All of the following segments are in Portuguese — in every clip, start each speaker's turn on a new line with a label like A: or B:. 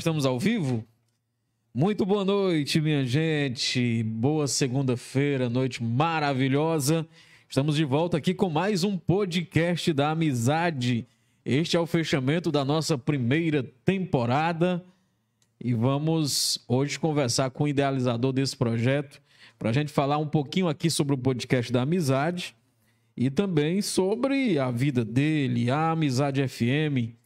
A: Estamos ao vivo? Muito boa noite, minha gente. Boa segunda-feira, noite maravilhosa. Estamos de volta aqui com mais um podcast da amizade. Este é o fechamento da nossa primeira temporada e vamos hoje conversar com o idealizador desse projeto para a gente falar um pouquinho aqui sobre o podcast da amizade e também sobre a vida dele, a Amizade FM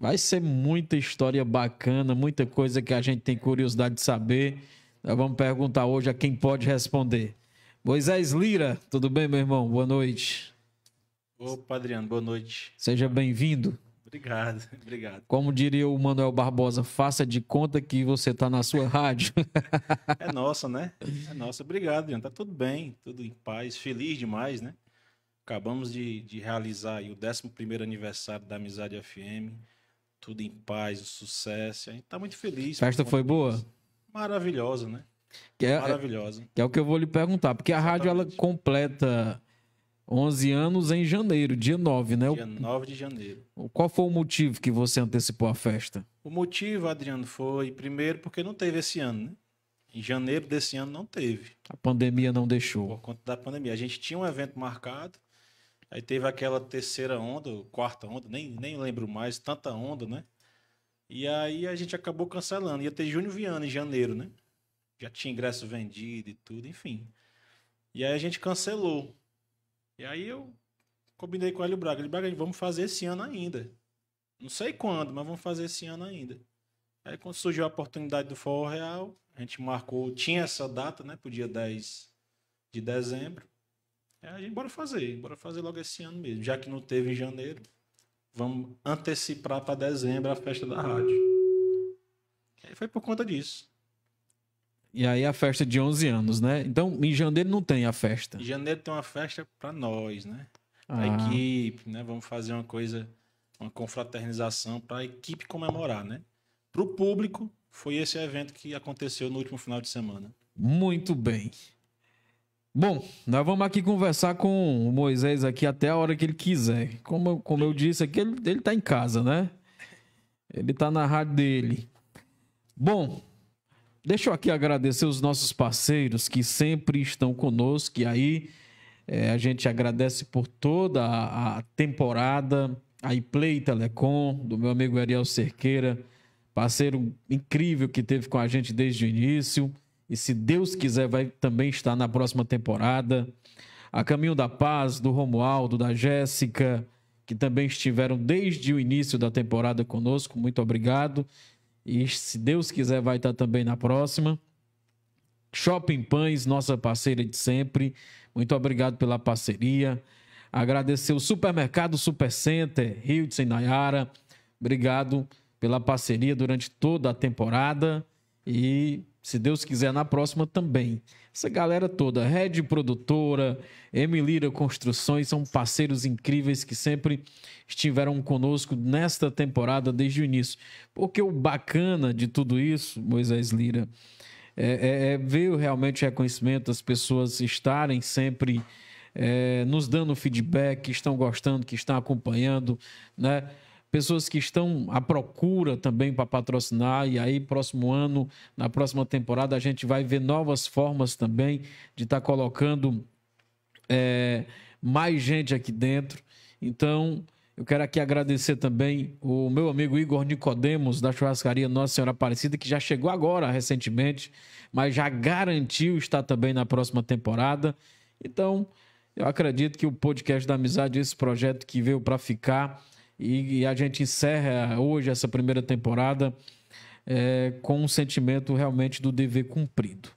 A: Vai ser muita história bacana, muita coisa que a gente tem curiosidade de saber. Nós vamos perguntar hoje a quem pode responder. Moisés Lira, tudo bem, meu irmão? Boa noite.
B: Ô, Adriano, boa
A: noite. Seja bem-vindo. Obrigado, obrigado. Como diria o Manuel Barbosa, faça de conta que você está na sua rádio. é nossa, né?
B: É nossa. Obrigado, Adriano. Tá tudo bem, tudo em paz, feliz demais, né? Acabamos de, de realizar o 11 aniversário da Amizade FM tudo em paz, o sucesso. A gente tá muito feliz. A Festa foi boa? Maravilhosa, né?
A: Que é, Maravilhosa. Que é o que eu vou lhe perguntar, porque a rádio ela completa 11 anos em janeiro, dia 9, né? Dia
B: 9 de janeiro.
A: Qual foi o motivo que você antecipou a festa?
B: O motivo, Adriano, foi primeiro porque não teve esse ano, né? Em janeiro desse ano não teve.
A: A pandemia não deixou. Por conta
B: da pandemia. A gente tinha um evento marcado, Aí teve aquela terceira onda, quarta onda, nem, nem lembro mais, tanta onda, né? E aí a gente acabou cancelando. Ia ter Júnior Viana em janeiro, né? Já tinha ingresso vendido e tudo, enfim. E aí a gente cancelou. E aí eu combinei com o Hélio Braga. Ele Braga, vamos fazer esse ano ainda. Não sei quando, mas vamos fazer esse ano ainda. Aí quando surgiu a oportunidade do Forró Real, a gente marcou, tinha essa data, né? Pro dia 10 de dezembro. É, a gente bora fazer, bora fazer logo esse ano mesmo. Já que não teve em janeiro, vamos antecipar para dezembro a festa da rádio. E foi por conta disso.
A: E aí a festa de 11 anos, né? Então, em janeiro não tem a festa.
B: Em janeiro tem uma festa para nós, né? A ah. equipe, né? Vamos fazer uma coisa, uma confraternização para a equipe comemorar, né? Pro público, foi esse evento que aconteceu no último final de semana.
A: Muito bem. Bom, nós vamos aqui conversar com o Moisés aqui até a hora que ele quiser. Como, como eu disse aqui, ele, ele tá em casa, né? Ele tá na rádio dele. Bom, deixa eu aqui agradecer os nossos parceiros que sempre estão conosco. E aí é, a gente agradece por toda a, a temporada. A Play Telecom, do meu amigo Ariel Cerqueira, parceiro incrível que teve com a gente desde o início e se Deus quiser vai também estar na próxima temporada. A Caminho da Paz, do Romualdo, da Jéssica, que também estiveram desde o início da temporada conosco, muito obrigado. E se Deus quiser vai estar também na próxima. Shopping Pães, nossa parceira de sempre, muito obrigado pela parceria. Agradecer o Supermercado Supercenter, Rio de Nayara, obrigado pela parceria durante toda a temporada e se Deus quiser, na próxima também. Essa galera toda, Red Produtora, Emilira Construções, são parceiros incríveis que sempre estiveram conosco nesta temporada desde o início. Porque o bacana de tudo isso, Moisés Lira, é, é, é veio realmente reconhecimento das pessoas estarem sempre é, nos dando feedback, que estão gostando, que estão acompanhando, né? pessoas que estão à procura também para patrocinar. E aí, próximo ano, na próxima temporada, a gente vai ver novas formas também de estar tá colocando é, mais gente aqui dentro. Então, eu quero aqui agradecer também o meu amigo Igor Nicodemos, da churrascaria Nossa Senhora Aparecida, que já chegou agora recentemente, mas já garantiu estar também na próxima temporada. Então, eu acredito que o podcast da amizade, esse projeto que veio para ficar, e, e a gente encerra hoje essa primeira temporada é, com um sentimento realmente do dever cumprido.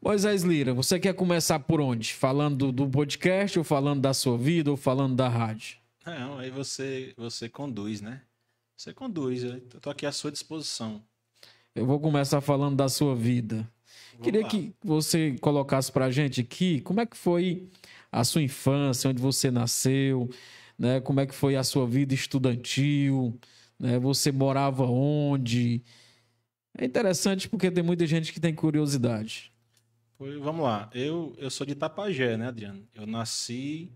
A: Moisés Lira, você quer começar por onde? Falando do podcast, ou falando da sua vida, ou falando da rádio?
B: Não, aí você, você conduz, né? Você conduz, eu tô aqui à sua disposição.
A: Eu vou começar falando da sua vida. Vamos Queria lá. que você colocasse pra gente aqui como é que foi a sua infância, onde você nasceu, né? Como é que foi a sua vida estudantil, né? Você morava onde? É interessante porque tem muita gente que tem curiosidade.
B: Pois, vamos lá. Eu, eu sou de Itapajé, né, Adriano? Eu nasci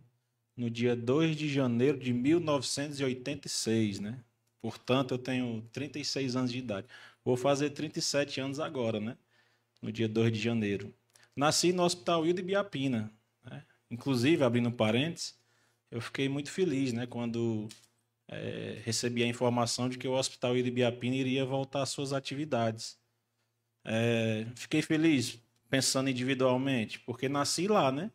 B: no dia 2 de janeiro de 1986, né? Portanto, eu tenho 36 anos de idade. Vou fazer 37 anos agora, né? No dia 2 de janeiro. Nasci no Hospital Hilda Biapina. Né? Inclusive, abrindo parênteses, eu fiquei muito feliz, né? Quando é, recebi a informação de que o Hospital Iribiapina iria voltar às suas atividades. É, fiquei feliz pensando individualmente, porque nasci lá, né?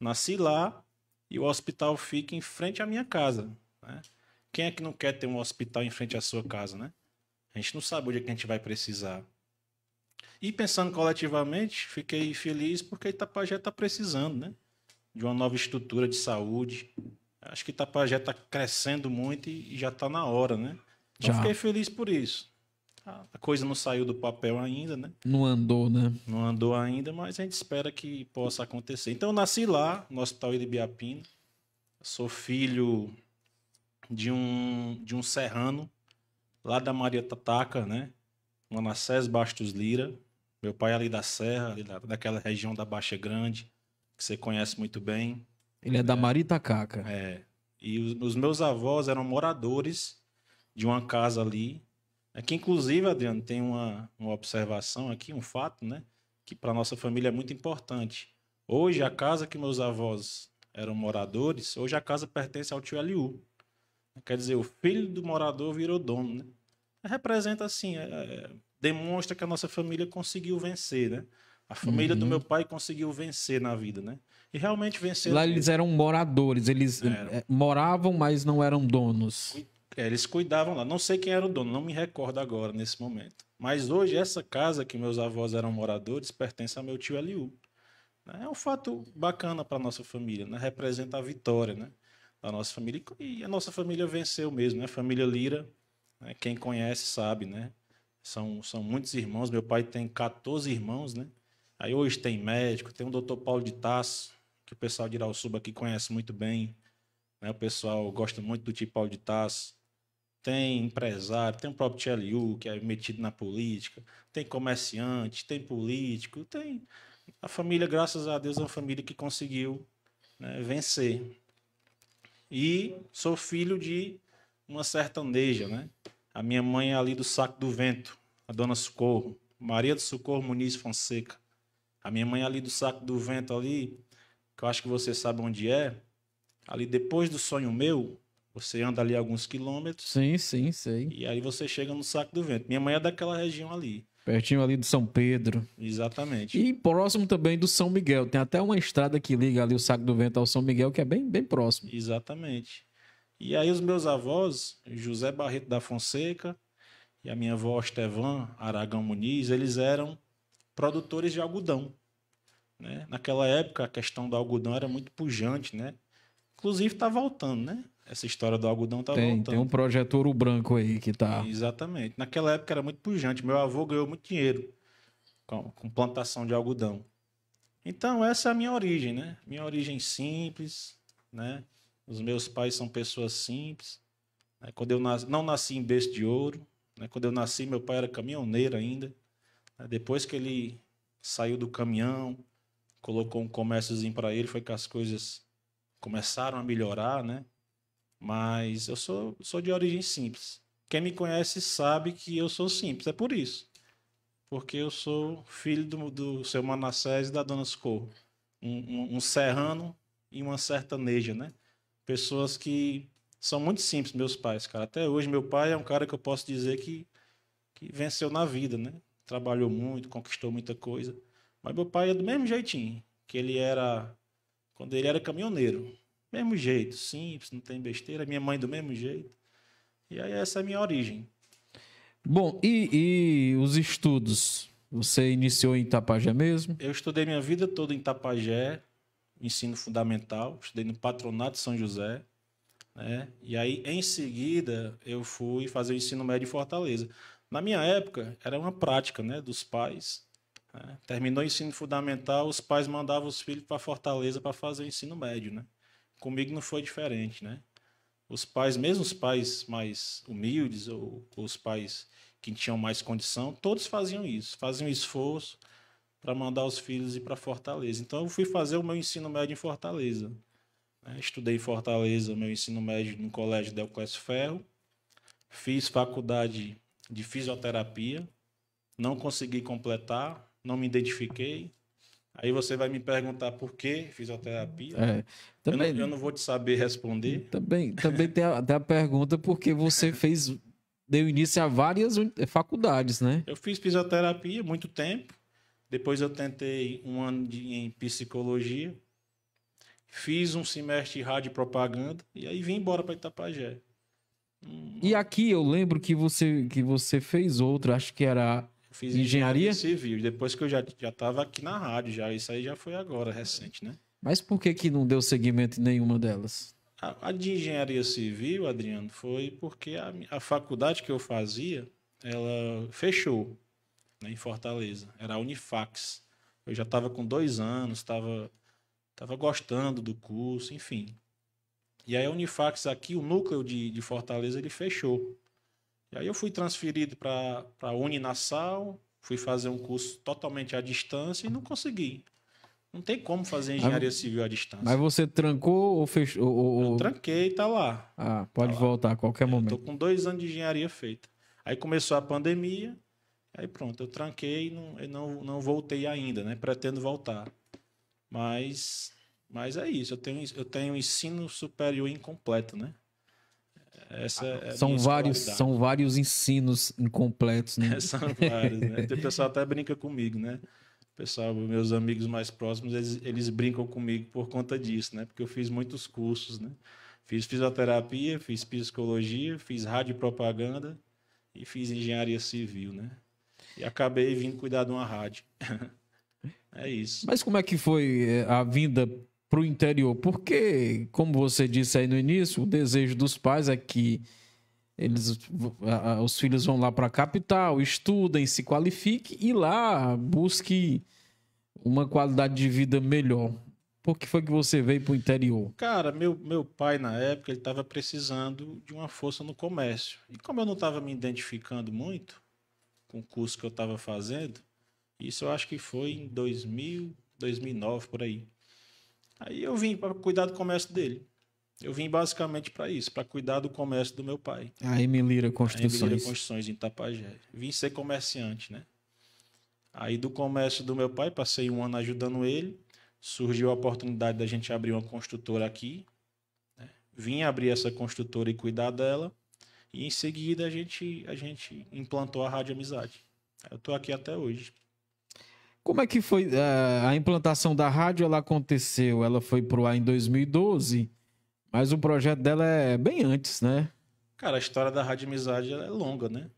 B: Nasci lá e o hospital fica em frente à minha casa, né? Quem é que não quer ter um hospital em frente à sua casa, né? A gente não sabe onde é que a gente vai precisar. E pensando coletivamente, fiquei feliz porque Itapajé está precisando, né? de uma nova estrutura de saúde. Acho que Itapajé está tá crescendo muito e já está na hora, né? Então já. fiquei feliz por isso. A coisa não saiu do papel ainda, né?
A: Não andou, né? Não
B: andou ainda, mas a gente espera que possa acontecer. Então eu nasci lá, no Hospital Ibiapina. Sou filho de um, de um serrano, lá da Maria Tataca, né? Manassés Bastos Lira. Meu pai é ali da Serra, ali da, daquela região da Baixa Grande que você conhece muito bem. Ele é, é da Maritacaca. É. E os, os, meus avós eram moradores de uma casa ali. É que, inclusive, Adriano, tem uma, uma observação aqui, um fato, né? Que para nossa família é muito importante. Hoje, a casa que meus avós eram moradores, hoje a casa pertence ao tio Eliú. Quer dizer, o filho do morador virou dono, né? Representa, assim, é, é, demonstra que a nossa família conseguiu vencer, né? A família uhum. do meu pai conseguiu vencer na vida, né? E realmente vencer. Lá eles eram
A: moradores, eles eram. Eh, moravam, mas não eram donos.
B: É, eles cuidavam lá. Não sei quem era o dono, não me recordo agora nesse momento. Mas hoje essa casa que meus avós eram moradores pertence a meu tio Eliú. Né? É um fato bacana para nossa família, né? Representa a vitória, né? Da nossa família e a nossa família venceu mesmo, né? A família Lira, né? quem conhece sabe, né? São, são muitos irmãos. Meu pai tem 14 irmãos, né? Aí hoje tem médico, tem o doutor Paulo de Tasso, que o pessoal de Irauçuba aqui conhece muito bem. Né? O pessoal gosta muito do tipo Paulo de Tasso. Tem empresário, tem o próprio TLU, que é metido na política. Tem comerciante, tem político, tem... A família, graças a Deus, é uma família que conseguiu né, vencer. E sou filho de uma sertaneja, né? A minha mãe é ali do Saco do Vento, a dona Socorro, Maria do Socorro Muniz Fonseca. A minha mãe ali do saco do vento ali, que eu acho que você sabe onde é, ali depois do sonho meu, você anda ali alguns quilômetros. Sim, sim, sei. E aí você chega no saco do vento. Minha mãe é daquela região ali.
A: Pertinho ali de São Pedro.
B: Exatamente.
A: E próximo também do São Miguel. Tem até uma estrada que liga ali o Saco do Vento ao São Miguel, que é bem, bem próximo. Exatamente.
B: E aí os meus avós, José Barreto da Fonseca e a minha avó Estevan Aragão Muniz, eles eram produtores de algodão. Né? Naquela época, a questão do algodão era muito pujante, né? Inclusive, está voltando, né? Essa história do algodão está voltando. Tem um
A: projeto ouro branco aí que está...
B: Exatamente. Naquela época era muito pujante. Meu avô ganhou muito dinheiro com, com plantação de algodão. Então, essa é a minha origem, né? Minha origem simples, né? Os meus pais são pessoas simples. Né? Quando eu nasci não nasci em berço de ouro, né? Quando eu nasci, meu pai era caminhoneiro ainda. Né? Depois que ele saiu do caminhão, colocou um comérciozinho para ele, foi que as coisas começaram a melhorar, né? Mas eu sou, sou de origem simples. Quem me conhece sabe que eu sou simples, é por isso. Porque eu sou filho do, do seu Manassés e da dona Socorro. Um, um, um serrano e uma sertaneja, né? Pessoas que são muito simples, meus pais, cara. Até hoje, meu pai é um cara que eu posso dizer que, que venceu na vida, né? trabalhou muito, conquistou muita coisa. Mas meu pai é do mesmo jeitinho que ele era quando ele era caminhoneiro. Mesmo jeito, simples, não tem besteira. Minha mãe do mesmo jeito. E aí essa é a minha origem.
A: Bom, e, e os estudos? Você iniciou em Itapajé mesmo?
B: Eu estudei minha vida toda em Itapajé, ensino fundamental. Estudei no Patronato São José. Né? E aí, em seguida, eu fui fazer o ensino médio em Fortaleza. Na minha época, era uma prática né, dos pais. Né? Terminou o ensino fundamental, os pais mandavam os filhos para Fortaleza para fazer o ensino médio. Né? Comigo não foi diferente. Né? Os pais, mesmo os pais mais humildes ou, ou os pais que tinham mais condição, todos faziam isso, faziam esforço para mandar os filhos ir para Fortaleza. Então eu fui fazer o meu ensino médio em Fortaleza. Né. Estudei em Fortaleza, meu ensino médio no Colégio Delclésio Ferro. Fiz faculdade de fisioterapia, não consegui completar, não me identifiquei. Aí você vai me perguntar por que fisioterapia. É, também, eu, não, eu, não, vou te saber responder.
A: Também, também tem, a, tem a pergunta porque você fez, deu início a várias faculdades, né? Eu
B: fiz fisioterapia muito tempo. Depois eu tentei um ano de, em psicologia. Fiz um semestre de rádio e propaganda. E aí vim embora para Itapajé.
A: E aqui eu lembro que você, que você fez outra, acho que era Fiz engenharia?
B: engenharia civil, depois que eu já já estava aqui na rádio já, isso aí já foi agora recente, né?
A: Mas por que que não deu seguimento em nenhuma delas?
B: A, a de engenharia civil, Adriano, foi porque a, a faculdade que eu fazia, ela fechou né, em Fortaleza. Era a Unifax. Eu já estava com dois anos, estava tava gostando do curso, enfim. E aí a Unifax aqui, o núcleo de, de Fortaleza, ele fechou. E aí eu fui transferido para a Uninassal, fui fazer um curso totalmente à distância e não consegui. Não tem como fazer engenharia mas, civil à distância.
A: Mas você trancou ou fechou? Ou, ou... Eu
B: tranquei e tá lá.
A: Ah, pode tá voltar lá. a qualquer momento. Estou tô com
B: dois anos de engenharia feita. Aí começou a pandemia, aí pronto, eu tranquei e não, não, não voltei ainda, né? Pretendo voltar. Mas mas é isso, eu tenho, eu tenho ensino superior incompleto, né? Essa é
A: são vários são vários ensinos incompletos né? são vários né? o pessoal
B: até brinca comigo né pessoal meus amigos mais próximos eles, eles brincam comigo por conta disso né porque eu fiz muitos cursos né fiz fisioterapia fiz psicologia fiz rádio propaganda e fiz engenharia civil né e acabei vindo cuidar de uma rádio
A: é isso mas como é que foi eh, a vinda para o interior? Porque, como você disse aí no início, o desejo dos pais é que eles, os filhos vão lá para a capital, estudem, se qualifiquem e lá busque uma qualidade de vida melhor. Por que foi que você veio para o interior?
B: Cara, meu, meu pai, na época, ele estava precisando de uma força no comércio. E como eu não estava me identificando muito com o curso que eu estava fazendo, isso eu acho que foi em 2000, 2009, por aí. Aí eu vim para cuidar do comércio dele. Eu vim basicamente para isso, para cuidar do comércio do meu pai. A Emilira Construções. A Emilira Construções em Itapajé. Vim ser comerciante, né? Aí do comércio do meu pai, passei um ano ajudando ele. Surgiu a oportunidade da gente abrir uma construtora aqui. Né? Vim abrir essa construtora e cuidar dela. E em seguida a gente, a gente implantou a Rádio Amizade. Eu estou aqui até hoje.
A: Como é que foi uh, a implantação da rádio? Ela aconteceu, ela foi pro ar em 2012, mas o projeto dela é bem antes, né?
B: Cara, a história da Rádio Amizade é longa, né?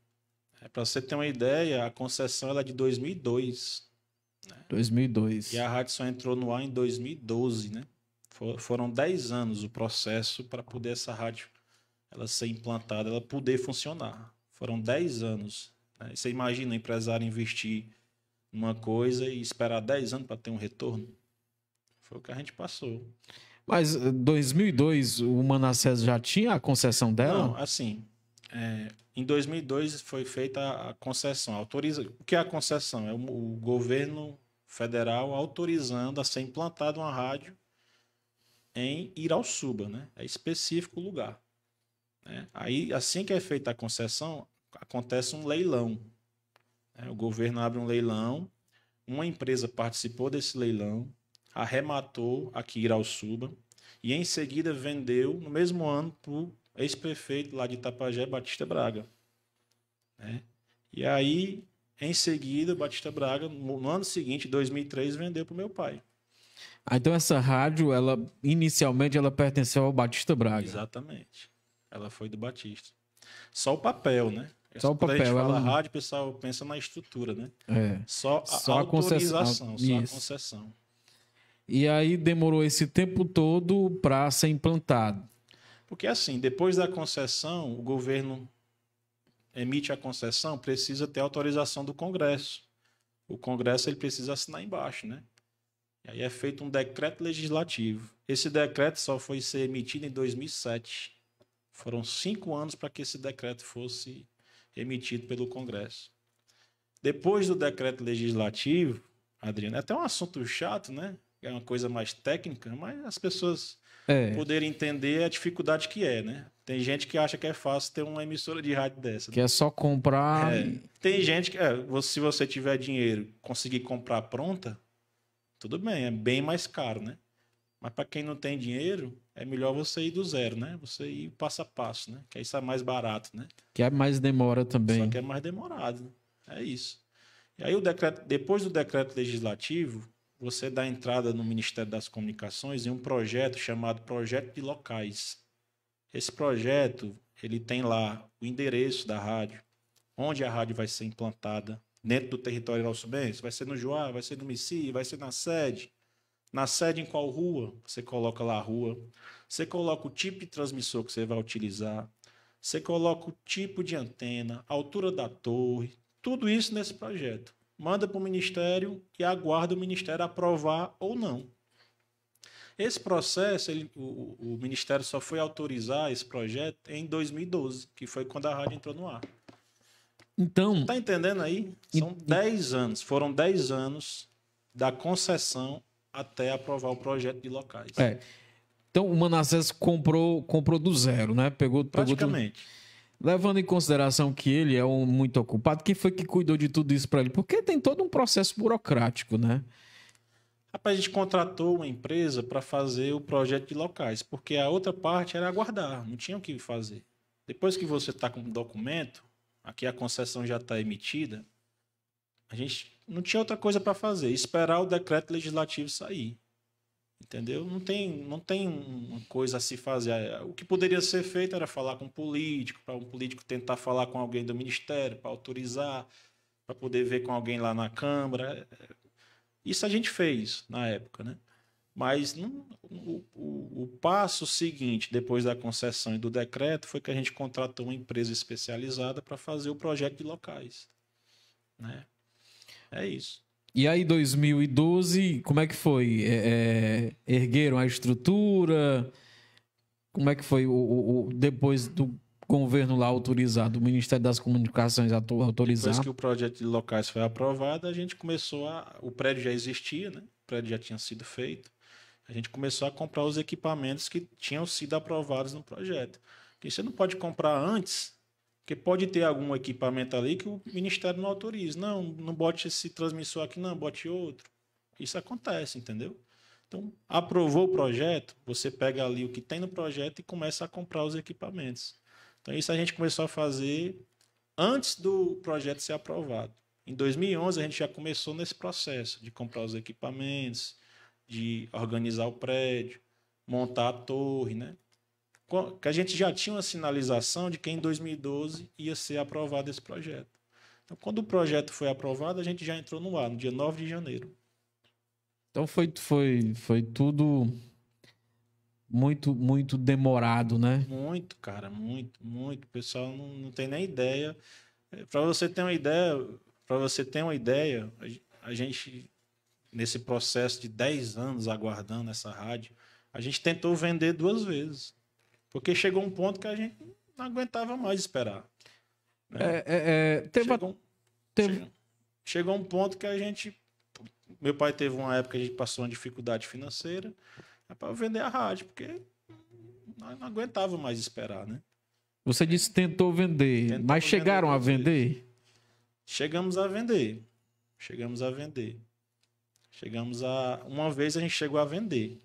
B: É, para você ter uma ideia, a concessão ela é de 2002.
A: Né? 2002. E a
B: rádio só entrou no ar em 2012, né? For, foram 10 anos o processo para poder essa rádio ela ser implantada, ela poder funcionar. Foram 10 anos. Né? Você imagina o empresário investir uma coisa e esperar 10 anos para ter um retorno. Foi o que a gente passou.
A: Mas 2002 eh, o Manassés já tinha a concessão dela? Não,
B: assim, é, em 2002 foi feita a concessão. Autoriza, o que é a concessão? É o, o governo federal autorizando a ser implantada uma rádio em Irauçuba, né? É específico lugar. Né? Aí, assim que é feita a concessão, acontece um leilão né? O governo abre um leilão, uma empresa participou desse leilão, arrematou aqui Irauçuba e em seguida vendeu no mesmo ano para o ex-prefeito lá de Itapajé, Batista Braga. Né? E aí, em seguida, Batista Braga, no ano seguinte, 2003, vendeu para o meu pai.
A: Ah, então essa rádio, ela inicialmente ela pertenceu ao Batista Braga.
B: Exatamente. Ela foi do Batista. Só o papel, né? É só o papel. Quando a gente fala ela... É rádio, o pessoal pensa na estrutura, né? É. Só a só autorização, a concessão. Isso. só a concessão.
A: E aí demorou esse tempo todo para ser implantado.
B: Porque assim, depois da concessão, o governo emite a concessão, precisa ter autorização do Congresso. O Congresso ele precisa assinar embaixo, né? E aí é feito um decreto legislativo. Esse decreto só foi ser emitido em 2007. Foram cinco anos para que esse decreto fosse emitido pelo Congresso. Depois do decreto legislativo, Adriano, é até um assunto chato, né? É uma coisa mais técnica, mas as pessoas é. poderem entender a dificuldade que é, né? Tem gente que acha que é fácil ter uma emissora de rádio dessa. Né? Que é só comprar. É. Tem gente que, é, se você tiver dinheiro, conseguir comprar pronta, tudo bem, é bem mais caro, né? Mas para quem não tem dinheiro, é melhor você ir do zero, né? Você ir passo a passo, né? Que aí sai mais barato, né?
A: Que é mais demora também. Só que é
B: mais demorado. Né? É isso. E aí o decreto, depois do decreto legislativo, você dá entrada no Ministério das Comunicações em um projeto chamado Projeto de Locais. Esse projeto, ele tem lá o endereço da rádio, onde a rádio vai ser implantada dentro do território nosso bem, vai ser no Joá, vai ser no Mici, vai ser na sede na sede, em qual rua? Você coloca lá a rua. Você coloca o tipo de transmissor que você vai utilizar. Você coloca o tipo de antena, a altura da torre. Tudo isso nesse projeto. Manda para o Ministério e aguarda o Ministério aprovar ou não. Esse processo, ele, o, o Ministério só foi autorizar esse projeto em 2012, que foi quando a rádio entrou no ar. Então. Tá entendendo aí? São 10 anos. Foram 10 anos da concessão até aprovar o projeto de locais.
A: É. Então o Manassés comprou, comprou do zero, né? Pegou, Praticamente. tudo... Levando em consideração que ele é um muito ocupado, quem foi que cuidou de tudo isso para ele? Porque tem todo um processo burocrático, né? Rapaz, a gente contratou uma
B: empresa para fazer o projeto de locais, porque a outra parte era aguardar, não tinha o que fazer. Depois que você está com o documento, aqui a concessão já está emitida, a gente não tinha outra coisa para fazer, esperar o decreto legislativo sair. Entendeu? Não tem, não tem uma coisa a se fazer. O que poderia ser feito era falar com um político, para um político tentar falar com alguém do ministério, para autorizar, para poder ver com alguém lá na Câmara. Isso a gente fez na época, né? Mas não, o, o, o, passo seguinte, depois da concessão e do decreto, foi que a gente contratou uma empresa especializada para fazer o projeto de locais. Né? É isso.
A: E aí, 2012, como é que foi? É, é, ergueram a estrutura? Como é que foi o, o, o, depois do governo lá autorizado, o Ministério das Comunicações autorizado? Depois que
B: o projeto de locais foi aprovado, a gente começou a. O prédio já existia, né? O prédio já tinha sido feito. A gente começou a comprar os equipamentos que tinham sido aprovados no projeto. Porque você não pode comprar antes porque pode ter algum equipamento ali que o Ministério não autorize. Não, não bote esse transmissor aqui, não, bote outro. Isso acontece, entendeu? Então, aprovou o projeto, você pega ali o que tem no projeto e começa a comprar os equipamentos. Então, isso a gente começou a fazer antes do projeto ser aprovado. Em 2011, a gente já começou nesse processo de comprar os equipamentos, de organizar o prédio, montar a torre, né? que a gente já tinha uma sinalização de que em 2012 ia ser aprovado esse projeto. Então, quando o projeto foi aprovado, a gente já entrou no ar, no dia 9 de janeiro.
A: Então foi, foi, foi tudo muito, muito demorado, né?
B: Muito, cara, muito, muito. O pessoal não, não tem nem ideia. É, para você ter uma ideia, para você ter uma ideia, a gente nesse processo de 10 anos aguardando essa rádio, a gente tentou vender duas vezes. Porque chegou um ponto que a gente não aguentava mais esperar. Né? É, é, é, teve chegou, a... teve... Chegou, chegou um ponto que a gente. Meu pai teve uma época que a gente passou uma dificuldade financeira é para vender a rádio, porque não, não aguentava mais esperar, né?
A: Você disse tentou vender, tentou mas chegaram vender, a vender?
B: Chegamos a vender. Chegamos a vender. Chegamos a. Uma vez a gente chegou a vender.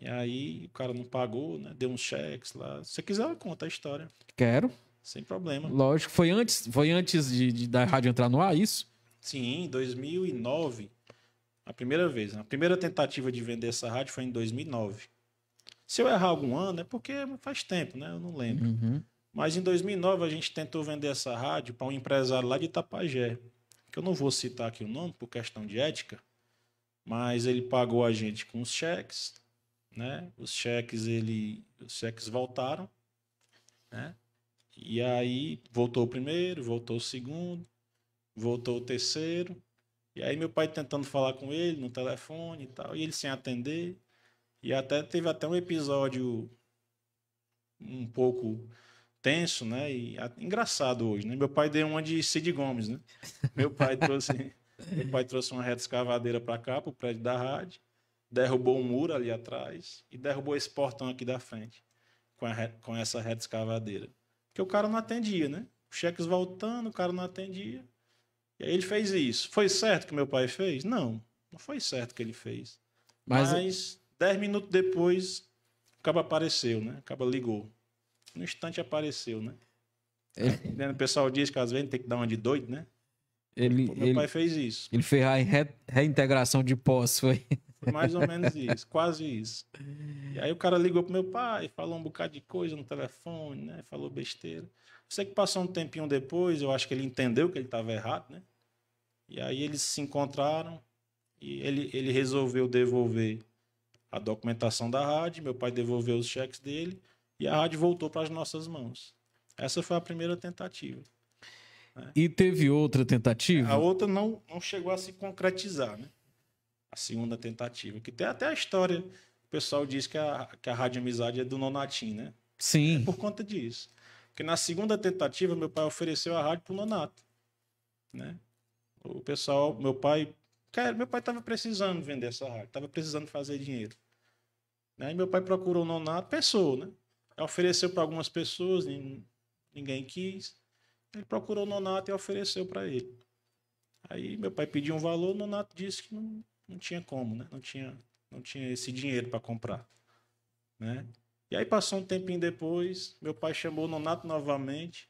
B: E aí o cara não pagou, né? Deu uns cheques lá. Se você quiser, conta a história. Quero. Sem problema.
A: Lógico. Foi antes, foi antes de, de da rádio entrar no ar, isso?
B: Sim, em 2009. A primeira vez. Né? A primeira tentativa de vender essa rádio foi em 2009. Se eu errar algum ano, é porque faz tempo, né? Eu não lembro. Uhum. Mas em 2009 a gente tentou vender essa rádio para um empresário lá de Tapajé, Que eu não vou citar aqui o nome por questão de ética. Mas ele pagou a gente com os cheques né? Os cheques ele, os cheques voltaram, né? E aí voltou o primeiro, voltou o segundo, voltou o terceiro. E aí meu pai tentando falar com ele no telefone e tal, e ele sem atender. E até teve até um episódio um pouco tenso, né? E a, engraçado hoje, né? Meu pai deu uma de Cid Gomes, né? Meu pai trouxe, meu pai trouxe uma reta escavadeira para cá, pro prédio da rádio derrubou um muro ali atrás e derrubou esse portão aqui da frente com, a, com essa reta escavadeira. Porque o cara não atendia, né? Cheques voltando, o cara não atendia. E aí ele fez isso. Foi certo que meu pai fez? Não, não foi certo que ele fez. Mas, Mas dez minutos depois, o cabo apareceu, né? O cabo ligou. No instante apareceu, né? Ele... Né? O pessoal diz que às vezes tem que dar uma de doido, né?
A: Ele, Pô, meu ele, pai fez isso. Ele fez a re, reintegração de posse, foi. Foi mais ou menos isso,
B: quase isso. E aí o cara ligou pro meu pai, falou um bocado de coisa no telefone, né? Falou besteira. Sei que passou um tempinho depois, eu acho que ele entendeu que ele estava errado, né? E aí eles se encontraram e ele, ele resolveu devolver a documentação da rádio, meu pai devolveu os cheques dele e a rádio voltou para as nossas mãos. Essa foi a primeira tentativa.
A: Né? E teve outra tentativa? A outra
B: não, não chegou a se concretizar, né? a segunda tentativa. Que tem até a história. O pessoal diz que a, que a Rádio Amizade é do Nonatim, né? Sim. É por conta disso. Porque na segunda tentativa, meu pai ofereceu a rádio pro Nonato. Né? O pessoal, meu pai. Cara, meu pai estava precisando vender essa rádio, estava precisando fazer dinheiro. Aí né? meu pai procurou o Nonato, pensou, né? Ofereceu para algumas pessoas, ninguém quis. Ele procurou o Nonato e ofereceu para ele. Aí meu pai pediu um valor, o Nonato disse que não, não tinha como, né? Não tinha, não tinha esse dinheiro para comprar, né? E aí passou um tempinho depois, meu pai chamou o Nonato novamente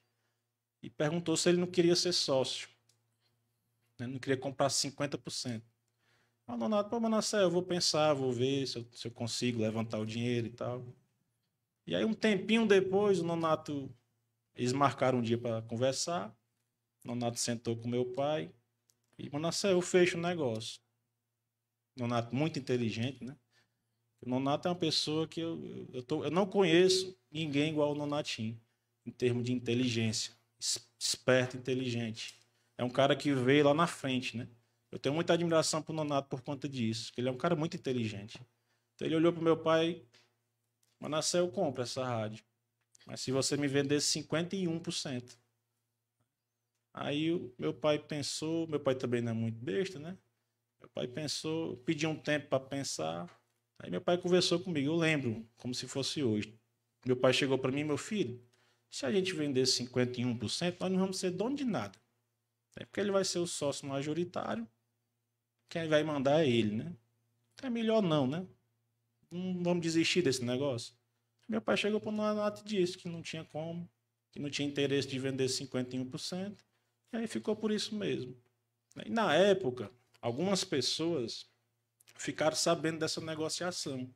B: e perguntou se ele não queria ser sócio. Né? Não queria comprar 50%. Ah, Nonato, pô, Manassé, eu vou pensar, vou ver se eu, se eu consigo levantar o dinheiro e tal. E aí, um tempinho depois, o Nonato. Eles marcaram um dia para conversar. O Nonato sentou com meu pai. E, Manassé, eu fecho o negócio. Nonato muito inteligente, né? O Nonato é uma pessoa que eu, eu, tô, eu não conheço ninguém igual o Nonatinho, em termos de inteligência. Esperto, inteligente. É um cara que veio lá na frente, né? Eu tenho muita admiração pro Nonato por conta disso, ele é um cara muito inteligente. Então ele olhou pro meu pai, Manassé, eu compro essa rádio. Mas se você me vender 51%. Aí o meu pai pensou, meu pai também não é muito besta, né? Meu pai pensou, pediu um tempo para pensar. Aí meu pai conversou comigo, eu lembro, como se fosse hoje. Meu pai chegou para mim, meu filho, se a gente vender 51%, nós não vamos ser dono de nada. É porque ele vai ser o sócio majoritário. Quem vai mandar é ele, né? Então é melhor não, né? Não vamos desistir desse negócio. Meu pai chegou para uma nota e disse que não tinha como, que não tinha interesse de vender 51%. E aí ficou por isso mesmo. E na época, algumas pessoas ficaram sabendo dessa negociação.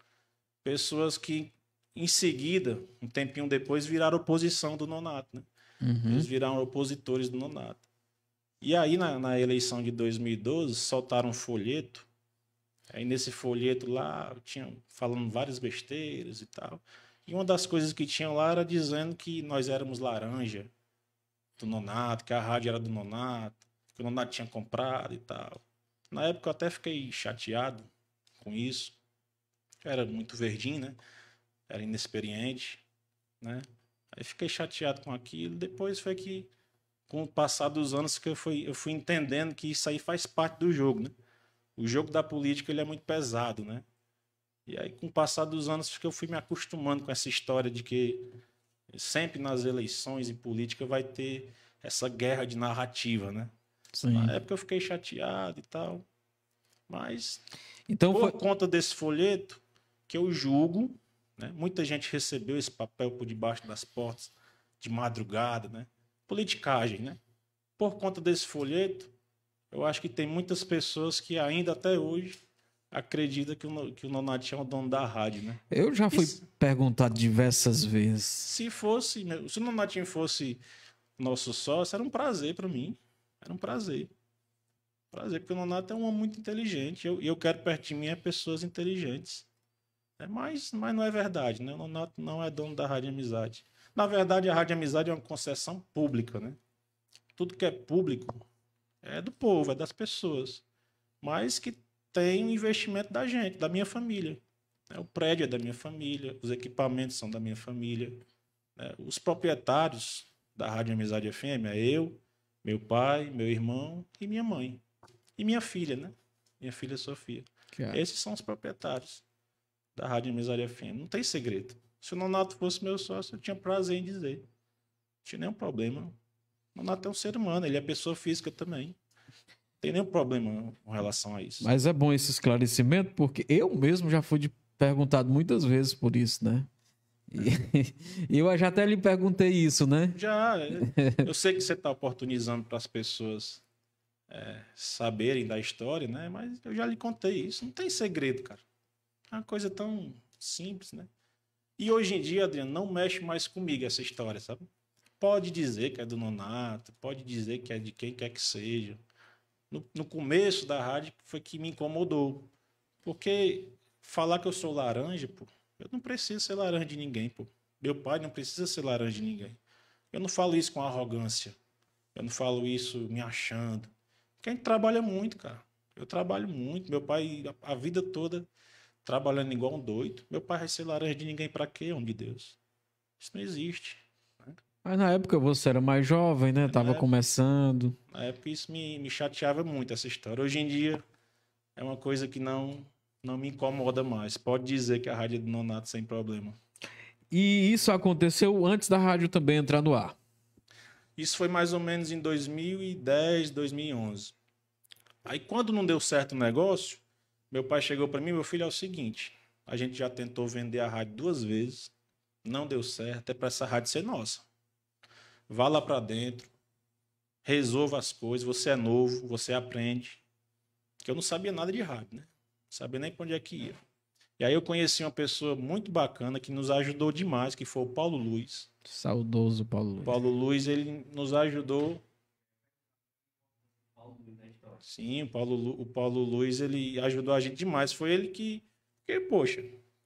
B: Pessoas que, em seguida, um tempinho depois, viraram oposição do Nonato, né? Uhum. Eles viraram opositores do Nonato. E aí, na, na eleição de 2012, soltaram um folheto. Aí, nesse folheto lá, tinha falando várias besteiras e tal. E uma das coisas que tinham lá era dizendo que nós éramos laranja do Nonato, que a rádio era do Nonato, que o Nonato tinha comprado e tal. Na época eu até fiquei chateado com isso. Eu era muito verdinho, né? Era inexperiente, né? Aí fiquei chateado com aquilo. Depois foi que, com o passar dos anos, que eu fui, eu fui entendendo que isso aí faz parte do jogo, né? O jogo da política ele é muito pesado, né? E aí, com o passar dos anos, que eu fui me acostumando com essa história de que sempre nas eleições e política vai ter essa guerra de narrativa, né? Sim. Na época eu fiquei chateado e tal. Mas então, por foi... conta desse folheto, que eu julgo, né? muita gente recebeu esse papel por debaixo das portas, de madrugada, né? Politicagem, né? Por conta desse folheto, eu acho que tem muitas pessoas que ainda até hoje acreditam que o, que o Nonatinho é o dono da rádio, né? Eu já fui
A: perguntado diversas vezes. Se
B: fosse, né, se o Nonatinho fosse nosso sócio, era um prazer para mim. Era um prazer. Prazer, porque o Nonato é um homem muito inteligente. E eu, eu quero perto de mim é pessoas inteligentes. É, mas, mas não é verdade, né? O Nonato não é dono da Rádio Amizade. Na verdade, a Rádio Amizade é uma concessão pública, né? Tudo que é público é do povo, é das pessoas. Mas que tem o investimento da gente, da minha família. É, o prédio é da minha família, os equipamentos são da minha família. Né? Os proprietários da Rádio Amizade FM é eu, meu pai, meu irmão e minha mãe. E minha filha, né? Minha filha Sofia. É. Esses são os proprietários da Rádio Mesaria FM. Não tem segredo. Se o Nonato fosse meu sócio, eu tinha prazer em dizer. Não tinha nenhum problema. O Nonato é um ser humano, ele é pessoa física também tem nenhum problema com relação a isso. Mas
A: é bom esse esclarecimento, porque eu mesmo já fui perguntado muitas vezes por isso, né? eu já até lhe perguntei isso, né?
B: Já, é. eu sei que você está oportunizando para as pessoas é, saberem da história, né? Mas eu já lhe contei isso, não tem segredo, cara. É uma coisa tão simples, né? E hoje em dia, Adriano, não mexe mais comigo essa história, sabe? Pode dizer que é do Nonato, pode dizer que é de quem quer que seja. No, no começo da rádio foi que me incomodou. Porque falar que eu sou laranja, pô, eu não preciso ser laranja de ninguém, pô. Meu pai não precisa ser laranja de ninguém. Eu não falo isso com arrogância. Eu não falo isso me achando. Porque a gente trabalha muito, cara. Eu trabalho muito. Meu pai, a, vida toda, trabalhando igual um doido. Meu pai vai ser laranja de ninguém para quê, homem de Deus? Isso não existe.
A: Né? Mas na época você era mais jovem, né? Na Tava época, começando.
B: Na época isso me, me chateava muito, essa história. Hoje em dia é uma coisa que não não me incomoda mais. Pode
A: dizer que a rádio é do Nonato sem problema. E isso aconteceu antes da rádio também entrar no ar?
B: Isso foi mais ou menos em 2010, 2011. Aí quando não deu certo o negócio, meu pai chegou para mim, meu filho, é o seguinte, a gente já tentou vender a rádio duas vezes, não deu certo, é para essa rádio ser nossa. Vá lá para dentro, resolva as coisas, você é novo, você aprende. Porque eu não sabia nada de rádio, né? Sabia nem para onde é que ia. E aí eu conheci uma pessoa muito bacana que nos ajudou demais, que foi o Paulo Luiz.
A: Saudoso Paulo Luiz.
B: Paulo Luiz, ele nos ajudou. Sim, o Paulo, o Paulo Luiz, ele ajudou a gente demais. Foi ele que, que poxa,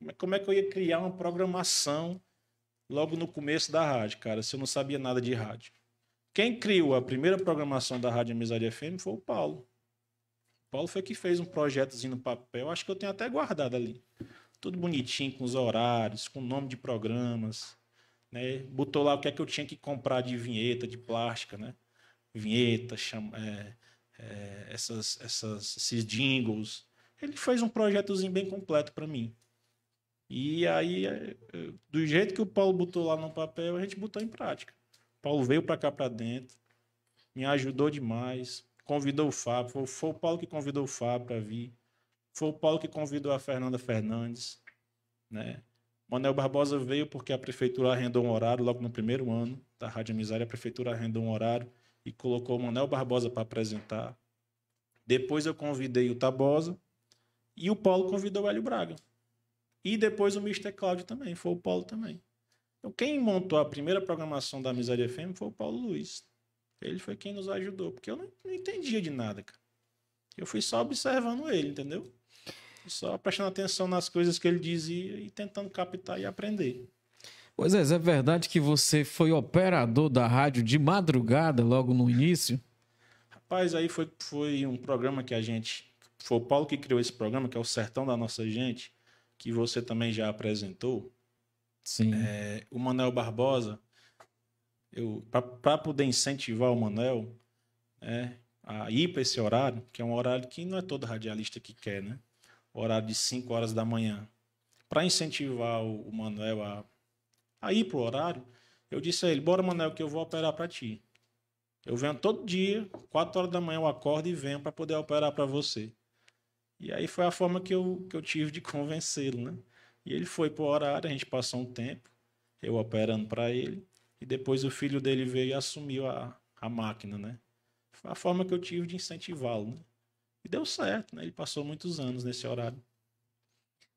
B: é, como é que eu ia criar uma programação logo no começo da rádio, cara, se eu não sabia nada de rádio? Quem criou a primeira programação da Rádio Amizade FM foi o Paulo. Paulo foi que fez um projetozinho no papel, acho que eu tenho até guardado ali. Tudo bonitinho, com os horários, com o nome de programas. Né? Botou lá o que é que eu tinha que comprar de vinheta, de plástica, né? Vinheta, é, é, essas, essas, esses jingles. Ele fez um projetozinho bem completo para mim. E aí, é, é, do jeito que o Paulo botou lá no papel, a gente botou em prática. O Paulo veio para cá para dentro, me ajudou demais, convidou o Fábio, foi, foi o Paulo que convidou o Fábio para vir, foi o Paulo que convidou a Fernanda Fernandes, né? Manuel Barbosa veio porque a prefeitura arrendou um horário logo no primeiro ano da Rádio Amizade, a prefeitura arrendou um horário e colocou o Manuel Barbosa para apresentar. Depois eu convidei o Tabosa e o Paulo convidou o Hélio Braga. E depois o Mr. Cláudio também, foi o Paulo também. Então quem montou a primeira programação da Amizade FM foi o Paulo Luiz. Ele foi quem nos ajudou, porque eu não, não entendia de nada, cara. Eu fui só observando ele, entendeu? Só prestando atenção nas coisas que ele dizia e tentando captar e aprender.
A: Pois é, é verdade que você foi operador da rádio de madrugada logo no início?
B: Rapaz, aí foi, foi um programa que a gente. Foi o Paulo que criou esse programa, que é o Sertão da Nossa Gente, que você também já apresentou. Sim. É, o Manuel Barbosa, eu para poder incentivar o Manuel né, a ir para esse horário, que é um horário que não é todo radialista que quer, né? Horário de 5 horas da manhã. Para incentivar o, o Manuel a, a ir para o horário, eu disse a ele: Bora, Manuel, que eu vou operar para ti. Eu venho todo dia, 4 horas da manhã eu acordo e venho para poder operar para você. E aí foi a forma que eu, que eu tive de convencê-lo, né? E ele foi para o horário, a gente passou um tempo, eu operando para ele. E depois o filho dele veio e assumiu a, a máquina, né? Foi a forma que eu tive de incentivá-lo, né? E deu certo, né? Ele passou muitos anos nesse horário.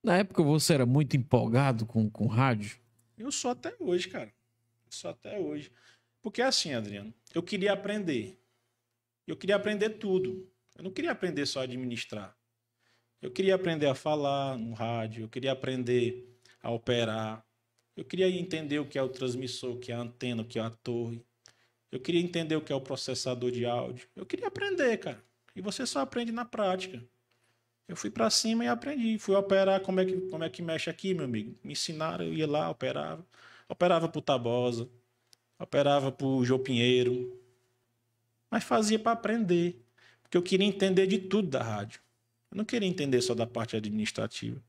A: Na época você era muito empolgado com, com rádio?
B: Eu sou até hoje, cara. sou até hoje. Porque é assim, Adriano, eu queria aprender. Eu queria aprender tudo. Eu não queria aprender só a administrar. Eu queria aprender a falar no rádio, eu queria aprender a operar, eu queria entender o que é o transmissor, o que é a antena, o que é a torre. Eu queria entender o que é o processador de áudio. Eu queria aprender, cara. E você só aprende na prática. Eu fui para cima e aprendi. Fui operar como é, que, como é que mexe aqui, meu amigo. Me ensinaram, eu ia lá, operava. Operava pro Tabosa, operava pro Jô Pinheiro. Mas fazia para aprender. Porque eu queria entender de tudo da rádio. Eu não queria entender só da parte administrativa.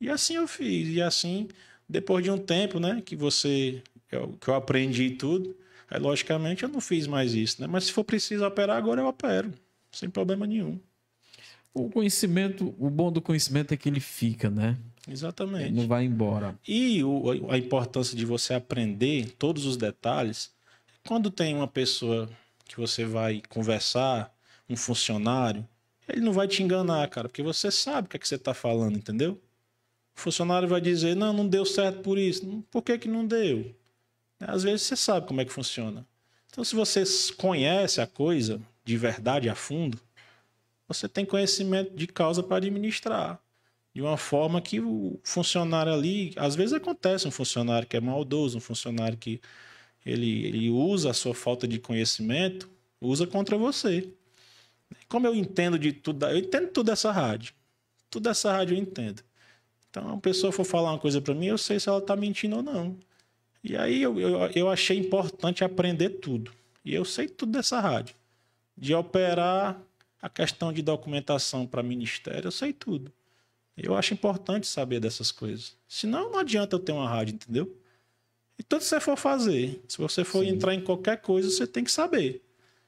B: E assim eu fiz. E assim depois de um tempo, né, que você que eu aprendi e
A: tudo, aí logicamente eu não fiz
B: mais isso, né? Mas se for preciso operar agora eu opero, sem
A: problema nenhum. O conhecimento, o bom do conhecimento é que ele fica, né? Exatamente. Ele não vai embora.
B: E o, a importância de você aprender todos os detalhes. Quando tem uma pessoa que você vai conversar, um funcionário, ele não vai te enganar, cara, porque você sabe o que, é que você está falando, entendeu? O funcionário vai dizer: não, não deu certo por isso. Hum, por que, que não deu? Às vezes você sabe como é que funciona. Então, se você conhece a coisa de verdade a fundo, você tem conhecimento de causa para administrar. De uma forma que o funcionário ali, às vezes acontece um funcionário que é maldoso, um funcionário que ele, ele usa a sua falta de conhecimento, usa contra você. Como eu entendo de tudo, eu entendo tudo dessa rádio. Tudo dessa rádio eu entendo. Então, a pessoa for falar uma coisa para mim, eu sei se ela está mentindo ou não. E aí eu, eu, eu, achei importante aprender tudo. E eu sei tudo dessa rádio. De operar a questão de documentação para ministério, eu sei tudo. Eu acho importante saber dessas coisas. Senão não adianta eu ter uma rádio, entendeu? E se você for fazer, se você for Sim. entrar em qualquer coisa, você tem que saber.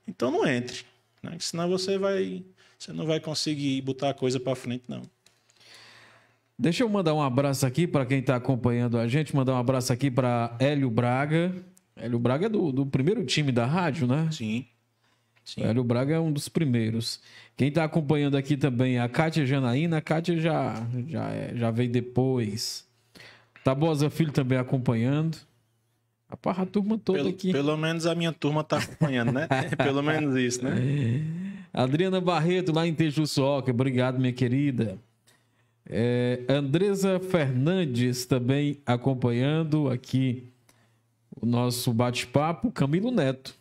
B: Então não entre, né? senão você vai, você não vai conseguir botar a coisa para frente não.
A: Deixa eu mandar um abraço aqui para quem está acompanhando a gente, mandar um abraço aqui para Hélio Braga. Hélio Braga é do, do primeiro time da rádio, né? Sim. Sim. Hélio Braga é um dos primeiros. Quem está acompanhando aqui também é a Kátia Janaína. A Kátia já, já, é, já veio depois. Tabosa Filho também acompanhando. Rapaz, a turma toda pelo, aqui. Pelo menos a minha turma está acompanhando, né? pelo menos isso, né? É. Adriana Barreto, lá em Tejuçoca. Obrigado, minha querida. É, Andresa Fernandes também acompanhando aqui o nosso bate-papo. Camilo Neto.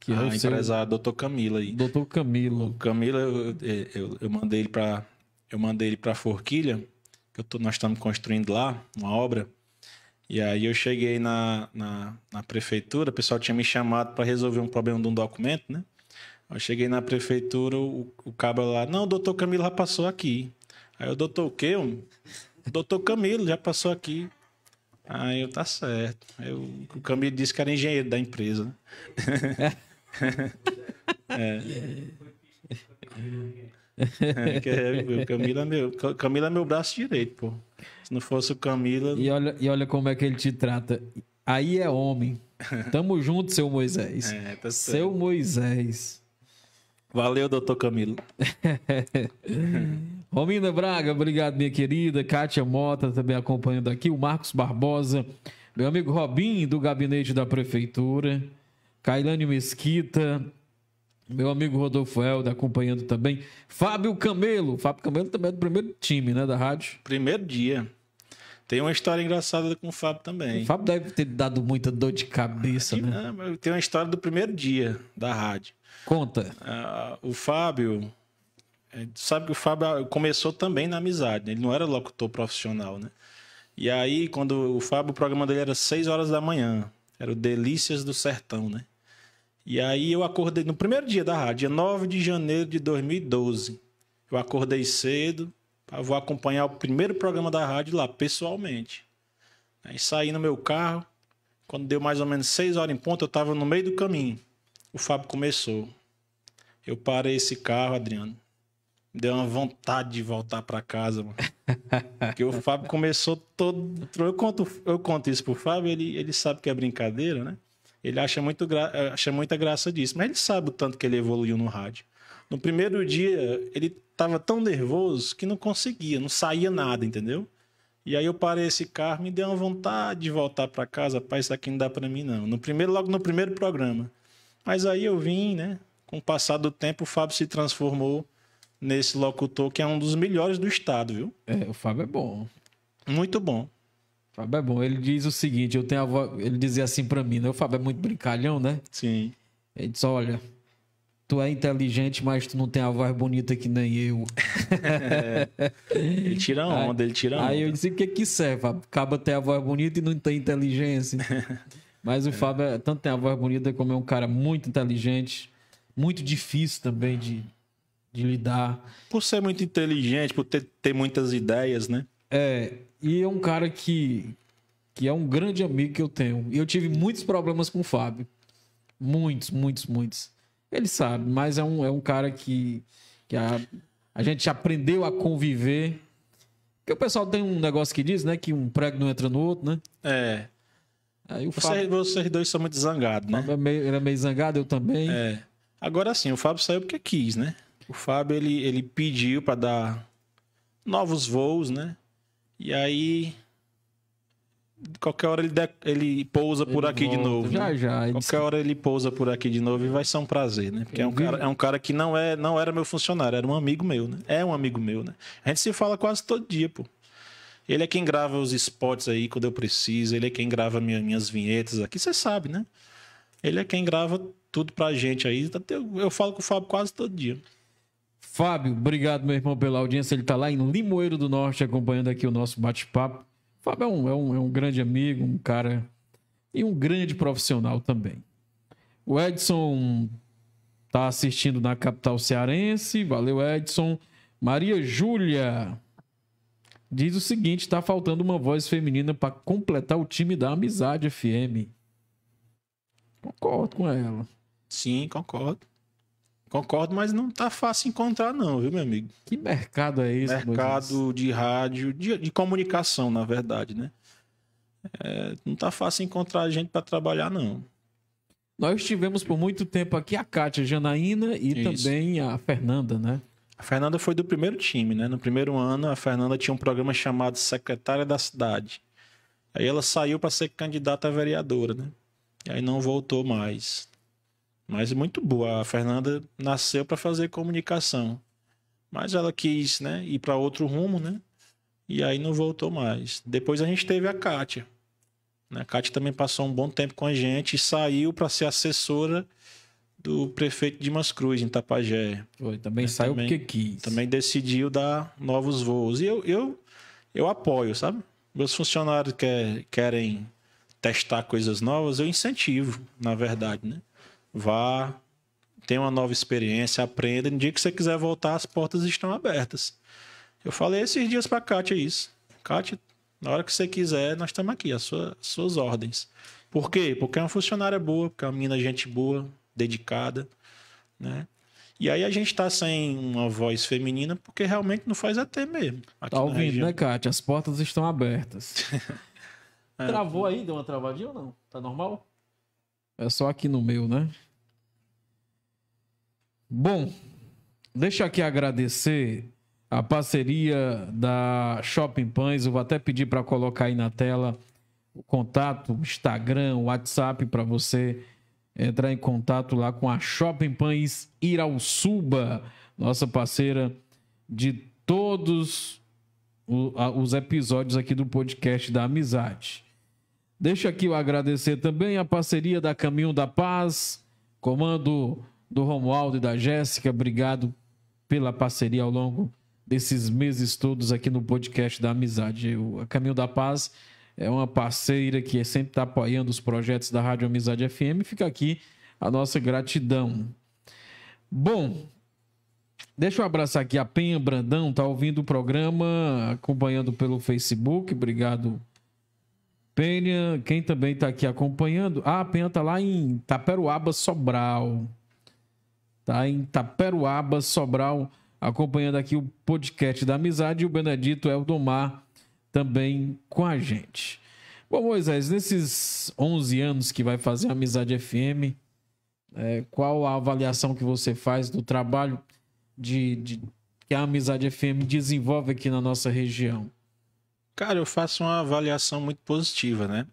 A: Que ah, é o ah, empresário, seu...
B: doutor Camilo aí. Doutor Camilo. O Camilo, eu, eu, eu mandei ele para eu mandei ele para Forquilha, que tô, nós estamos construindo lá uma obra. E aí eu cheguei na, na, na prefeitura, o pessoal tinha me chamado para resolver um problema de um documento, né? Eu cheguei na prefeitura, o, o cabo lá, não, o doutor Camilo já passou aqui. Aí o doutor Keum, doutor Camilo já passou aqui. Aí eu, tá certo. Eu, o Camilo disse que era engenheiro da empresa, né? é. é. o Camilo é, meu, Camilo é meu braço direito, pô. Se
A: não fosse o Camila. E olha, e olha como é que ele te trata. Aí é homem. Tamo junto, seu Moisés. É, tá seu Moisés.
B: Valeu, doutor Camilo.
A: Romina Braga, obrigado, minha querida. Kátia Mota também acompanhando aqui. O Marcos Barbosa, meu amigo Robin, do gabinete da prefeitura. Cailane Mesquita, meu amigo Rodolfo Helder acompanhando também. Fábio Camelo. Fábio Camelo também é do primeiro time, né, da rádio? Primeiro dia. Tem uma história engraçada com o Fábio também. O Fábio deve ter dado muita dor de cabeça, é,
B: né? Não, tem uma história do primeiro dia da rádio. Conta. Uh, o Fábio. É, sabe que o Fábio ah, começou também na amizade, né? ele não era locutor profissional, né? E aí, quando o Fábio, o programa dele era 6 horas da manhã, era o Delícias do Sertão, né? E aí eu acordei no primeiro dia da rádio, dia 9 de janeiro de 2012. Eu acordei cedo, eu vou acompanhar o primeiro programa da rádio lá, pessoalmente. Aí saí no meu carro. Quando deu mais ou menos seis horas em ponto, eu estava no meio do caminho. O Fábio começou. Eu parei esse carro, Adriano. Deu uma vontade de voltar para casa, mano. Porque o Fábio começou todo. Eu conto, eu conto isso pro Fábio, ele, ele sabe que é brincadeira, né? Ele acha, muito gra... acha muita graça disso. Mas ele sabe o tanto que ele evoluiu no rádio. No primeiro dia, ele tava tão nervoso que não conseguia, não saía nada, entendeu? E aí eu parei esse carro, me deu uma vontade de voltar para casa, pai, isso aqui não dá para mim não. No primeiro, logo no primeiro programa. Mas aí eu vim, né? Com o passar do tempo, o Fábio se transformou nesse locutor que é um dos melhores do estado, viu?
A: É, o Fábio é bom. Muito bom. O Fábio é bom. Ele diz o seguinte, eu tenho a voz, ele dizia assim para mim, né? O Fábio é muito brincalhão, né? Sim. Ele diz, olha, tu é inteligente, mas tu não tem a voz bonita que nem eu. ele tira onda, aí, ele tira onda. Aí eu disse, o que que serve? Acaba ter a voz bonita e não tem inteligência. Mas o é. Fábio tanto tem a voz bonita como é um cara muito inteligente, muito difícil também de, de lidar. Por ser muito
B: inteligente, por ter, ter muitas ideias, né?
A: É, e é um cara que, que é um grande amigo que eu tenho. E eu tive muitos problemas com o Fábio. Muitos, muitos, muitos. Ele sabe, mas é um, é um cara que, que a, a gente aprendeu a conviver. Porque o pessoal tem um negócio que diz, né? Que um prego não entra no outro, né? É. Aí o Fábio... vocês, vocês dois são muito zangados, né? Era é meio, era é meio zangado, eu também. É. Agora sim, o Fábio saiu porque quis, né?
B: O Fábio, ele, ele pediu para dar novos voos, né? E aí Qualquer hora ele, de... ele pousa ele por aqui volta, de novo. Já, né? já. Qualquer hora ele pousa por aqui de novo e vai ser um prazer, né? Porque é um, cara, é um cara que não, é, não era meu funcionário, era um amigo meu, né? É um amigo meu, né? A gente se fala quase todo dia, pô. Ele é quem grava os spots aí quando eu preciso, ele é quem grava minha, minhas vinhetas aqui, você sabe, né? Ele é quem grava tudo pra gente aí. Então eu, eu falo com o Fábio quase todo dia.
A: Fábio, obrigado, meu irmão, pela audiência. Ele tá lá em Limoeiro do Norte acompanhando aqui o nosso bate-papo. Fábio é um, é um, é um grande amigo, um cara e um grande profissional também. O Edson está assistindo na capital cearense. Valeu, Edson. Maria Júlia diz o seguinte: está faltando uma voz feminina para completar o time da Amizade FM.
B: Concordo com ela. Sim, concordo. Concordo, mas não tá fácil encontrar, não, viu, meu amigo? Que mercado é esse? Mercado de rádio, de, de, comunicação, na verdade, né? É, não tá fácil encontrar gente para trabalhar, não. Nós tivemos por muito tempo aqui a Kátia Janaína e Isso. também
A: a Fernanda, né?
B: A Fernanda foi do primeiro time, né? No primeiro ano, a Fernanda tinha um programa chamado Secretária da Cidade. Aí ela saiu para ser candidata a vereadora, né? E aí não voltou mais. Mas muito boa. A Fernanda nasceu para fazer comunicação. Mas ela quis, né, ir para outro rumo, né? E aí não voltou mais. Depois a gente teve a Kátia. Né? A Kátia também passou um bom tempo com a gente e saiu para ser assessora do prefeito Dimas Cruz, em Tapajé. Foi, também é, saiu também, porque quis. Também decidiu dar novos voos. E eu, eu, eu apoio, sabe? Meus funcionários que, querem testar coisas novas, eu incentivo, na verdade, né? vá, tenha uma nova experiência, aprenda. No dia que você quiser voltar, as portas estão abertas. Eu falei esses dias para Kátia isso. Kátia, na hora que você quiser, nós estamos aqui, as suas, suas ordens. Por quê? Porque é uma funcionária boa, porque é uma menina gente boa, dedicada, né? E aí a gente está sem uma voz feminina porque realmente não faz até mesmo. Tá ouvindo, região. né,
A: Kátia? As portas estão abertas. é. Travou aí? Deu uma travadinha ou não? Tá normal? É só aqui no meu, né? Bom, deixa aqui agradecer a parceria da Shopping Pães. Eu vou até pedir para colocar aí na tela o contato, o Instagram, o WhatsApp, para você entrar em contato lá com a Shopping Pães Irauçuba, nossa parceira de todos os episódios aqui do podcast da Amizade. Deixa aqui eu agradecer também a parceria da Caminho da Paz, comando do Romualdo e da Jéssica. Obrigado pela parceria ao longo desses meses todos aqui no podcast da Amizade. O Caminho da Paz é uma parceira que sempre está apoiando os projetos da Rádio Amizade FM. Fica aqui a nossa gratidão. Bom, deixa eu abraçar aqui a Penha Brandão, tá ouvindo o programa, acompanhando pelo Facebook. Obrigado Penha, quem também está aqui acompanhando. Ah, a Penha está lá em Taperuaba Sobral. Está em Taperuaba Sobral, acompanhando aqui o podcast da amizade. E o Benedito Eldomar também com a gente. Bom, Moisés, nesses 11 anos que vai fazer a Amizade FM, é, qual a avaliação que você faz do trabalho de, de, que a Amizade FM desenvolve aqui na nossa região? Cara, eu faço
B: uma avaliação muito positiva, né?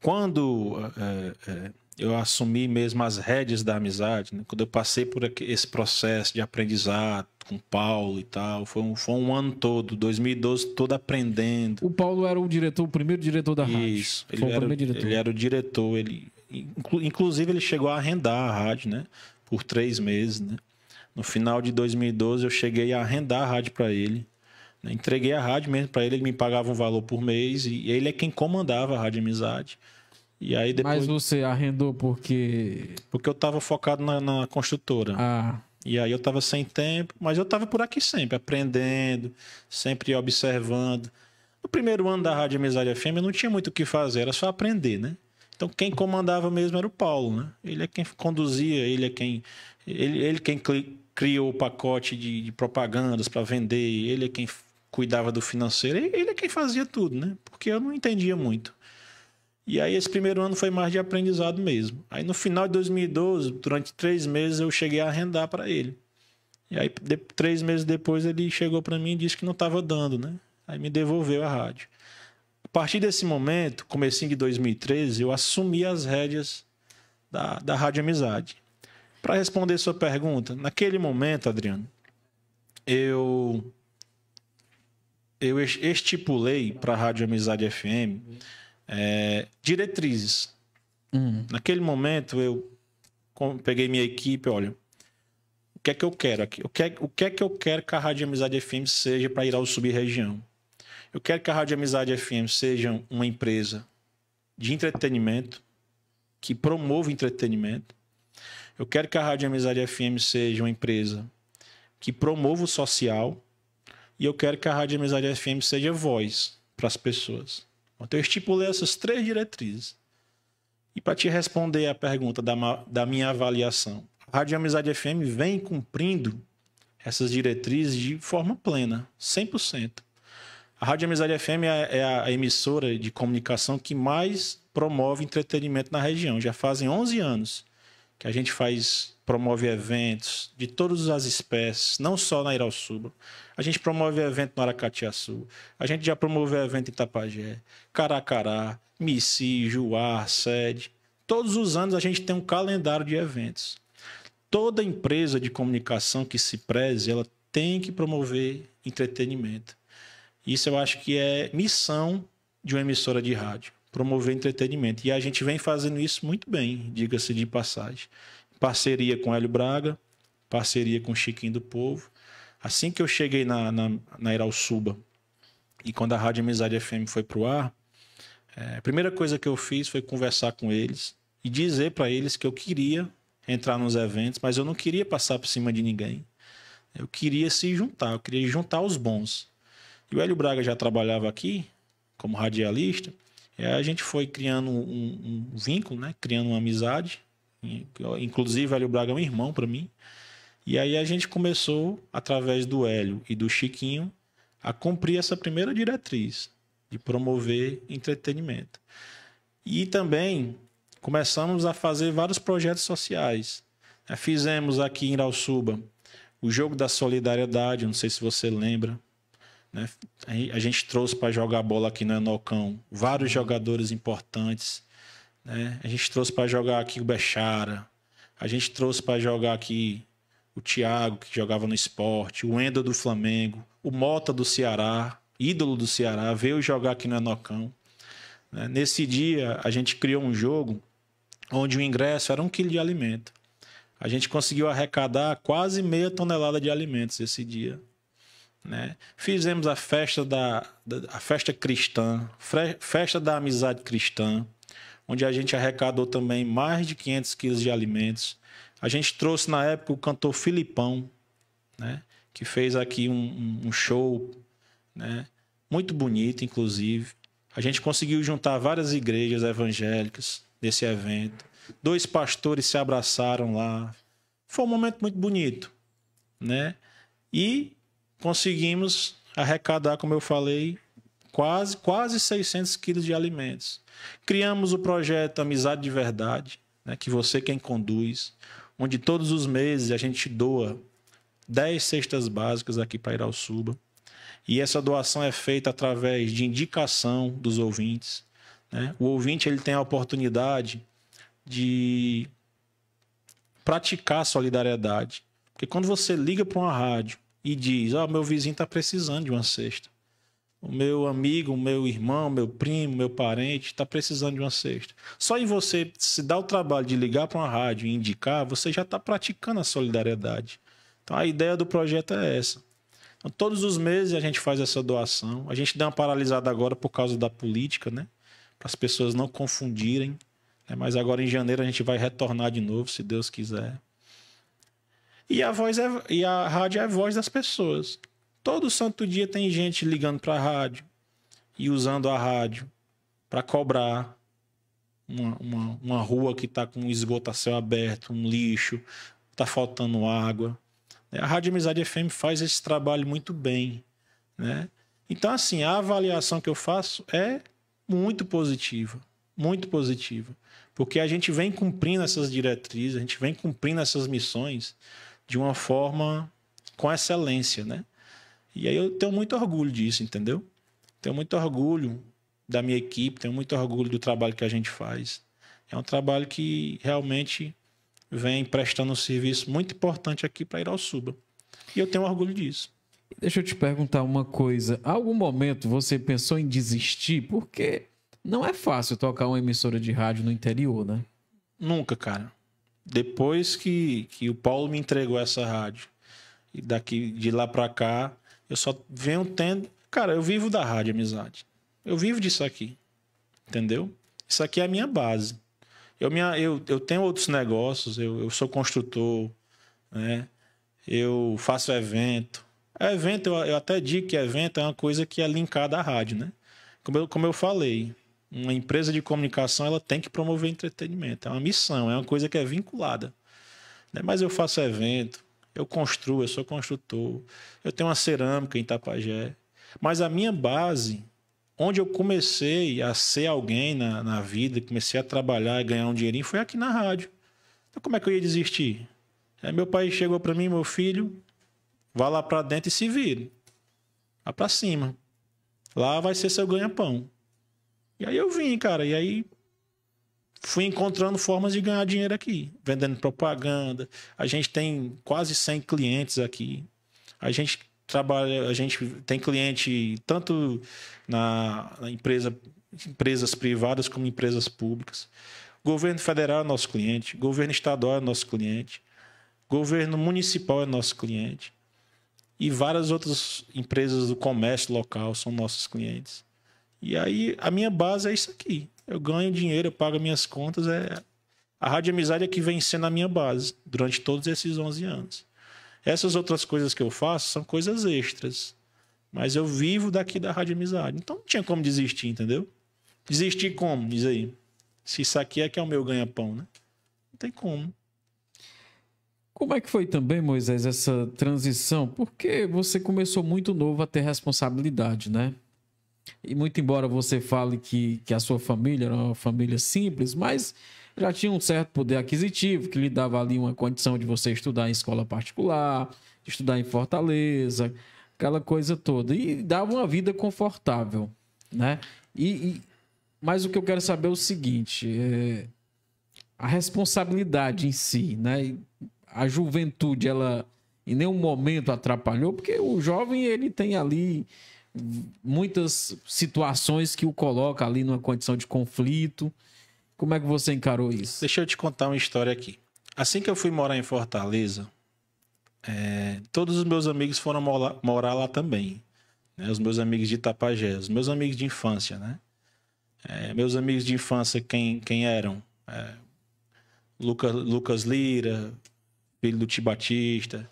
B: Quando é, é, eu assumi mesmo as rédeas da amizade, né? quando eu passei por esse processo de aprendizado com o Paulo e tal, foi um, foi um ano todo, 2012 todo aprendendo.
A: O Paulo era o diretor, o primeiro diretor da rádio. Isso, ele, era, o diretor. ele era o diretor, ele, inclusive
B: ele chegou a arrendar a rádio, né? Por três meses, né? No final de 2012 eu cheguei a arrendar a rádio para ele. Né? Entreguei a rádio mesmo para ele, ele me pagava um valor por mês e ele é quem comandava a Rádio Amizade. E aí depois... Mas
A: você arrendou porque. Porque
B: eu estava focado na, na construtora. Ah. E aí eu estava sem tempo, mas eu estava por aqui sempre, aprendendo, sempre observando. No primeiro ano da Rádio Amizade FM, eu não tinha muito o que fazer, era só aprender, né? Então quem comandava mesmo era o Paulo, né? Ele é quem conduzia, ele é quem ele, ele quem criou o pacote de, de propagandas para vender, ele é quem cuidava do financeiro, ele é quem fazia tudo, né? Porque eu não entendia muito. E aí esse primeiro ano foi mais de aprendizado mesmo. Aí no final de 2012, durante três meses, eu cheguei a arrendar para ele. E aí de, três meses depois ele chegou para mim e disse que não estava dando, né? Aí me devolveu a rádio. A partir desse momento, comecinho de 2013, eu assumi as rédeas da, da Rádio Amizade. Para responder sua pergunta, naquele momento, Adriano, eu eu estipulei para a Rádio Amizade FM é, diretrizes. Uhum. Naquele momento, eu peguei minha equipe, olha, o que é que eu quero aqui? O que é, o que, é que eu quero que a Rádio Amizade FM seja para ir ao sub-região? Eu quero que a Rádio Amizade FM seja uma empresa de entretenimento, que promova entretenimento. Eu quero que a Rádio Amizade FM seja uma empresa que promova o social e eu quero que a Rádio Amizade FM seja voz para as pessoas. Então eu estipulei essas três diretrizes. E para te responder a pergunta da, da minha avaliação, a Rádio Amizade FM vem cumprindo essas diretrizes de forma plena, 100%. A Rádio Amizade FM é, é a emissora de comunicação que mais promove entretenimento na região. Já fazem 11 anos que a gente faz, promove eventos de todas as espécies, não só na Irauçuba. A gente promove evento no Aracatiaçu, a gente já promoveu evento em Itapajé, Caracará, Missi, Juar, Sede. Todos os anos a gente tem um calendário de eventos. Toda empresa de comunicação que se preze, ela tem que promover entretenimento. Isso eu acho que é missão de uma emissora de rádio promover entretenimento. E a gente vem fazendo isso muito bem, diga-se de passagem. Parceria com Hélio Braga, parceria com Chiquinho do Povo. Assim que eu cheguei na, na, na Irauçuba e quando a Rádio Amizade FM foi para o ar, é, a primeira coisa que eu fiz foi conversar com eles e dizer para eles que eu queria entrar nos eventos, mas eu não queria passar por cima de ninguém. Eu queria se juntar, eu queria juntar os bons. E o Hélio Braga já trabalhava aqui como radialista, e é, a gente foi criando um, um vínculo, né? Criando uma amizade. Inclusive, Hélio Braga é um irmão para mim. E aí a gente começou, através do Hélio e do Chiquinho, a cumprir essa primeira diretriz de promover entretenimento. E também começamos a fazer vários projetos sociais. Fizemos aqui em Irauçuba o Jogo da Solidariedade, não sei se você lembra, né? A gente trouxe para jogar bola aqui no Enocão vários jogadores importantes. Né? A gente trouxe para jogar aqui o Bechara. A gente trouxe para jogar aqui o Thiago, que jogava no esporte, o Endo do Flamengo, o Mota do Ceará, ídolo do Ceará, veio jogar aqui no Enocão. Né? Nesse dia, a gente criou um jogo onde o ingresso era um quilo de alimento. A gente conseguiu arrecadar quase meia tonelada de alimentos esse dia. Né? Fizemos a festa da, da a festa cristã, festa da amizade cristã, onde a gente arrecadou também mais de 500 quilos de alimentos. A gente trouxe na época o cantor Filipão, né? que fez aqui um, um show né? muito bonito, inclusive. A gente conseguiu juntar várias igrejas evangélicas nesse evento. Dois pastores se abraçaram lá. Foi um momento muito bonito, né? E conseguimos arrecadar, como eu falei, quase, quase 600 quilos de alimentos. Criamos o projeto Amizade de Verdade, né, que você quem conduz, onde todos os meses a gente doa 10 cestas básicas aqui para Irauçuba. E essa doação é feita através de indicação dos ouvintes. Né? O ouvinte ele tem a oportunidade de praticar solidariedade. Porque quando você liga para uma rádio e diz: Ó, oh, meu vizinho está precisando de uma cesta. O meu amigo, o meu irmão, meu primo, meu parente está precisando de uma cesta. Só em você se dar o trabalho de ligar para uma rádio e indicar, você já está praticando a solidariedade. Então a ideia do projeto é essa. Então, todos os meses a gente faz essa doação. A gente deu uma paralisada agora por causa da política, né? Para as pessoas não confundirem. Né? Mas agora em janeiro a gente vai retornar de novo, se Deus quiser. E a voz é, e a rádio é a voz das pessoas. Todo santo dia tem gente ligando para a rádio e usando a rádio para cobrar uma, uma, uma, rua que está com esgoto a céu aberto, um lixo, está faltando água. É, a Rádio Amizade FM faz esse trabalho muito bem. Né? Então, assim, a avaliação que eu faço é muito positiva. Muito positiva. Porque a gente vem cumprindo essas diretrizes, a gente vem cumprindo essas missões de uma forma com excelência, né? E aí eu tenho muito orgulho disso, entendeu? Tenho muito orgulho da minha equipe, tenho muito orgulho do trabalho que a gente faz. É um trabalho que realmente vem prestando um serviço muito importante aqui para Irauçuba.
A: E eu tenho orgulho disso. Deixa eu te perguntar uma coisa. algum momento você pensou em desistir? Porque não é fácil tocar uma emissora de rádio no interior, né? Nunca, cara
B: depois que, que o Paulo me entregou essa rádio, e daqui de lá para cá, eu só venho tendo. Cara, eu vivo da rádio amizade. Eu vivo disso aqui. Entendeu? Isso aqui é a minha base. Eu, minha, eu, eu tenho outros negócios, eu, eu sou construtor, né? eu faço evento. evento, eu, eu até digo que evento é uma coisa que é linkada à rádio, né? Como eu, como eu falei, uma empresa de comunicação ela tem que promover entretenimento. É uma missão, é uma coisa que é vinculada. Né? Mas eu faço evento, eu construo, eu sou construtor, eu tenho uma cerâmica em Itapajé. Mas a minha base, onde eu comecei a ser alguém na, na vida, comecei a trabalhar e ganhar um dinheirinho, foi aqui na rádio. Então, como é que eu ia desistir? Aí meu pai chegou para mim, meu filho, vá lá para dentro e se vire. Vá para cima. Lá vai ser seu ganha-pão. E aí eu vim, cara, e aí fui encontrando formas de ganhar dinheiro aqui, vendendo propaganda. A gente tem quase 100 clientes aqui. A gente trabalha, a gente tem cliente tanto na, na empresa empresas privadas como empresas públicas. Governo federal é nosso cliente, governo estadual é nosso cliente, governo municipal é nosso cliente. E várias outras empresas do comércio local são nossos clientes. E aí a minha base é isso aqui. Eu ganho dinheiro, eu pago minhas contas. É... A Rádio Amizade é que vem sendo a minha base durante todos esses 11 anos. Essas outras coisas que eu faço são coisas extras. Mas eu vivo daqui da Rádio Amizade. Então não tinha como desistir, entendeu? Desistir como? Diz aí. Se isso aqui é que é o meu ganha-pão, né? Não tem como.
A: Como é que foi também, Moisés, essa transição? Porque você começou muito novo a ter responsabilidade, né? E muito embora você fale que, que a sua família era uma família simples, mas já tinha um certo poder aquisitivo que lhe dava ali uma condição de você estudar em escola particular, estudar em Fortaleza, aquela coisa toda. E dava uma vida confortável, né? E, e mas o que eu quero saber é o seguinte, é, a responsabilidade em si, né? A juventude, ela em nenhum momento atrapalhou, porque o jovem, ele tem ali muitas situações que o coloca ali numa condição de conflito. Como é que você encarou isso? Deixa eu te contar uma história
B: aqui. Assim que eu fui morar em Fortaleza, é, todos os meus amigos foram morar, morar lá também. Né? Os meus amigos de os meus amigos de infância, né? É, meus amigos de infância, quem, quem eram? É, Lucas, Lucas Lira, filho do Tibatista,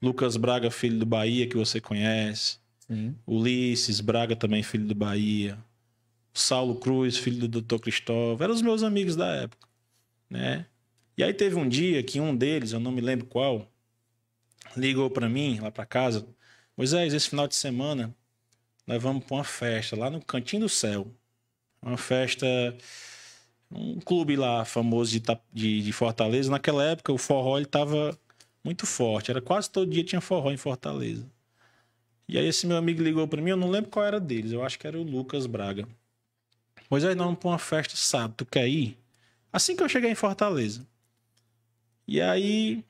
B: Lucas Braga, filho do Bahia, que você conhece, Uhum. Ulisses, Braga também, filho do Bahia. Saulo Cruz, filho do Dr. Cristóvão. Eram os meus amigos da época, né? E aí teve um dia que um deles, eu não me lembro qual, ligou para mim, lá para casa. Moisés, esse final de semana nós vamos para uma festa lá no Cantinho do Céu. Uma festa, um clube lá famoso de, de, de Fortaleza. Naquela época o forró estava muito forte, era quase todo dia tinha forró em Fortaleza. E aí esse meu amigo ligou para mim, eu não lembro qual era deles, eu acho que era o Lucas Braga. Pois aí nós vamos pra uma festa sábado, tu quer ir? Assim que eu cheguei em Fortaleza. E aí,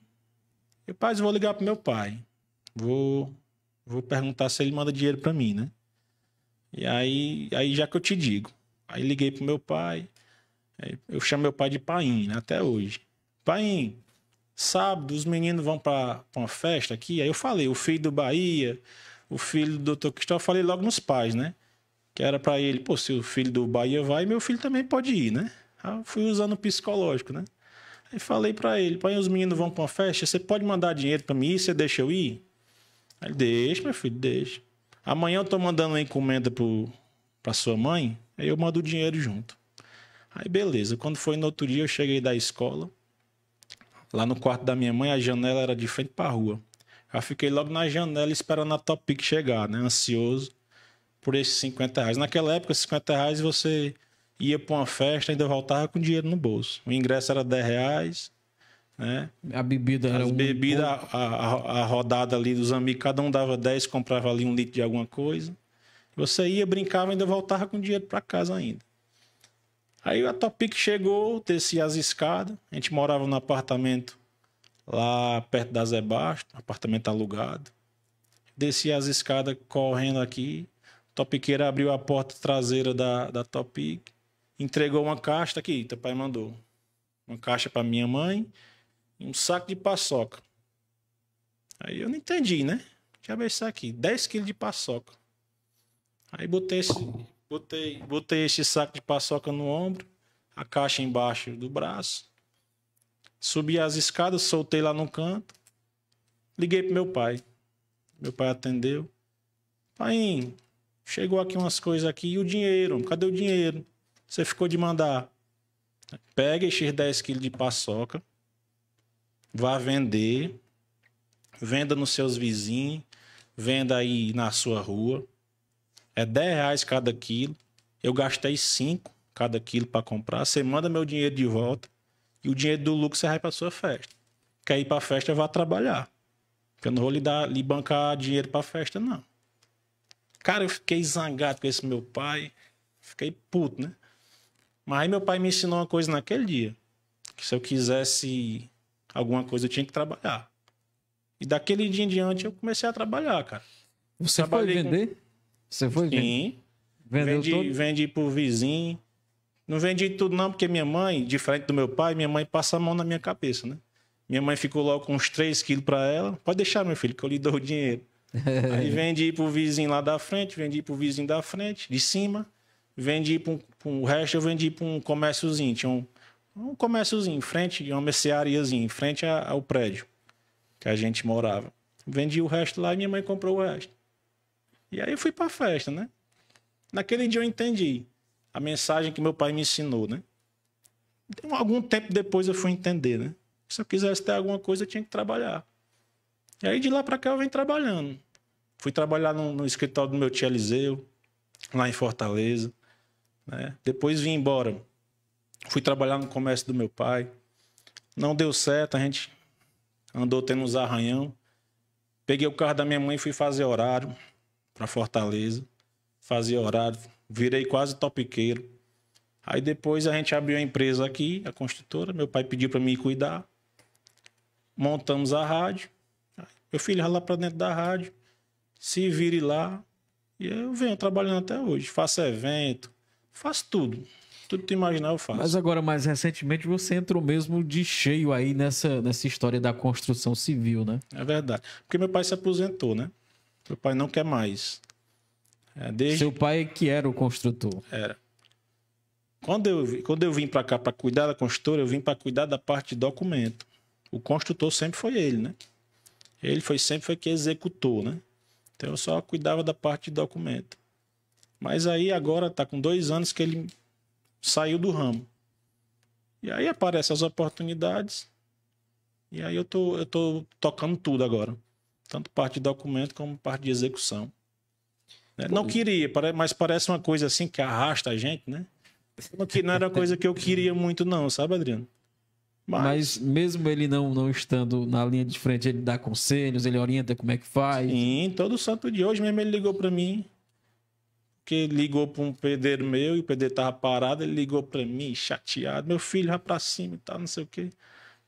B: eu, pai, vou ligar pro meu pai. Vou vou perguntar se ele manda dinheiro para mim, né? E aí, aí já que eu te digo. Aí liguei pro meu pai. Eu chamo meu pai de Paim, né? até hoje. Paim, sábado os meninos vão para uma festa aqui. Aí eu falei, o filho do Bahia, o filho do Dr. Cristóvão, falei logo nos pais, né? Que era para ele, pô, se o filho do Bahia vai, meu filho também pode ir, né? fui usando o psicológico, né? Aí falei para ele, pai, os meninos vão pra uma festa, você pode mandar dinheiro para mim, você deixa eu ir? Aí ele, deixa, meu filho, deixa. Amanhã eu tô mandando uma encomenda pro, pra sua mãe, aí eu mando o dinheiro junto. Aí beleza, quando foi no outro dia, eu cheguei da escola, lá no quarto da minha mãe, a janela era de frente pra rua. Aí fiquei logo na janela esperando a Top Pick chegar, né? Ansioso por esses 50 reais. Naquela época, 50 reais você ia para uma festa e ainda voltava com dinheiro no bolso. O ingresso era 10 reais, né? A bebida As era um... bebida, a, a, a, rodada ali dos amigos, cada um dava 10, comprava ali um litro de alguma coisa. Você ia, brincava ainda voltava com dinheiro para casa ainda. Aí a Topic chegou, descia as escadas. A gente morava no apartamento lá perto da Zé Basto, apartamento alugado. Desci as escadas correndo aqui. Topiqueira abriu a porta traseira da, da Topic, entregou uma caixa aqui, teu pai mandou. Uma caixa para minha mãe e um saco de paçoca. Aí eu não entendi, né? Deixa eu ver isso aqui, 10 quilos de paçoca. Aí botei esse, botei, botei esse saco de paçoca no ombro, a caixa embaixo do braço Subi as escadas, soltei lá no canto. Liguei pro meu pai. Meu pai atendeu. Pai, chegou aqui umas coisas aqui. E o dinheiro? Cadê o dinheiro? Você ficou de mandar. Pega esses 10 quilos de paçoca. Vá vender. Venda nos seus vizinhos. Venda aí na sua rua. É 10 reais cada quilo. Eu gastei 5 cada quilo para comprar. Você manda meu dinheiro de volta. E o dinheiro do lucro você vai pra sua festa. Quer ir pra festa, vá trabalhar. Porque eu não vou lhe, dar, lhe bancar dinheiro pra festa, não. Cara, eu fiquei zangado com esse meu pai. Fiquei puto, né? Mas aí meu pai me ensinou uma coisa naquele dia. Que se eu quisesse alguma coisa, eu tinha que trabalhar. E daquele dia em diante eu comecei a trabalhar, cara. Você Trabalhei foi vender? Com... Você foi Sim. Vender? Vendeu vendi, todo? vendi pro vizinho, não vendi tudo, não, porque minha mãe, diferente do meu pai, minha mãe passa a mão na minha cabeça, né? Minha mãe ficou logo com uns 3 quilos para ela. Pode deixar, meu filho, que eu lhe dou o dinheiro. Aí vendi pro vizinho lá da frente, vendi pro vizinho da frente, de cima. Vendi pro, o resto, eu vendi para um comérciozinho. Tinha um, um comérciozinho em frente, uma merceariazinha, em frente ao prédio que a gente morava. Vendi o resto lá e minha mãe comprou o resto. E aí eu fui pra festa, né? Naquele dia eu entendi a mensagem que meu pai me ensinou, né? Então, algum tempo depois eu fui entender, né? Se eu quisesse ter alguma coisa, eu tinha que trabalhar. E aí de lá para cá eu venho trabalhando. Fui trabalhar no, no, escritório do meu tio Eliseu, lá em Fortaleza. Né? Depois vim embora. Fui trabalhar no comércio do meu pai. Não deu certo, a gente andou tendo uns arranhão. Peguei o carro da minha mãe e fui fazer horário para Fortaleza. Fazia horário, virei quase topiqueiro. Aí depois a gente abriu a empresa aqui, a construtora, meu pai pediu para me cuidar. Montamos a rádio. Meu filho lá para dentro da rádio, se vire lá. E eu venho trabalhando até hoje, faço evento, faço tudo. Tudo que imaginar eu faço. Mas
A: agora, mais recentemente, você entrou mesmo de cheio aí nessa, nessa história da construção civil, né? É verdade. Porque meu pai se aposentou, né?
B: Meu pai não quer mais. É, desde... Seu pai que era o construtor. Era. Quando eu, quando eu vim para cá para cuidar da construtora, eu vim para cuidar da parte de documento. O construtor sempre foi ele, né? Ele foi sempre foi que executou, né? Então eu só cuidava da parte de documento. Mas aí agora tá com dois anos que ele saiu do ramo. E aí aparecem as oportunidades. E aí eu tô, eu tô tocando tudo agora. Tanto parte de documento como parte de execução. É, não queria, mas parece uma coisa assim que arrasta a gente, né? Não, que, não era uma coisa que eu queria muito, não, sabe, Adriano?
A: Mas... Mas, mesmo ele não, não estando na linha de frente, ele dá conselhos, ele orienta como é que faz. Sim,
B: todo santo dia. Hoje mesmo ele ligou para mim. Porque ligou para um pedreiro meu e o pedreiro tava parado, ele ligou para mim, chateado. Meu filho vai para cima e tal, não sei o quê.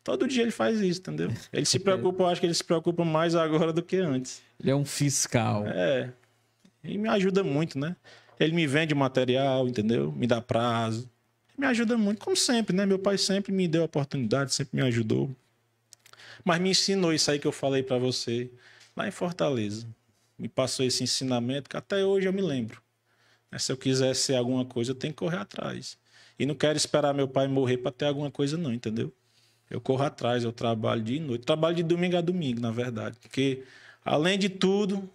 B: Todo dia ele faz isso, entendeu? Ele se preocupa, eu acho que ele se preocupa mais agora do que antes. Ele é um fiscal. É. E me ajuda muito, né? Ele me vende material, entendeu? Me dá prazo. Me ajuda muito, como sempre, né? Meu pai sempre me deu oportunidade, sempre me ajudou. Mas me ensinou isso aí que eu falei para você lá em Fortaleza. Me passou esse ensinamento que até hoje eu me lembro. Né? Se eu quiser ser alguma coisa, eu tenho que correr atrás. E não quero esperar meu pai morrer para ter alguma coisa, não, entendeu? Eu corro atrás, eu trabalho de noite. Trabalho de domingo a domingo, na verdade. Porque, além de tudo,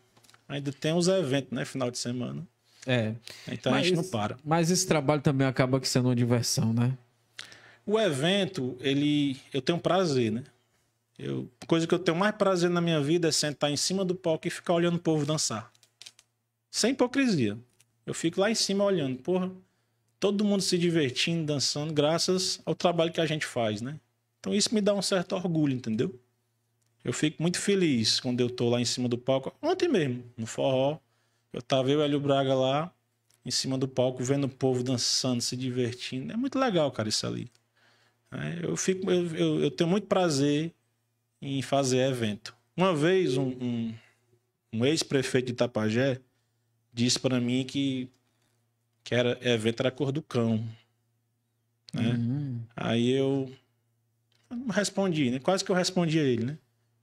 B: ainda tem os eventos, né? Final de semana.
A: É. Então mas, a gente não para. Mas esse trabalho também acaba sendo uma diversão, né?
B: O evento, ele. Eu tenho prazer, né? Eu, coisa que eu tenho mais prazer na minha vida é sentar em cima do palco e ficar olhando o povo dançar. Sem hipocrisia. Eu fico lá em cima olhando, porra, todo mundo se divertindo, dançando, graças ao trabalho que a gente faz, né? Então isso me dá um certo orgulho, entendeu? Eu fico muito feliz quando eu tô lá em cima do palco. Ontem mesmo, no forró, eu tava eu e Hélio Braga lá em cima do palco, vendo o povo dançando, se divertindo. É muito legal, cara, isso ali. É, eu, fico, eu, eu, eu, tenho muito prazer em fazer evento. Uma vez, um, um, um ex-prefeito de Itapajé disse para mim que, que era, evento era cor do cão. Né? Uhum. Aí eu não respondi, né? Quase que eu respondi a ele, né?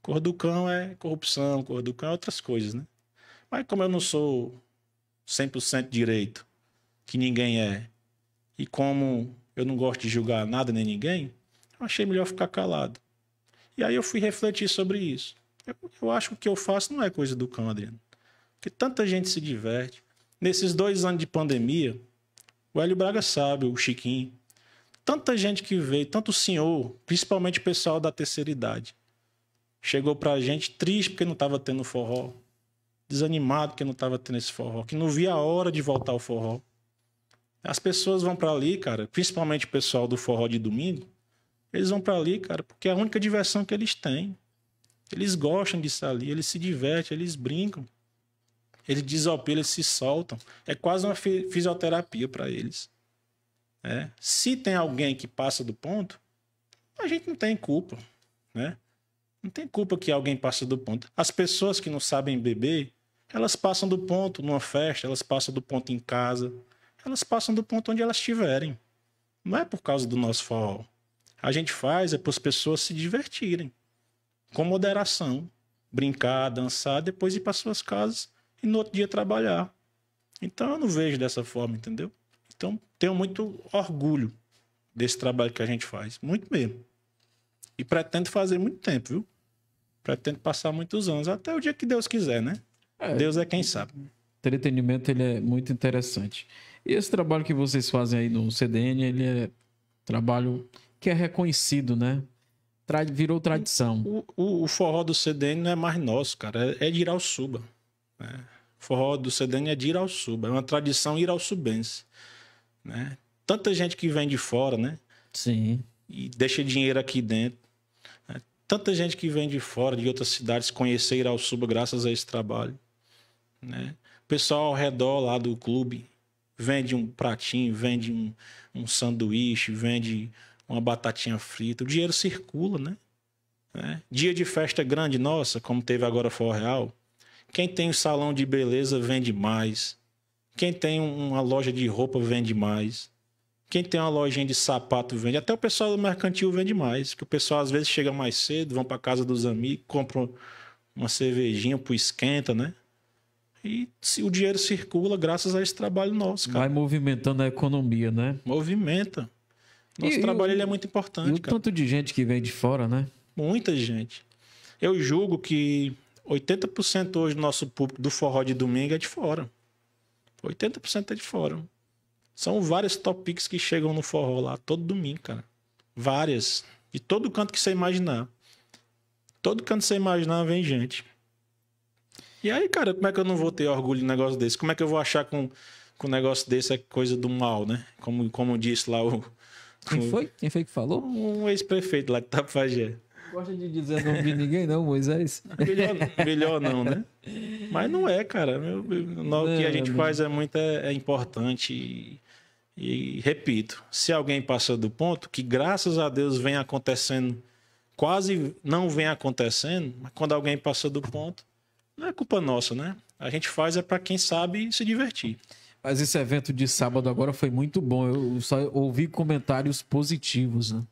B: Cor do cão é corrupção, cor do cão é outras coisas, né? Mas como eu não sou 100% direito, que ninguém é, e como eu não gosto de julgar nada nem ninguém, eu achei melhor ficar calado. E aí eu fui refletir sobre isso. Eu, eu acho que o que eu faço não é coisa do cão, Adriano. Porque tanta gente se diverte. Nesses dois anos de pandemia, o Hélio Braga sabe, o Chiquinho, tanta gente que veio, tanto senhor, principalmente o pessoal da terceira idade chegou pra gente triste porque não tava tendo forró, desanimado porque não tava tendo esse forró, que não via a hora de voltar ao forró. As pessoas vão para ali, cara, principalmente o pessoal do forró de domingo, eles vão para ali, cara, porque é a única diversão que eles têm. Eles gostam de estar ali, eles se divertem, eles brincam. Eles desopilam, eles se soltam. É quase uma fisioterapia para eles. É. Se tem alguém que passa do ponto, a gente não tem culpa, né? Não tem culpa que alguém passe do ponto. As pessoas que não sabem beber, elas passam do ponto numa festa, elas passam do ponto em casa, elas passam do ponto onde elas estiverem. Não é por causa do nosso forró. A gente faz é para as pessoas se divertirem, com moderação, brincar, dançar, depois ir para suas casas e no outro dia trabalhar. Então eu não vejo dessa forma, entendeu? Então tenho muito orgulho desse trabalho que a gente faz, muito mesmo. E pretendo fazer muito tempo, viu? pretendo passar muitos anos, até o dia que Deus quiser, né?
A: É, Deus é quem sabe. Entretenimento ele é muito interessante. E esse trabalho que vocês fazem aí no CDN, ele é trabalho que é reconhecido, né? Tra... Virou tradição.
B: O, o, o, forró do CDN não é mais nosso, cara. É, é de Irauçuba. Né? O forró do CDN é de Irauçuba. É uma tradição irauçubense. Né? Tanta gente que vem de fora, né? Sim. E deixa dinheiro aqui dentro Tanta gente que vem de fora, de outras cidades, conhecer Irauçuba graças a esse trabalho. Né? O pessoal ao redor lá do clube vende um pratinho, vende um, um sanduíche, vende uma batatinha frita. O dinheiro circula, né? né? Dia de festa é grande nossa, como teve agora For Real. Quem tem um salão de beleza vende mais. Quem tem uma loja de roupa vende mais. Quem tem uma lojinha de sapato vende. Até o pessoal do mercantil vende mais. Que o pessoal às vezes chega mais cedo, vão para casa dos amigos, compram uma cervejinha pro esquenta, né? E o dinheiro circula graças a esse trabalho nosso, cara. Vai
A: movimentando a economia, né?
B: Movimenta. Nosso e, trabalho e o,
A: é muito importante. E o cara. tanto de gente que vem de fora, né?
B: Muita gente. Eu julgo que 80% hoje do nosso público do forró de domingo é de fora. 80% é de fora. São várias topics que chegam no forró lá todo domingo, cara. Várias. De todo canto que você imaginar. Todo canto que você imaginar vem gente. E aí, cara, como é que eu não vou ter orgulho de um negócio desse? Como é que eu vou achar com com um negócio desse é coisa do mal, né? Como, como disse lá o. Quem foi?
A: Quem foi que falou?
B: Um ex-prefeito lá de Tapajé.
A: Gosta de dizer não vi ninguém, não, Moisés. Melhor,
B: melhor não, né? Mas não é, cara. o que a gente não. faz é muito é, é importante. E, e repito, se alguém passou do ponto, que graças a Deus vem acontecendo, quase não vem acontecendo, mas quando alguém passou do ponto, não é culpa nossa, né? A gente faz é para quem sabe se divertir.
A: Mas esse evento de sábado agora foi muito bom. Eu só ouvi comentários positivos, né?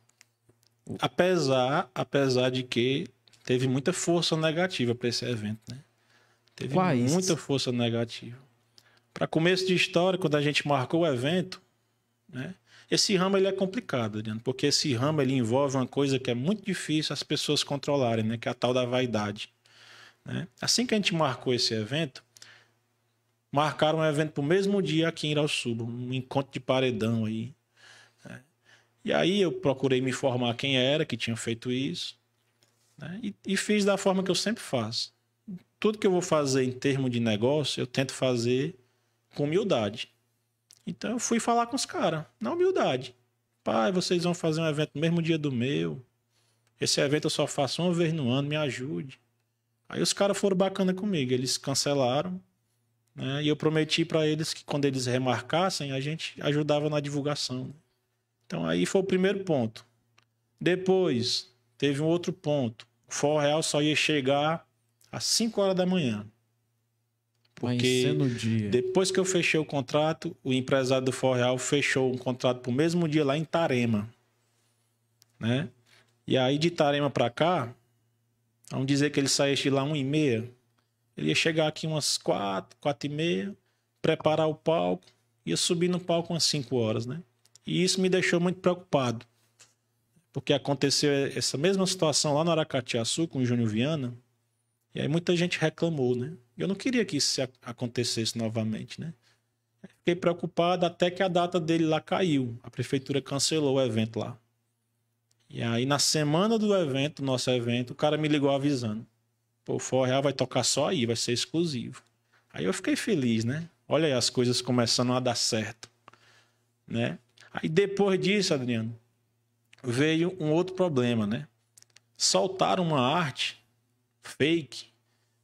B: Apesar, apesar de que teve muita força negativa para esse evento, né? Teve Quais? muita força negativa. Para começo de história, quando a gente marcou o evento, né? Esse ramo ele é complicado, Adriano, porque esse ramo ele envolve uma coisa que é muito difícil as pessoas controlarem, né? que é a tal da vaidade. Né? Assim que a gente marcou esse evento, marcaram um evento para o mesmo dia aqui em Irauçuba, um encontro de paredão aí. Né? E aí eu procurei me informar quem era que tinha feito isso né? e, e fiz da forma que eu sempre faço. Tudo que eu vou fazer em termos de negócio, eu tento fazer com humildade. Então eu fui falar com os caras, na humildade. Pai, vocês vão fazer um evento no mesmo dia do meu. Esse evento eu só faço uma vez no ano, me ajude. Aí os caras foram bacana comigo, eles cancelaram. Né? E eu prometi para eles que quando eles remarcassem, a gente ajudava na divulgação. Então aí foi o primeiro ponto. Depois, teve um outro ponto. O Forró Real só ia chegar às 5 horas da manhã. Porque depois que eu fechei o contrato, o empresário do Forreal fechou um contrato para o mesmo dia lá em Tarema. Né? E aí de Tarema para cá, vamos dizer que ele saísse de lá 1 e meia, ele ia chegar aqui umas 4, 4 e meia, preparar o palco, ia subir no palco umas 5 horas. Né? E isso me deixou muito preocupado. Porque aconteceu essa mesma situação lá no Aracatiaçu com o Júnior Viana, e aí muita gente reclamou, né? Eu não queria que isso acontecesse novamente, né? Fiquei preocupado até que a data dele lá caiu. A prefeitura cancelou o evento lá. E aí, na semana do evento, nosso evento, o cara me ligou avisando. Pô, o Real vai tocar só aí, vai ser exclusivo. Aí eu fiquei feliz, né? Olha aí as coisas começando a dar certo, né? Aí depois disso, Adriano, veio um outro problema, né? Soltaram uma arte fake,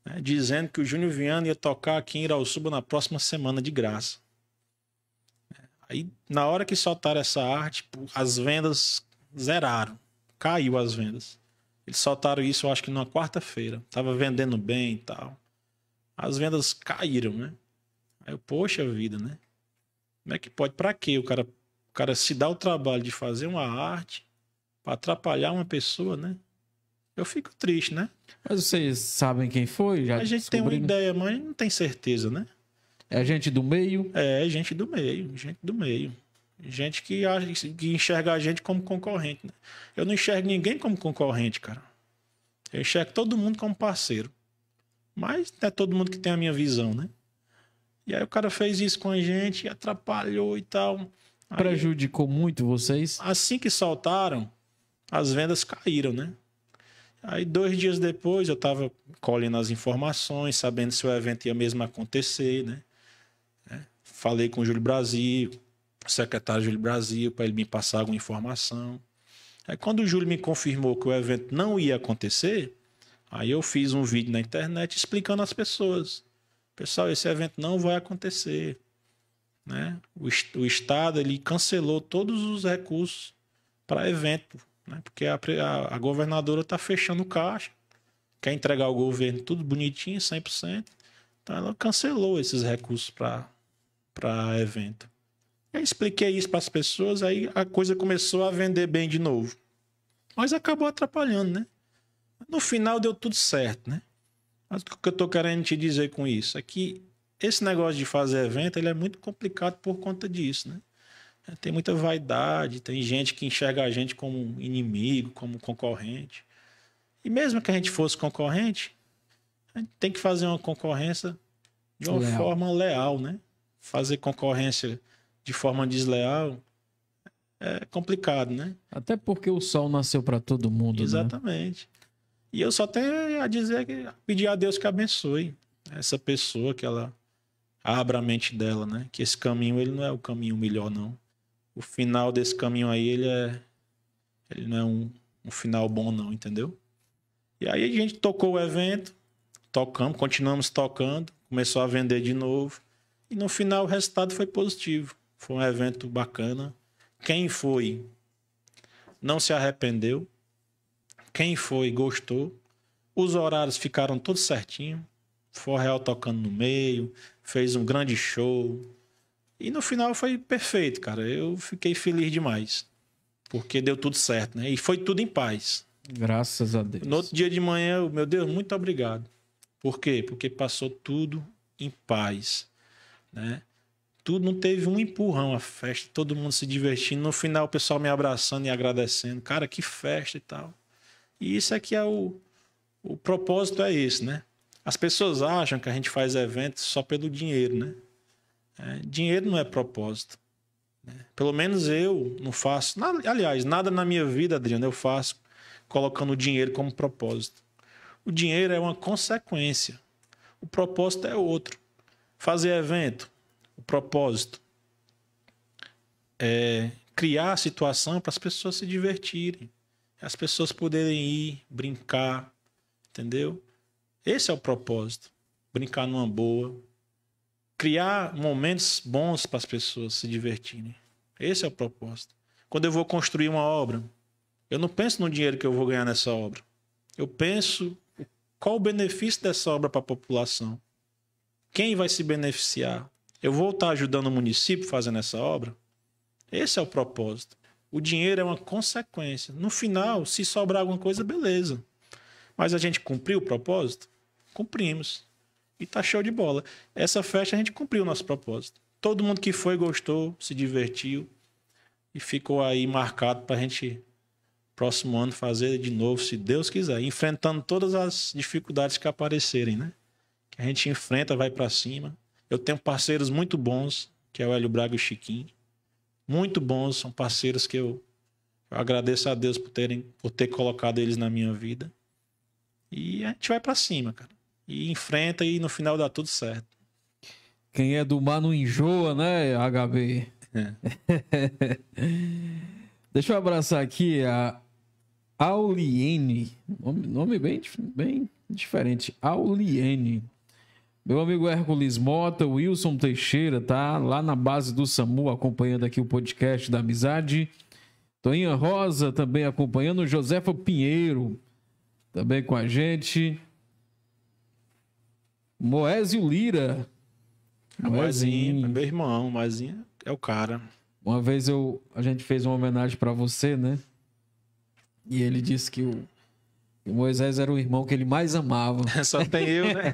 B: né, dizendo que o Júnior Viana ia tocar aqui em Irauçuba na próxima semana de graça. Aí, na hora que soltaram essa arte, as vendas zeraram. Caiu as vendas. Eles soltaram isso, eu acho que numa quarta-feira. Tava vendendo bem e tal. As vendas caíram, né? Aí eu, poxa vida, né? Como é que pode? Pra quê? O cara, o cara se dá o trabalho de fazer uma arte para atrapalhar uma pessoa, né? Eu fico triste, né? Mas vocês sabem quem foi? Já a gente tem uma ideia, mas não tem certeza, né? É gente do meio? É, é, gente do meio, gente do meio. Gente que, que enxerga a gente como concorrente. Né? Eu não enxergo ninguém como concorrente, cara. Eu enxergo todo mundo como parceiro. Mas é todo mundo que tem a minha visão, né? E aí o cara fez isso com a gente, atrapalhou e tal. Aí,
A: Prejudicou muito vocês?
B: Assim que saltaram, as vendas caíram, né? Aí, dois dias depois, eu estava colhendo as informações, sabendo se o evento ia mesmo acontecer, né? É, falei com o Júlio Brasil, o secretário Júlio Brasil, para ele me passar alguma informação. Aí, quando o Júlio me confirmou que o evento não ia acontecer, aí eu fiz um vídeo na internet explicando às pessoas: pessoal, esse evento não vai acontecer. Né? O, o Estado ele cancelou todos os recursos para evento né? Porque a, a, a governadora está fechando o caixa, quer entregar ao governo tudo bonitinho, 100%. Então ela cancelou esses recursos para evento. Eu expliquei isso para as pessoas, aí a coisa começou a vender bem de novo. Mas acabou atrapalhando, né? No final deu tudo certo, né? Mas o que eu estou querendo te dizer com isso é que esse negócio de fazer evento ele é muito complicado por conta disso, né? Tem muita vaidade, tem gente que enxerga a gente como inimigo, como concorrente. E mesmo que a gente fosse concorrente, a gente tem que fazer uma concorrência de uma leal. forma leal, né? Fazer concorrência de forma desleal é complicado, né?
A: Até porque o sol nasceu para todo mundo, né? Exatamente.
B: Né? E eu só tenho a dizer que pedir a Deus que abençoe essa pessoa que ela abra a mente dela, né? Que esse caminho ele não é o caminho melhor não o final desse caminho aí, ele é. Ele não é um, um final bom, não, entendeu? E aí a gente tocou o evento, tocamos, continuamos tocando, começou a vender de novo. E no final o resultado foi positivo. Foi um evento bacana. Quem foi não se arrependeu. Quem foi gostou. Os horários ficaram todos certinho. Forreal tocando no meio, fez um grande show, e no final foi perfeito, cara. Eu fiquei feliz demais. Porque deu tudo certo, né? E foi tudo em paz.
A: Graças a Deus. No outro
B: dia de manhã, eu, meu Deus, muito obrigado. Por quê? Porque passou tudo em paz, né? Tudo não teve um empurrão a festa, todo mundo se divertindo. No final, o pessoal me abraçando e agradecendo. Cara, que festa e tal. E isso aqui é, é o. O propósito é esse, né? As pessoas acham que a gente faz eventos só pelo dinheiro, né? É, dinheiro não é propósito. Né? Pelo menos eu não faço. Nada, aliás, nada na minha vida, Adriano, eu faço colocando o dinheiro como propósito. O dinheiro é uma consequência. O propósito é outro. Fazer evento, o propósito. É criar a situação para as pessoas se divertirem, as pessoas poderem ir, brincar, entendeu? Esse é o propósito. Brincar numa boa, criar momentos bons para as pessoas se divertirem. Esse é o propósito. Quando eu vou construir uma obra, eu não penso no dinheiro que eu vou ganhar nessa obra. Eu penso qual o benefício dessa obra para a população. Quem vai se beneficiar? Eu vou estar ajudando o município fazendo essa obra? Esse é o propósito. O dinheiro é uma consequência. No final, se sobrar alguma coisa, beleza. Mas a gente cumpriu o propósito? Cumprimos e tá show de bola. Essa festa a gente cumpriu o nosso propósito. Todo mundo que foi gostou, se divertiu e ficou aí marcado para a gente próximo ano fazer de novo, se Deus quiser, enfrentando todas as dificuldades que aparecerem, né? Que a gente enfrenta, vai para cima. Eu tenho parceiros muito bons, que é o Hélio Braga e o Chiquinho. Muito bons, são parceiros que eu, eu agradeço a Deus por terem por ter colocado eles na minha vida. E a gente vai para cima, cara e enfrenta e no final dá tudo certo.
A: Quem é do mar não enjoa, né, HB? É. Deixa eu abraçar aqui a Auliene. Nome, nome bem, bem diferente. Auliene. Meu amigo Hércules Mota, Wilson Teixeira, tá lá na base do SAMU acompanhando aqui o podcast da amizade. Toninha Rosa também acompanhando. Josefa Pinheiro também com a gente. Moésio Lira. Moezinho, meu irmão, Moezinho é o cara. Uma vez eu, a gente fez uma homenagem para você, né? E ele disse que o, o, Moisés era o irmão que ele mais amava. só tem eu, né?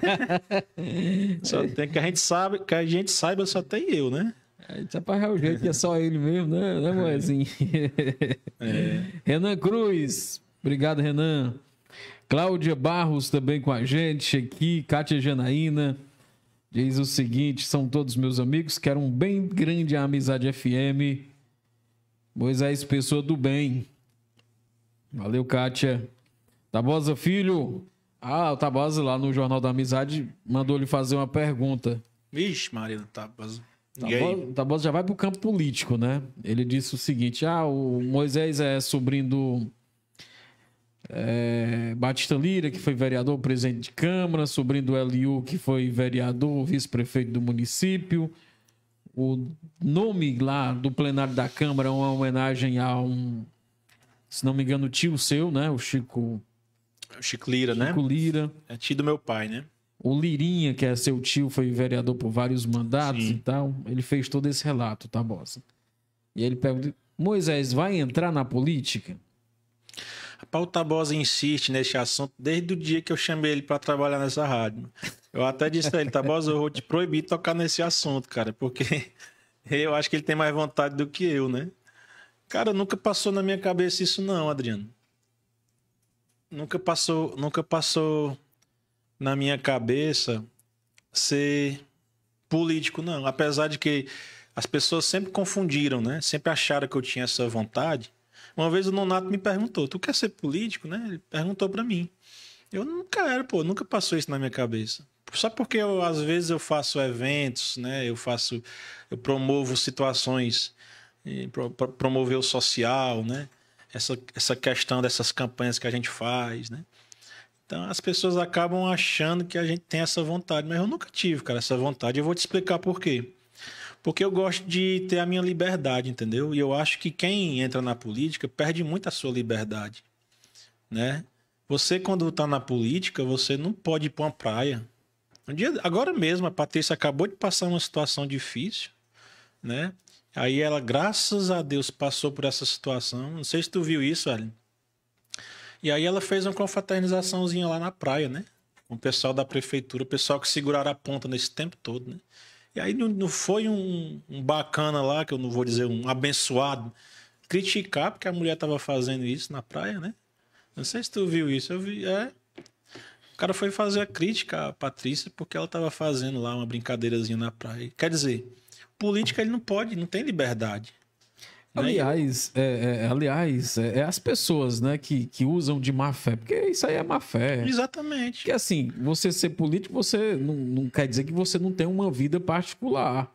A: só tem que a gente sabe, que a gente saiba, só tem eu, né? A gente é o é jeito que é só ele mesmo, né, né Moezinho? É. Renan Cruz, obrigado, Renan. Cláudia Barros também com a gente aqui, Kátia Janaína. Diz o seguinte: são todos meus amigos, quero um bem grande a Amizade FM. Moisés Pessoa do Bem. Valeu, Kátia. Tabosa Filho. Ah, o Tabosa lá no Jornal da Amizade mandou lhe fazer uma pergunta.
B: Vixe, Maria Tabosa. Tabosa,
A: Tabosa já vai para o campo político, né? Ele disse o seguinte: ah, o Moisés é sobrinho do é, Batista Lira, que foi vereador, presidente de Câmara, sobrinho do Eliu, que foi vereador, vice-prefeito do município. O nome lá do plenário da Câmara é uma homenagem a um, se não me engano, tio seu, né? O Chico.
B: É o Chico Lira, Chico né? Chico Lira. É tio do meu pai, né?
A: O Lirinha, que é seu tio, foi vereador por vários mandatos Sim. e tal. Ele fez todo esse relato, tá, Bossa? E ele pergunta: Moisés vai entrar na política? Rapaz, o Tabosa insiste
B: nesse assunto desde o dia que eu chamei ele para trabalhar nessa rádio. Eu até disse a ele, Tabosa, eu vou te proibir de tocar nesse assunto, cara, porque eu acho que ele tem mais vontade do que eu, né? Cara, nunca passou na minha cabeça isso não, Adriano. Nunca passou, nunca passou na minha cabeça ser político não, apesar de que as pessoas sempre confundiram, né? Sempre acharam que eu tinha essa vontade uma vez o Nonato me perguntou: Tu quer ser político, né? Ele perguntou para mim. Eu não quero, pô, nunca passou isso na minha cabeça. Só porque eu, às vezes eu faço eventos, né? Eu faço, eu promovo situações, pro, pro, promover o social, né? Essa, essa questão dessas campanhas que a gente faz, né? Então as pessoas acabam achando que a gente tem essa vontade, mas eu nunca tive, cara, essa vontade. Eu vou te explicar por quê. Porque eu gosto de ter a minha liberdade, entendeu? E eu acho que quem entra na política perde muito a sua liberdade, né? Você, quando tá na política, você não pode ir pra uma praia. Um dia, agora mesmo, a Patrícia acabou de passar uma situação difícil, né? Aí ela, graças a Deus, passou por essa situação. Não sei se tu viu isso, Aline. E aí ela fez uma confraternizaçãozinha lá na praia, né? Com o pessoal da prefeitura, o pessoal que seguraram a ponta nesse tempo todo, né? E aí não foi um, um bacana lá, que eu não vou dizer um abençoado, criticar porque a mulher estava fazendo isso na praia, né? Não sei se tu viu isso, eu vi. É. O cara foi fazer a crítica à Patrícia porque ela estava fazendo lá uma brincadeirazinha na praia. Quer dizer, política ele não pode, não tem liberdade.
A: Né? Aliás, é, é, é aliás é, é, as pessoas né, que, que usam de má fé, porque isso aí é má fé. Exatamente. Que assim, você ser político, você não, não quer dizer que você não tem uma vida particular.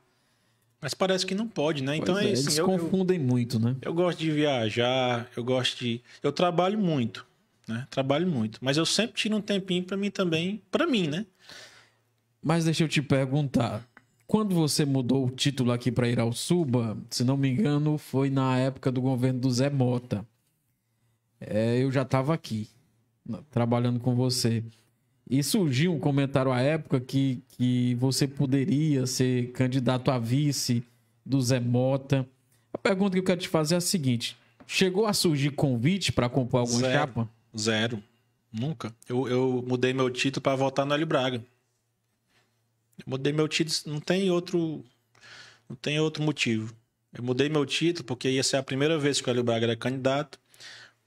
A: Mas parece que não pode, né? Então pois então é, isso. assim, Eles eu, confundem eu, muito, né?
B: Eu gosto de viajar, eu gosto de. Eu trabalho muito, né? Trabalho
A: muito. Mas eu sempre tiro um tempinho para mim também, para mim, né? Mas deixa eu te perguntar. Quando você mudou o título aqui para Iralsuba, se não me engano, foi na época do governo do Zé Mota. É, eu já estava aqui, trabalhando com você. E surgiu um comentário à época que, que você poderia ser candidato a vice do Zé Mota. A pergunta que eu quero te fazer é a seguinte: chegou a surgir convite para compor alguma Zero. chapa?
B: Zero. Nunca. Eu, eu mudei meu título para votar no Hélio Braga. Eu mudei meu título, não tem outro, não tem outro motivo. Eu mudei meu título porque ia ser a primeira vez que o Hélio Braga era candidato.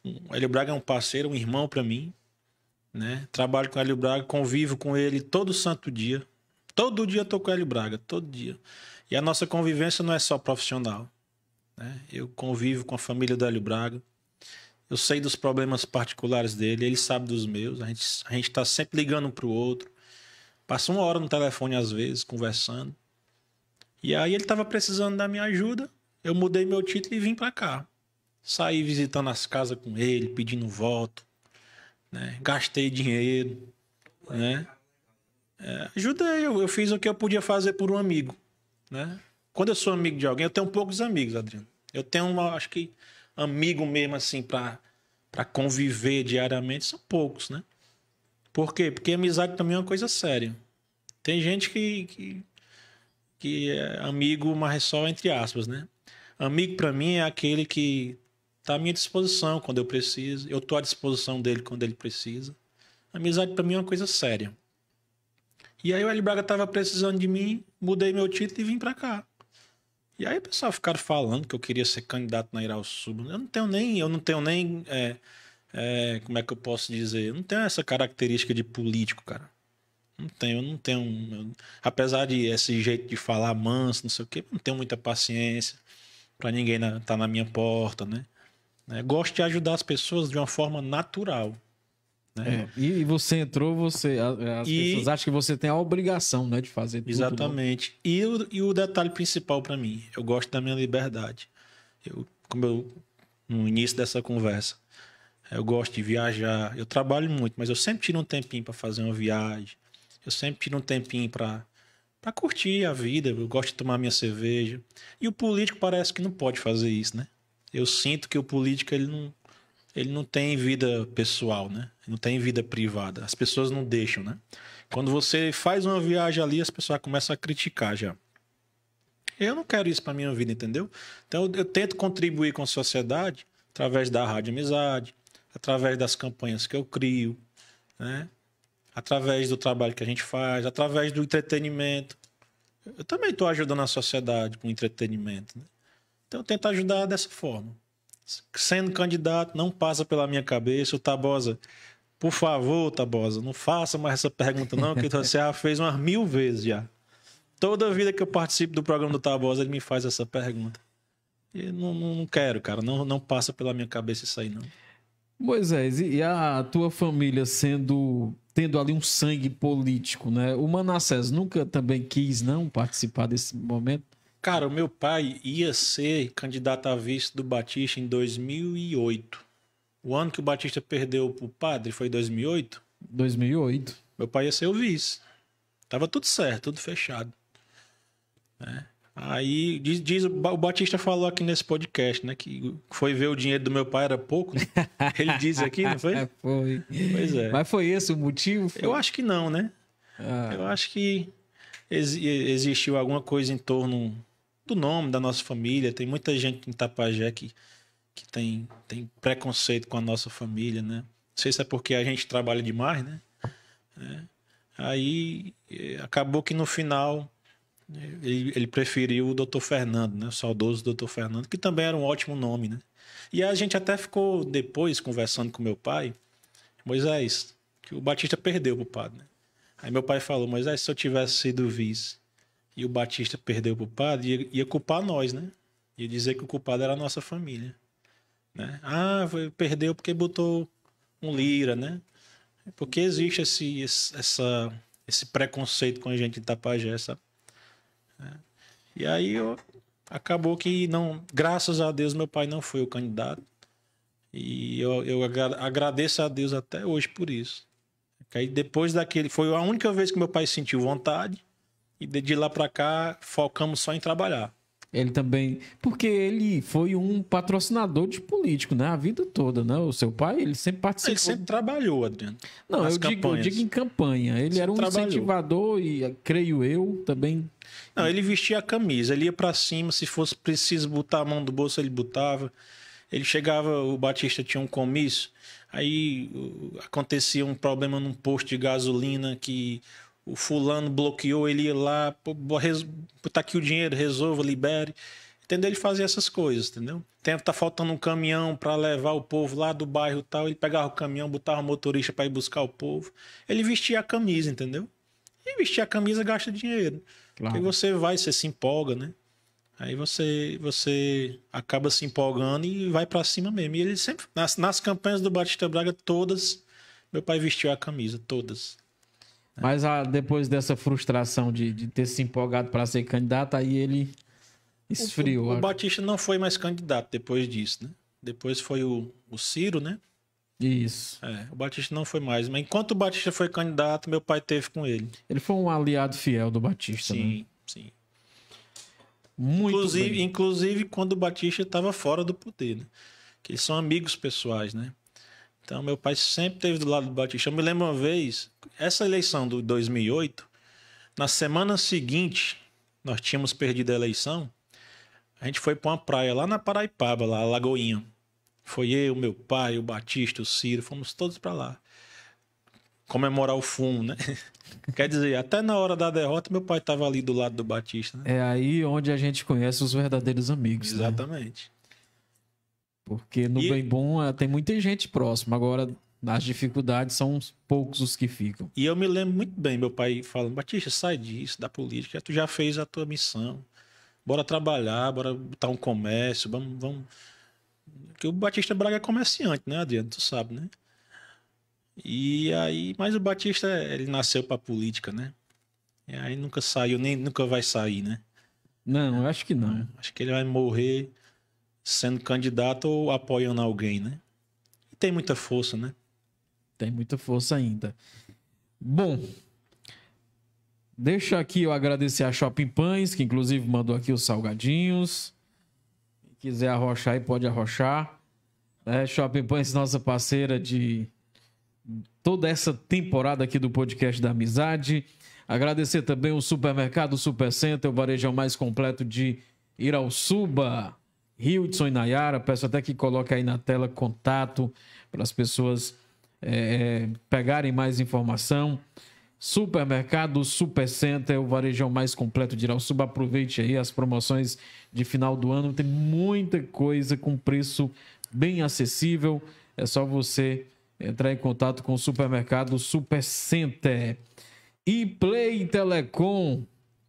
B: O Hélio Braga é um parceiro, um irmão para mim, né? Trabalho com o Hélio Braga, convivo com ele todo santo dia. Todo dia eu tô com o Hélio Braga, todo dia. E a nossa convivência não é só profissional. Né? Eu convivo com a família do Hélio Braga. Eu sei dos problemas particulares dele, ele sabe dos meus. A gente a está sempre ligando um para o outro. Passa uma hora no telefone às vezes, conversando. E aí ele estava precisando da minha ajuda. Eu mudei meu título e vim para cá. Saí visitando as casas com ele, pedindo voto. Né? Gastei dinheiro, né? É, ajudei, eu, eu fiz o que eu podia fazer por um amigo, né? Quando eu sou amigo de alguém, eu tenho poucos amigos, Adriano. Eu tenho, uma, acho que amigo mesmo assim para para conviver diariamente são poucos, né? Por quê? Porque amizade também é uma coisa séria. Tem gente que, que, que é amigo, mas só entre aspas, né? Amigo para mim é aquele que tá à minha disposição quando eu preciso, eu tô à disposição dele quando ele precisa. Amizade para mim é uma coisa séria. E aí o L Braga tava precisando de mim, mudei meu título e vim para cá. E aí o pessoal ficaram falando que eu queria ser candidato na sul Eu não tenho nem, eu não tenho nem é, é, como é que eu posso dizer? Eu não tenho essa característica de político, cara. Não tenho, eu não tenho. Eu, apesar de esse jeito de falar manso, não sei o quê, não tenho muita paciência para ninguém na, tá na minha porta, né? É, gosto de ajudar as pessoas de uma forma natural. Né?
A: É, e você entrou, você as e, pessoas acham que você tem a obrigação né, de fazer tudo. Né?
B: Exatamente. E, o, e o detalhe principal para mim, eu gosto da minha liberdade. Eu, como eu, no início dessa conversa, eu gosto de viajar. Eu trabalho muito, mas eu sempre tiro um tempinho para fazer uma viagem. Eu sempre tiro um tempinho para para curtir a vida. Eu gosto de tomar minha cerveja. E o político parece que não pode fazer isso, né? Eu sinto que o político ele não ele não tem vida pessoal, né? Ele não tem vida privada. As pessoas não deixam, né? Quando você faz uma viagem ali, as pessoas começam a criticar já. Eu não quero isso para minha vida, entendeu? Então eu, eu tento contribuir com a sociedade através da rádio amizade, através das campanhas que eu crio, né? através do trabalho que a gente faz, através do entretenimento. Eu também estou ajudando a sociedade com entretenimento. Né? Então eu tento ajudar dessa forma. Sendo candidato, não passa pela minha cabeça, o Tabosa, por favor, Tabosa, não faça mais essa pergunta, não, que você já fez umas mil vezes já. Toda vida que eu participo do programa do Tabosa, ele me faz essa pergunta. E não, não, não quero, cara, não, não passa pela minha cabeça isso aí, não.
A: Moisés, e a tua família sendo tendo ali um sangue político, né? O Manassés nunca também quis não participar desse momento.
B: Cara, o meu pai ia ser candidato a vice do Batista em 2008. O ano que o Batista perdeu pro padre foi 2008? 2008. Meu pai ia ser o vice. Tava tudo certo, tudo fechado. Né? Aí diz, diz, o Batista falou aqui nesse podcast, né? Que foi ver o dinheiro do meu pai era pouco. Né? Ele diz aqui, não foi? É,
A: foi. Pois é. Mas foi esse o motivo? Foi? Eu acho que não, né? Ah. Eu acho que ex
B: existiu alguma coisa em torno do nome da nossa família. Tem muita gente em Tapajé que, que tem, tem preconceito com a nossa família, né? Não sei se é porque a gente trabalha demais, né? É. Aí eh, acabou que no final ele, ele preferiu o Dr. Fernando, né? O saudoso Dr. Fernando, que também era um ótimo nome, né? E a gente até ficou depois conversando com meu pai, Moisés, que o Batista perdeu pro padre, né? Aí meu pai falou, Moisés, se eu tivesse sido vice e o Batista perdeu pro padre, ia, ia culpar nós, né? Ia dizer que o culpado era a nossa família, né? Ah, foi, perdeu porque botou um lira, né? Porque existe esse, esse, essa, esse preconceito com a gente de Tapajé, sabe? Né? E aí eu, acabou que não, graças a Deus, meu pai não foi o candidato. E eu, eu agradeço a Deus até hoje por isso. aí depois daquele, foi a única vez que meu pai sentiu vontade. E de lá para cá, focamos só em trabalhar.
A: Ele também. Porque ele foi um patrocinador de político, né? A vida toda, né? O seu pai, ele sempre participou. Ele sempre trabalhou, Adriano. Não, eu digo, eu digo, em campanha. Ele, era um trabalhou. incentivador e, eh, creio eu,
B: também. Não, ele vestia a camisa, ele ia para cima, se fosse preciso botar a mão do bolso, ele botava. Ele chegava, o Batista tinha um comício, aí acontecia um problema num posto de gasolina que o fulano bloqueou ele ir lá, pô, tá aqui o dinheiro, resolva, libere. Entendeu? Ele fazia essas coisas, entendeu? Tempo tá faltando um caminhão para levar o povo lá do bairro tal, ele pegava o caminhão, botava o motorista para ir buscar o povo. Ele vestia a camisa, entendeu? E vestir a camisa gasta dinheiro. Claro. Porque você vai, você se empolga, né? Aí você você acaba se empolgando e vai para cima mesmo. E ele sempre nas, nas campanhas do Batista Braga todas
A: meu pai vestiu a camisa, todas. Mas a, ah, depois dessa frustração de, de ter se empolgado para ser candidato, aí ele esfriou. O, o, o,
B: Batista não foi mais candidato depois disso, né? Depois foi o, o Ciro, né? Isso. É, o Batista não foi mais. Mas enquanto o Batista foi candidato, meu pai teve com ele. Ele foi um aliado fiel do Batista, né? sim, né? Sim, Muito inclusive, bem. inclusive quando o Batista estava fora do poder, né? Que eles são amigos pessoais, né? Então, meu pai sempre esteve do lado do Batista. Eu me lembro uma vez, essa eleição do 2008, na semana seguinte, nós tínhamos perdido a eleição, a gente foi para uma praia lá na Paraipaba, lá, Lagoinha. Foi eu, meu pai, o Batista, o Ciro, fomos todos para lá. Comemorar o fumo, né? Quer dizer, até na hora da derrota, meu pai estava ali do lado do Batista.
A: Né? É aí onde a gente conhece os verdadeiros amigos. Né?
B: Exatamente.
A: Né? Porque no e... bem bom eh, tem muita gente próxima. Agora, nas dificuldades são poucos os que ficam.
B: E eu me lembro muito bem, meu pai falando, Batista, sai disso, da política, tu já fez a tua missão. Bora trabalhar, bora botar um comércio, vamos... vamos... Porque o Batista Braga é comerciante, né, Adriano? Tu sabe, né? E aí... Mas o Batista, ele nasceu pra política, né? E aí nunca saiu, nem nunca vai sair, né? Não, acho que não. Acho que ele vai morrer sendo
A: candidato ou apoiando alguém, né? E tem muita força, né? Tem muita força ainda. Bom, deixa aqui eu agradecer a Shopping Pães, que inclusive mandou aqui os salgadinhos. Quem quiser arrochar aí, pode arrochar. É, Shopping Pães, nossa parceira de toda essa temporada aqui do podcast da Amizade. Agradecer também o supermercado Supercenter, o varejão mais completo de Irauçuba. Hildson e Nayara, peço até que coloque aí na tela contato para as pessoas é, é pegarem mais informação. Supermercado Supercenter, o varejão mais completo de Suba Aproveite aí as promoções de final do ano. Tem muita coisa com preço bem acessível. É só você entrar em contato com o Supermercado Supercenter. E Play Telecom,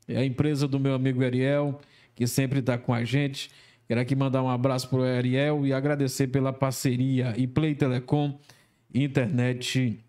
A: é a empresa do meu amigo Ariel, que sempre está com a gente. Quero aqui mandar um abraço para o Ariel e agradecer pela parceria e Play Telecom Internet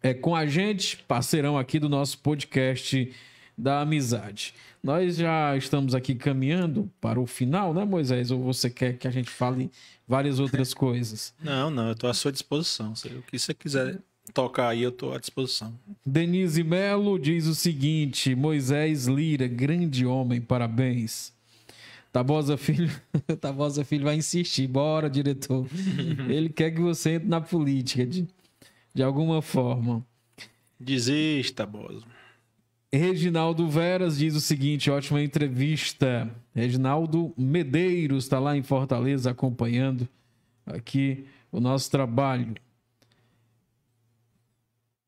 A: é, com a gente, parceirão aqui do nosso podcast da amizade. Nós já estamos aqui caminhando para o final, né, Moisés? Ou você quer que a gente fale várias outras coisas?
B: Não, não, eu estou à sua disposição. o que você quiser tocar aí, eu estou à disposição.
A: Denise Melo diz o seguinte: Moisés Lira, grande homem, parabéns. Tabosa Filho, Tabosa Filho vai insistir, bora, diretor. Ele quer que você entre na política de, de alguma forma.
B: Desista, Tabosa.
A: Reginaldo Veras diz o seguinte: ótima entrevista. Reginaldo Medeiros está lá em Fortaleza acompanhando aqui o nosso trabalho.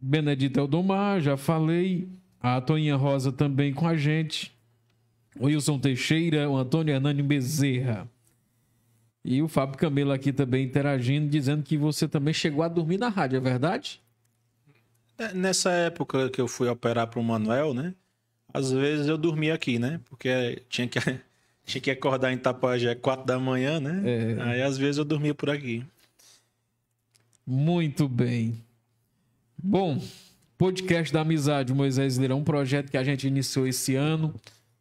A: Benedita Eldomar, já falei. A Toninha Rosa também com a gente. Wilson Teixeira, o Antônio Hernani Bezerra. E o Fábio Camelo aqui também interagindo, dizendo que você também chegou a dormir na rádio, é verdade?
B: É, nessa época que eu fui operar para o Manuel, né? Às vezes eu dormia aqui, né? Porque tinha que, tinha que acordar em Tapajé 4 da manhã, né? É. Aí às vezes eu dormia por aqui.
A: Muito bem. Bom, podcast da amizade Moisés Lira, um projeto que a gente iniciou esse ano.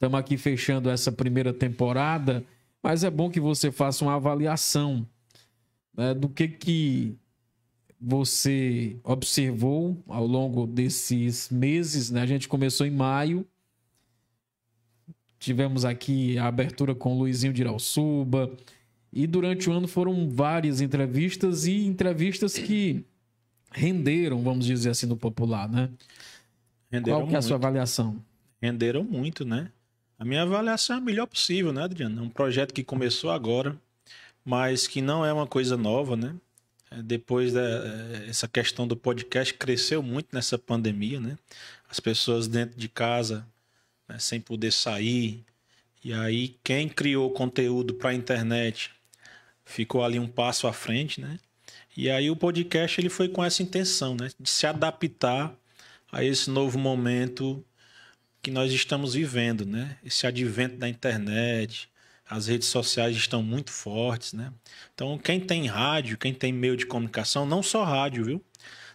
A: Estamos aqui fechando essa primeira temporada, mas é bom que você faça uma avaliação né, do que, que você observou ao longo desses meses. Né? A gente começou em maio, tivemos aqui a abertura com o Luizinho de Iralsuba, e durante o ano foram várias entrevistas e entrevistas que renderam, vamos dizer assim, no popular, né? Renderam Qual que é a sua avaliação? Renderam muito,
B: né? A minha avaliação é a melhor possível, né, Adriano? É um projeto que começou agora, mas que não é uma coisa nova, né? É, depois dessa é, questão do podcast cresceu muito nessa pandemia, né? As pessoas dentro de casa, né, sem poder sair. E aí, quem criou conteúdo para a internet ficou ali um passo à frente, né? E aí o podcast ele foi com essa intenção, né? De se adaptar a esse novo momento que nós estamos vivendo, né? Esse advento da internet, as redes sociais estão muito fortes, né? Então, quem tem rádio, quem tem meio de comunicação, não só rádio, viu?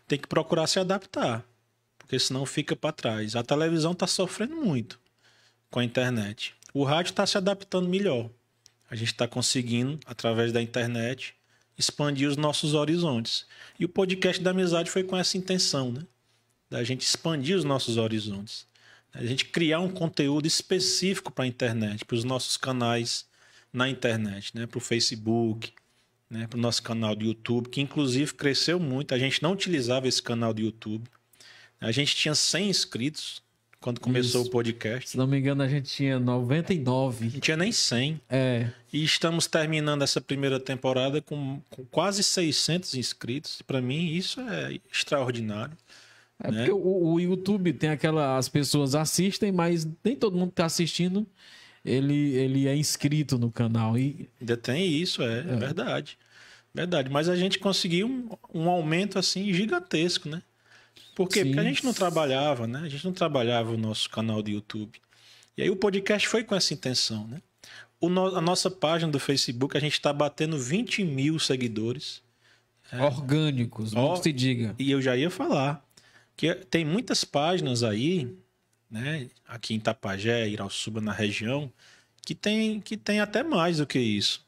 B: Tem que procurar se adaptar, porque senão fica para trás. A televisão está sofrendo muito com a internet. O rádio está se adaptando melhor. A gente está conseguindo, através da internet, expandir os nossos horizontes. E o podcast da amizade foi com essa intenção, né? Da gente expandir os nossos horizontes. A gente criar um conteúdo específico para a internet, para os nossos canais na internet, né? para o Facebook, né? para o nosso canal do YouTube, que inclusive cresceu muito. A gente não utilizava esse canal do YouTube. A gente tinha 100 inscritos quando começou Isso. o podcast.
A: Se não me engano, a gente tinha 99. Não tinha nem 100. É. E estamos terminando essa
B: primeira temporada com, com quase 600 inscritos. Para mim, isso é extraordinário.
A: É né? porque o, o, YouTube tem aquela. As pessoas assistem, mas nem todo mundo que está assistindo ele, ele é inscrito no canal. E... Ainda tem isso, é,
B: é, é. verdade. Verdade. Mas a gente conseguiu um, um aumento assim gigantesco, né? Por quê? Sim. Porque a gente não trabalhava, né? A gente não trabalhava o nosso canal de YouTube. E aí o podcast foi com essa intenção, né? O no, a nossa página do Facebook, a gente está batendo 20 mil seguidores. É, Orgânicos, não se diga. E eu já ia falar que tem muitas páginas aí, né, aqui em Tapajé, Irauçuba, na região, que tem, que tem até mais do que isso.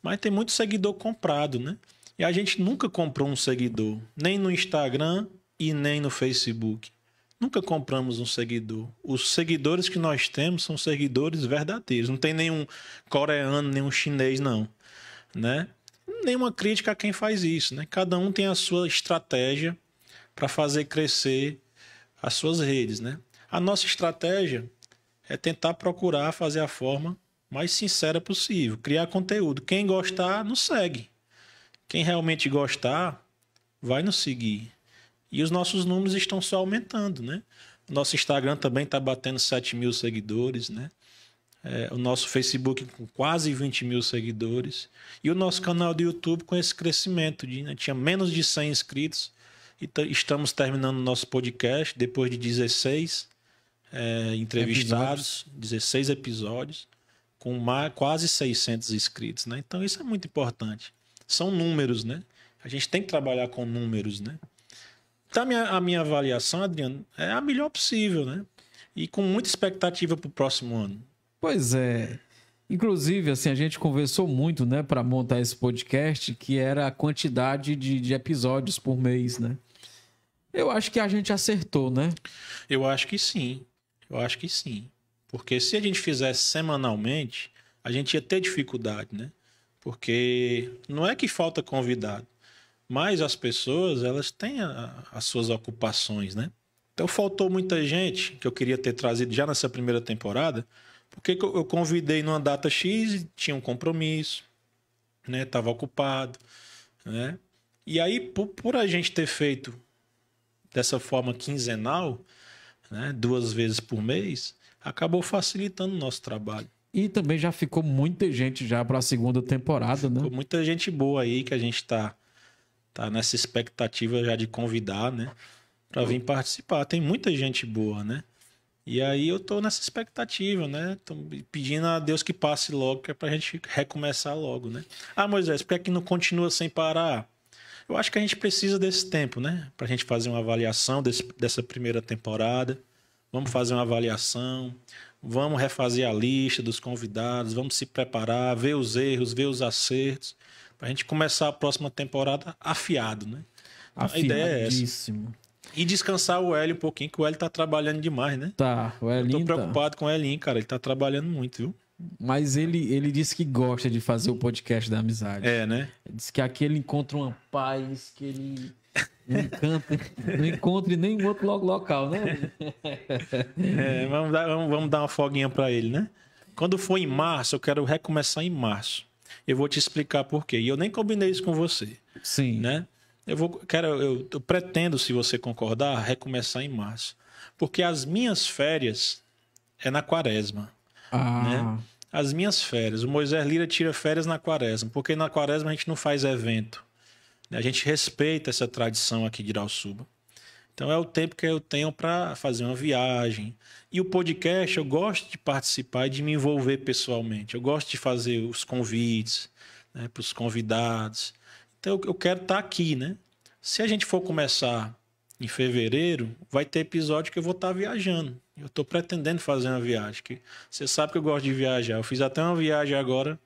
B: Mas tem muito seguidor comprado, né? E a gente nunca comprou um seguidor, nem no Instagram e nem no Facebook. Nunca compramos um seguidor. Os seguidores que nós temos são seguidores verdadeiros. Não tem nenhum coreano, nenhum chinês, não. Né? Nenhuma crítica a quem faz isso. Né? Cada um tem a sua estratégia para fazer crescer as suas redes, né? A nossa estratégia é tentar procurar fazer a forma mais sincera possível, criar conteúdo. Quem gostar, nos segue. Quem realmente gostar, vai nos seguir. E os nossos números estão só aumentando, né? Nosso Instagram também está batendo 7 mil seguidores, né? É, o nosso Facebook com quase 20 mil seguidores. E o nosso canal do YouTube com esse crescimento. De, né? Tinha menos de 100 inscritos, estamos terminando nosso podcast depois de 16 é, entrevistados, episódios. 16 episódios, com mais, quase 600 inscritos. Né? Então isso é muito importante. São números, né? A gente tem que trabalhar com números, né? Então, tá, a minha, a minha avaliação, Adriano, é a melhor possível, né? E com muita expectativa para o próximo ano.
A: Pois é. Inclusive, assim, a gente conversou muito, né, para montar esse podcast, que era a quantidade de, de episódios por mês, né? Eu acho que a gente acertou, né? Eu acho que sim. Eu acho que sim.
B: Porque se a gente fizesse semanalmente, a gente ia ter dificuldade, né? Porque não é que falta convidado, mas as pessoas, elas têm a, as suas ocupações, né? Então faltou muita gente que eu queria ter trazido já nessa primeira temporada, porque eu convidei numa data X, tinha um compromisso, né? Tava ocupado, né? E aí por, por a gente ter feito dessa forma quinzenal, né, duas vezes por mês, acabou facilitando o nosso trabalho.
A: E também já ficou muita gente já para a segunda temporada, né? Ficou
B: muita gente boa aí que a gente está tá nessa expectativa já de convidar, né? Para vir participar. Tem muita gente boa, né? E aí eu tô nessa expectativa, né? Tô pedindo a Deus que passe logo, que é pra gente recomeçar logo, né? Ah, Moisés, por que, é que não continua sem parar? Eu acho que a gente precisa desse tempo, né? Para a gente fazer uma avaliação desse, dessa primeira temporada. Vamos fazer uma avaliação, vamos refazer a lista dos convidados, vamos se preparar, ver os erros, ver os acertos, para a gente começar a próxima temporada afiado, né? Então, a ideia é essa. E descansar o Hélio um pouquinho, que o Hélio tá trabalhando demais, né?
A: Tá, o Hélio. Eu tô tá. preocupado tá. com o Hélio, cara. Ele tá trabalhando muito, viu? Mas ele, ele disse que gosta de fazer o podcast da amizade. É, né? Diz que aqui ele encontra uma paz, que ele não, encanta, não em nenhum outro local, né? É, vamos, dar, vamos, vamos dar uma foguinha
B: para ele, né? Quando for em março, eu quero recomeçar em março. Eu vou te explicar por quê. E eu nem combinei isso com você. Sim. Né? Eu vou, quero, eu, eu pretendo, se você concordar, recomeçar em março, porque as minhas férias é na quaresma. Ah. Né? as minhas férias. O Moisés Lira tira férias na quaresma, porque na quaresma a gente não faz evento. A gente respeita essa tradição aqui de Irauçuba. Então é o tempo que eu tenho para fazer uma viagem. E o podcast, eu gosto de participar e de me envolver pessoalmente. Eu gosto de fazer os convites né, para os convidados. Então eu quero estar tá aqui, né? Se a gente for começar em fevereiro, vai ter episódio que eu vou estar tá viajando. Eu estou pretendendo fazer uma viagem. Que você sabe que eu gosto de viajar. Eu fiz até uma viagem agora.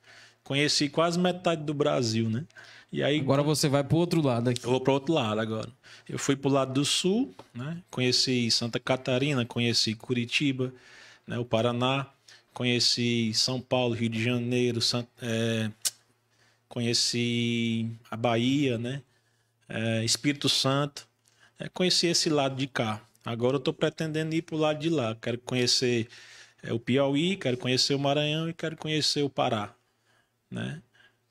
B: Conheci quase metade do Brasil, né? E aí, agora você vai para o outro lado aqui. Eu vou para o outro lado agora. Eu fui para o lado do sul, né? Conheci Santa Catarina, conheci Curitiba, né? o Paraná, conheci São Paulo, Rio de Janeiro, é... conheci a Bahia, né? É... Espírito Santo. É, conheci esse lado de cá. Agora eu estou pretendendo ir para o lado de lá. Quero conhecer é, o Piauí, quero conhecer o Maranhão e quero conhecer o Pará. Né?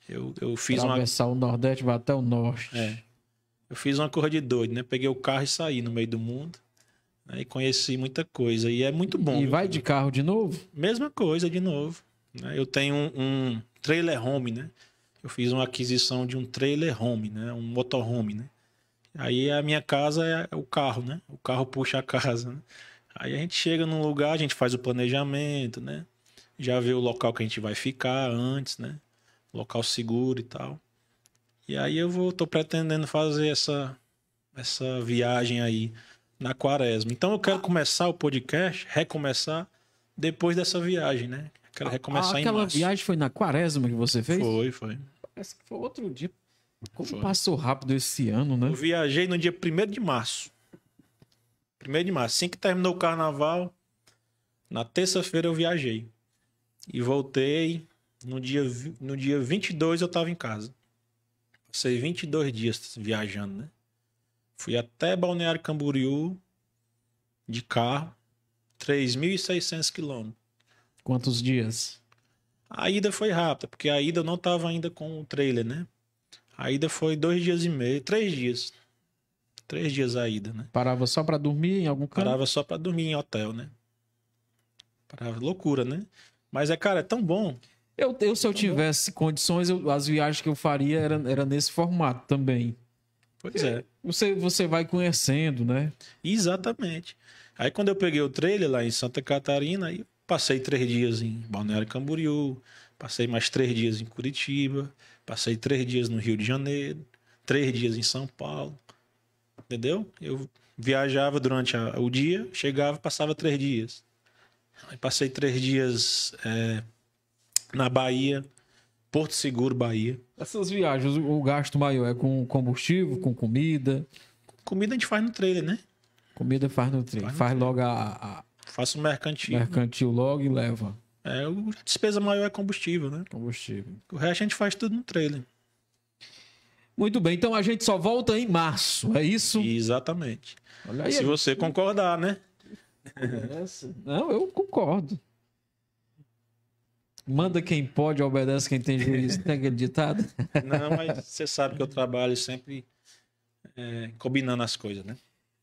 B: Eu, eu fiz Atravessar
A: uma... o Nordeste vai até o Norte. É.
B: Eu fiz uma corra de doido, né? Peguei o carro e saí no meio do mundo. Né? E conheci muita coisa. E é muito bom. E vai filho. de
A: carro de novo?
B: Mesma coisa de novo. Né? Eu tenho um, um trailer home, né? Eu fiz uma aquisição de um trailer home, né? Um motorhome, né? Aí a minha casa é o carro, né? O carro puxa a casa. Né? Aí a gente chega num lugar, a gente faz o planejamento, né? Já vê o local que a gente vai ficar antes, né? Local seguro e tal. E aí eu vou, tô pretendendo fazer essa essa viagem aí na quaresma. Então eu quero começar o podcast, recomeçar depois dessa viagem, né? Quero ah, recomeçar ah, aquela em março. viagem
A: foi na quaresma que você fez? Foi, foi. Parece que foi outro dia. Como Foi. passou rápido esse ano, né? Eu
B: viajei no dia 1 de março. 1 de março. Assim que terminou o carnaval, na terça-feira eu viajei. E voltei. No dia, no dia 22 eu tava em casa. Passei 22 dias viajando, né? Fui até Balneário Camboriú de carro. 3.600 quilômetros. Quantos
A: dias?
B: A ida foi rápida, porque a ida eu não tava ainda com o trailer, né? A ida foi dois dias e meio, três dias. Três dias a ida, né?
A: Parava só para dormir em algum canto?
B: Parava só para dormir em hotel, né? Parava, loucura,
A: né? Mas é, cara, é tão bom. Eu, eu se eu tivesse condições, eu, as viagens que eu faria era, era nesse formato também. Pois é. Você, você vai conhecendo, né?
B: Exatamente. Aí quando eu peguei o trailer lá em Santa Catarina, aí passei três dias em Balneário Camboriú, passei mais três dias em Curitiba, Passei três dias no Rio de Janeiro, três dias em São Paulo, entendeu? Eu viajava durante a, o dia, chegava, passava três dias. Aí passei três dias é, na Bahia, Porto Seguro, Bahia.
A: Essas viagens, o gasto maior é com combustível, com comida? Comida a gente faz no trailer, né? Comida faz no trailer. Faz, no faz trailer. logo a, a...
B: Faço mercantil.
A: Mercantil logo e leva.
B: É, a despesa maior é combustível, né? Combustível. O resto a gente faz tudo no trailer.
A: Muito bem, então a gente só volta em março, é isso? Exatamente. Olha aí, Se você gente... concordar, né? Não, eu concordo. Manda quem pode, obedece quem tem juízo. Tem aquele ditado?
B: Não, mas você sabe que eu trabalho sempre é, combinando as coisas, né?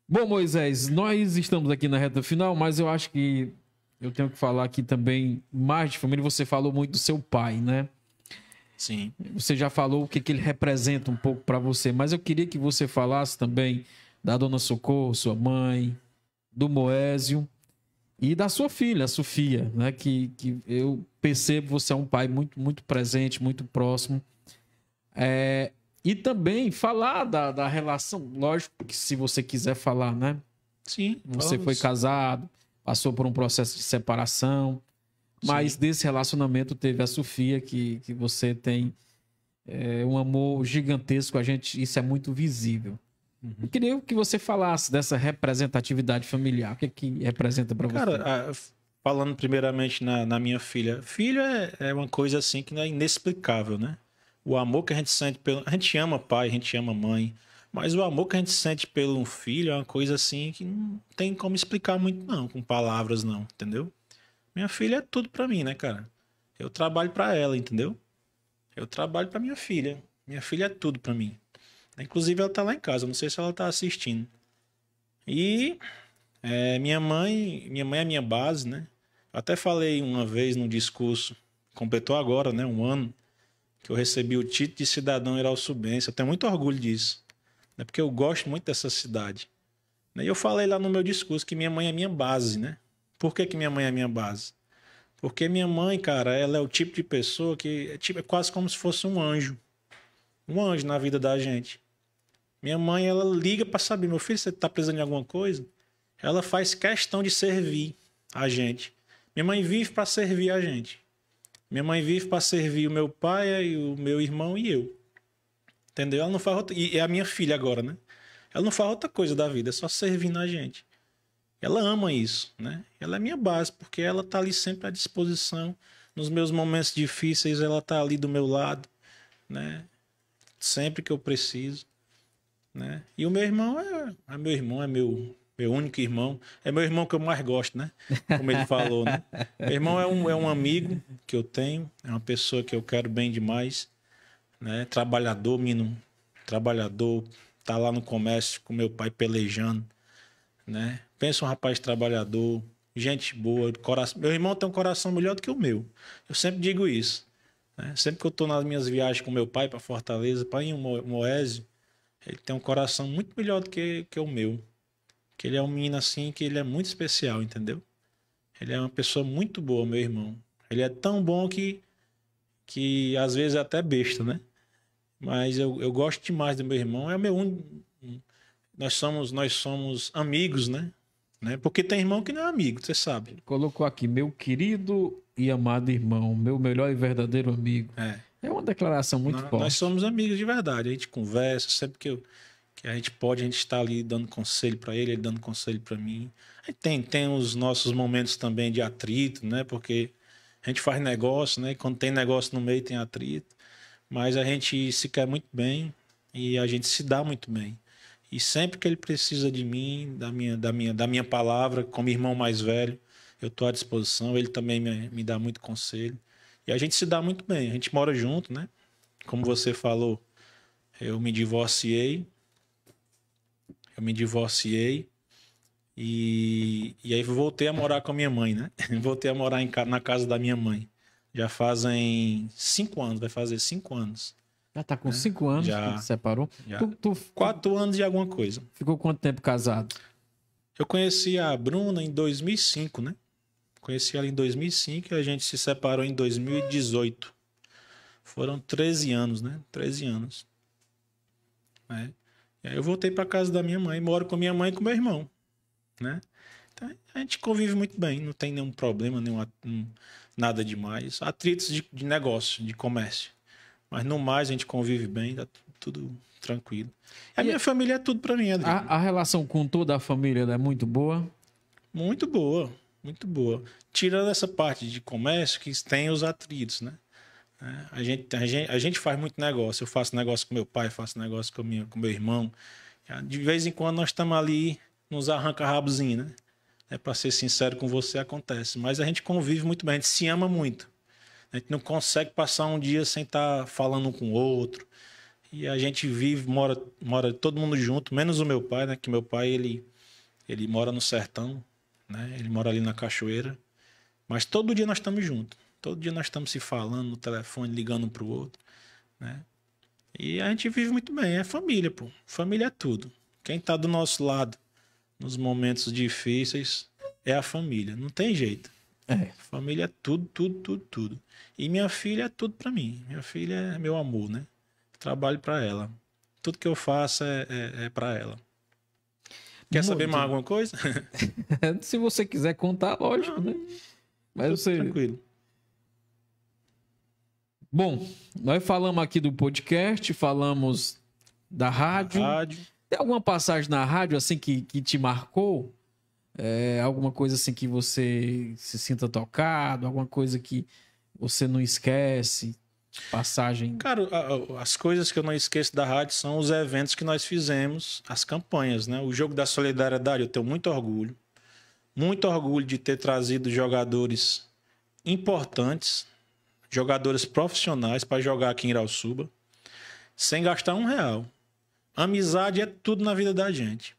A: Bom, Moisés, nós estamos aqui na reta final, mas eu acho que eu tenho que falar aqui também mais de família. Você falou muito do seu pai, né? Sim. Você já falou o que, que ele representa um pouco para você, mas eu queria que você falasse também da Dona Socorro, sua mãe, do Moésio e da sua filha, a Sofia, né? Que, que eu percebo você é um pai muito, muito presente, muito próximo. É, e também falar da, da relação, lógico que se você quiser falar, né? Sim. Você vamos. foi casado, passou por um processo de separação. Sim. Mas desse relacionamento teve a Sofia, que, que você tem é, um amor gigantesco. A gente, isso é muito visível. Uhum. Queria que você falasse dessa representatividade familiar. O que, é que representa para você?
B: Cara, a, falando primeiramente na, na, minha filha. Filha é, é, uma coisa assim que é inexplicável, né? O amor que a gente sente pelo. A gente ama pai, a gente ama mãe, mas o amor que a gente sente pelo um filho é uma coisa assim que não tem como explicar muito, não, com palavras, não, entendeu? Minha filha é tudo para mim, né, cara? Eu trabalho para ela, entendeu? Eu trabalho para minha filha. Minha filha é tudo para mim. Inclusive, ela tá lá em casa, não sei se ela tá assistindo. E é, minha mãe, minha mãe é a minha base, né? Eu até falei uma vez num discurso, completou agora, né, um ano, que eu recebi o título de cidadão irauçubense. Eu tenho muito orgulho disso né? porque eu gosto muito dessa cidade. Né? E eu falei lá no meu discurso que minha mãe é minha base, né? Por que, que minha mãe é minha base? Porque minha mãe, cara, ela é o tipo de pessoa que é, tipo, é quase como se fosse um anjo. Um anjo na vida da gente. Minha mãe, ela liga para saber, meu filho, você tá precisando de alguma coisa? Ela faz questão de servir a gente. Minha mãe vive para servir a gente. Minha mãe vive para servir o meu pai e o meu irmão e eu. Entendeu? Ela não faz outra... E é a minha filha agora, né? Ela não faz outra coisa da vida, é só servindo a gente. Ela ama isso, né? Ela é minha base, porque ela tá ali sempre à disposição. Nos meus momentos difíceis, ela tá ali do meu lado, né? Sempre que eu preciso, né? E o meu irmão é, é meu irmão, é meu meu único irmão. É meu irmão que eu mais gosto, né? Como ele falou, né? Meu irmão é um, é um amigo que eu tenho, é uma pessoa que eu quero bem demais né? Trabalhador, menino, trabalhador, tá lá no comércio com meu pai pelejando, né? Pensa um rapaz trabalhador, gente boa, coração. Meu irmão tem um coração melhor do que o meu. Eu sempre digo isso. Né? Sempre que eu estou nas minhas viagens com meu pai para Fortaleza, para ir Moésio, ele tem um coração muito melhor do que, que o meu. Que ele é um menino assim, que ele é muito especial, entendeu? Ele é uma pessoa muito boa, meu irmão. Ele é tão bom que, que às vezes é até besta, né? Mas eu, eu gosto demais do meu irmão. É o meu único. Nós somos, nós somos
A: amigos, né? né? Porque tem irmão que não é amigo, você sabe. Ele colocou aqui, meu querido e amado irmão, meu melhor e verdadeiro amigo. É. É uma declaração muito nós, forte. Nós somos
B: amigos de verdade. A gente conversa, sempre que, eu, que a gente pode, a gente está ali dando conselho para ele, ele dando conselho para mim. Aí tem, tem os nossos momentos também de atrito, né? Porque a gente faz negócio, né? Quando tem negócio no meio, tem atrito. Mas a gente se quer muito bem e a gente se dá muito bem. E sempre que ele precisa de mim, da minha, da minha, da minha palavra, como irmão mais velho, eu estou à disposição. Ele também me, me dá muito conselho. E a gente se dá muito bem. A gente mora junto, né? Como você falou, eu me divorciei. Eu me divorciei. E, e aí voltei a morar com a minha mãe, né? Voltei a morar em, na casa da minha mãe. Já fazem cinco anos, vai fazer cinco anos.
A: Já tá com é. cinco anos já, que se separou? Já. Tu, tu...
B: Quatro anos e alguma coisa.
A: Ficou quanto tempo casado?
B: Eu conheci a Bruna em 2005, né? Conheci ela em 2005 e a gente se separou em 2018. Foram 13 anos, né? 13 anos. É. E aí eu voltei para casa da minha mãe, moro com a minha mãe e com meu irmão, né? Então, a gente convive muito bem, não tem nenhum problema, nenhum... nenhum nada demais. Atritos de, de negócio, de comércio. Mas no mais, a gente convive
A: bem, tá tudo tranquilo. A e minha família é tudo para mim, Adriano. A, a, relação com toda a família é muito boa? Muito boa, muito boa.
B: Tirando essa parte de comércio que tem os atritos, né? É, a gente, a, gente, a gente faz muito negócio. Eu faço negócio com meu pai, faço negócio com, minha, com meu irmão. De vez em quando nós estamos ali nos arranca-rabozinhos, né? é para ser sincero com você, acontece. Mas a gente convive muito bem, a gente se ama muito. A gente não consegue passar um dia sem estar tá falando um com o outro. E a gente vive, mora, mora todo mundo junto, menos o meu pai, né? Que meu pai, ele, ele mora no sertão, né? Ele mora ali na cachoeira. Mas todo dia nós estamos juntos. Todo dia nós estamos se falando no telefone, ligando um o outro, né? E a gente vive muito bem, é família, pô. Família é tudo. Quem está do nosso lado nos momentos difíceis é a família. Não tem jeito. É. Família é tudo, tudo, tudo, tudo. E minha filha é tudo para mim. Minha filha é meu amor, né? Trabalho para ela. Tudo que eu faço é, é, é para ela. Quer Muito. saber mais
A: alguma coisa? Se você quiser contar, lógico, Não, né? Mas você. Tranquilo. Bom, nós falamos aqui do podcast, falamos da rádio. rádio. Tem alguma passagem na rádio assim que, que te marcou? É, alguma coisa assim que você se sinta tocado? Alguma coisa que você não esquece? Passagem. Cara, as coisas
B: que eu não esqueço da rádio são os eventos que nós fizemos, as campanhas, né? O jogo da solidariedade, eu tenho muito orgulho. Muito orgulho de ter trazido jogadores importantes, jogadores profissionais para jogar aqui em Irauçuba, sem gastar um real amizade é tudo na vida da gente.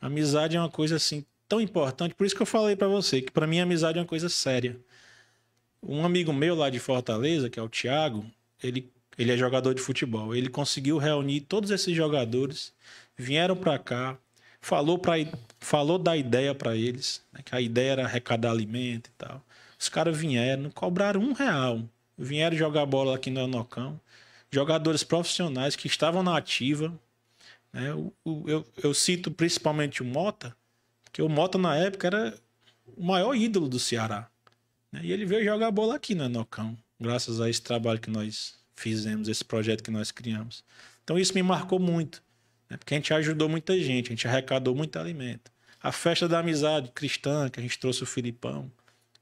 B: Amizade é uma coisa assim tão importante, por isso que eu falei para você que para mim amizade é uma coisa séria. Um amigo meu lá de Fortaleza, que é o Thiago, ele ele é jogador de futebol. Ele conseguiu reunir todos esses jogadores, vieram para cá, falou para falou da ideia para eles, né, que a ideia era arrecadar alimento e tal. Os caras vieram, não cobraram um real, vieram jogar bola aqui no Anocão. Jogadores profissionais que estavam na ativa, né? eu, eu cito principalmente o Mota, porque o Mota na época era o maior ídolo do Ceará. Né? E ele veio jogar bola aqui no Enocão, graças a esse trabalho que nós fizemos, esse projeto que nós criamos. Então isso me marcou muito, né? porque a gente ajudou muita gente, a gente arrecadou muito alimento. A festa da amizade cristã, que a gente trouxe o Filipão,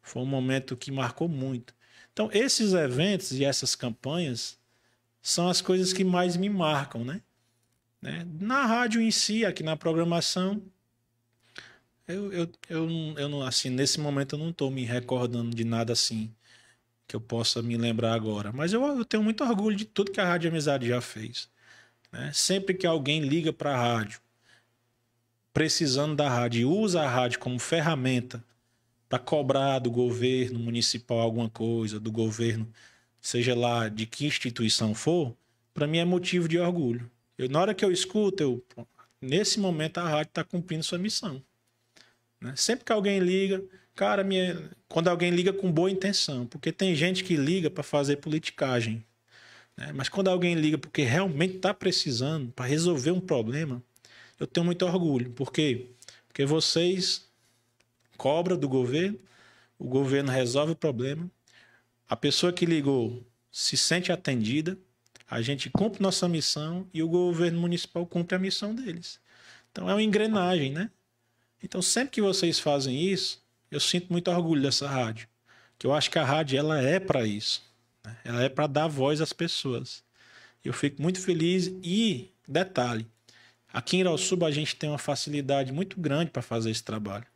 B: foi um momento que marcou muito. Então esses eventos e essas campanhas são as coisas que mais me marcam, né? Né? Na rádio em si, aqui na programação, eu, eu, eu, eu não, assim, nesse momento eu não estou me recordando de nada assim que eu possa me lembrar agora. Mas eu, eu tenho muito orgulho de tudo que a Rádio Amizade já fez. Né? Sempre que alguém liga para a rádio, precisando da rádio, e usa a rádio como ferramenta para cobrar do governo municipal alguma coisa, do governo, seja lá de que instituição for, para mim é motivo de orgulho. Eu, na hora que eu escuto, eu, nesse momento a rádio está cumprindo sua missão. Né? Sempre que alguém liga, cara, minha... quando alguém liga com boa intenção, porque tem gente que liga para fazer politicagem. Né? Mas quando alguém liga porque realmente está precisando, para resolver um problema, eu tenho muito orgulho. Por quê? Porque vocês cobram do governo, o governo resolve o problema, a pessoa que ligou se sente atendida a gente cumpre nossa missão e o governo municipal cumpre a missão deles. Então é uma engrenagem, né? Então sempre que vocês fazem isso, eu sinto muito orgulho dessa rádio, que eu acho que a rádio ela é para isso. Né? Ela é para dar voz às pessoas. Eu fico muito feliz e detalhe, aqui em Irauçuba a gente tem uma facilidade muito grande para fazer esse trabalho.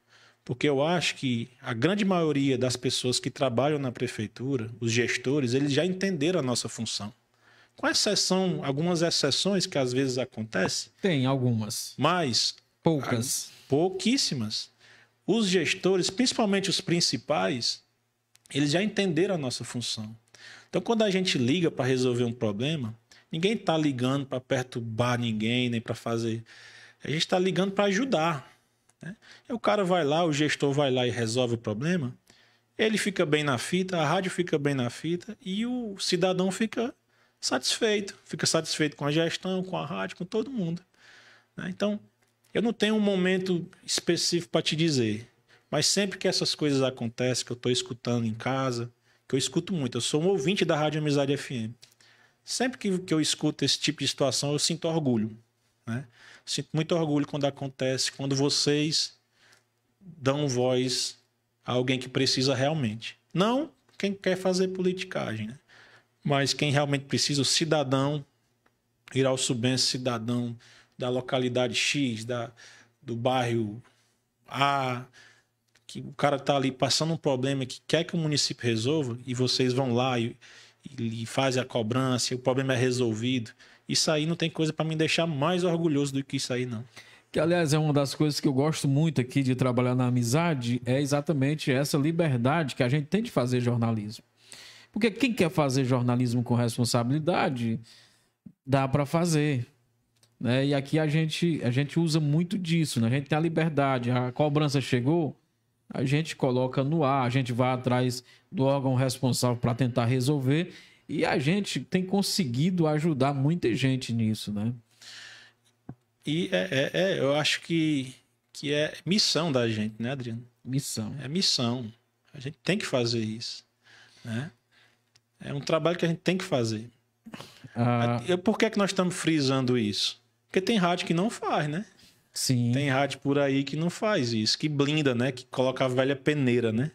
B: Porque eu acho que a grande maioria das pessoas que trabalham na prefeitura, os gestores, eles já entenderam a nossa função. Com exceção, algumas exceções que às vezes acontece. Tem algumas. Mas. Poucas. Pouquíssimas. Os gestores, principalmente os principais, eles já entenderam a nossa função. Então, quando a gente liga para resolver um problema, ninguém está ligando para perturbar ninguém, nem para fazer. A gente está ligando para ajudar. Né? o cara vai lá, o gestor vai lá e resolve o problema, ele fica bem na fita, a rádio fica bem na fita e o cidadão fica satisfeito, fica satisfeito com a gestão, com a rádio, com todo mundo. Né? Então, eu não tenho um momento específico para te dizer, mas sempre que essas coisas acontecem, que eu estou escutando em casa, que eu escuto muito, eu sou um ouvinte da Rádio Amizade FM. Sempre que, que eu escuto esse tipo de situação, eu sinto orgulho. Né? Sinto muito orgulho quando acontece, quando vocês dão voz a alguém que precisa realmente. Não quem quer fazer politicagem, né? mas quem realmente precisa, o cidadão, ir ao subense cidadão da localidade X, da, do bairro A, que o cara está ali passando um problema que quer que o município resolva, e vocês vão lá e, e, e fazem a cobrança, e o problema é resolvido.
A: Isso aí não tem coisa para me deixar mais orgulhoso do que isso aí, não. Que, aliás, é uma das coisas que eu gosto muito aqui de trabalhar na amizade, é exatamente essa liberdade que a gente tem de fazer jornalismo. Porque quem quer fazer jornalismo com responsabilidade, dá para fazer. Né? E aqui a gente, a gente usa muito disso, né? a gente tem a liberdade. A cobrança chegou, a gente coloca no ar, a gente vai atrás do órgão responsável para tentar resolver. E a gente tem conseguido ajudar muita gente nisso, né?
B: E é, é, é, eu acho que, que é missão da gente, né, Adriano? Missão. É missão. A gente tem que fazer isso, né? É um trabalho que a gente tem que fazer. Ah. Por que, é que nós estamos frisando isso? Porque tem rádio que não faz, né? Sim. Tem rádio por aí que não faz isso, que blinda, né? Que coloca a velha peneira, né?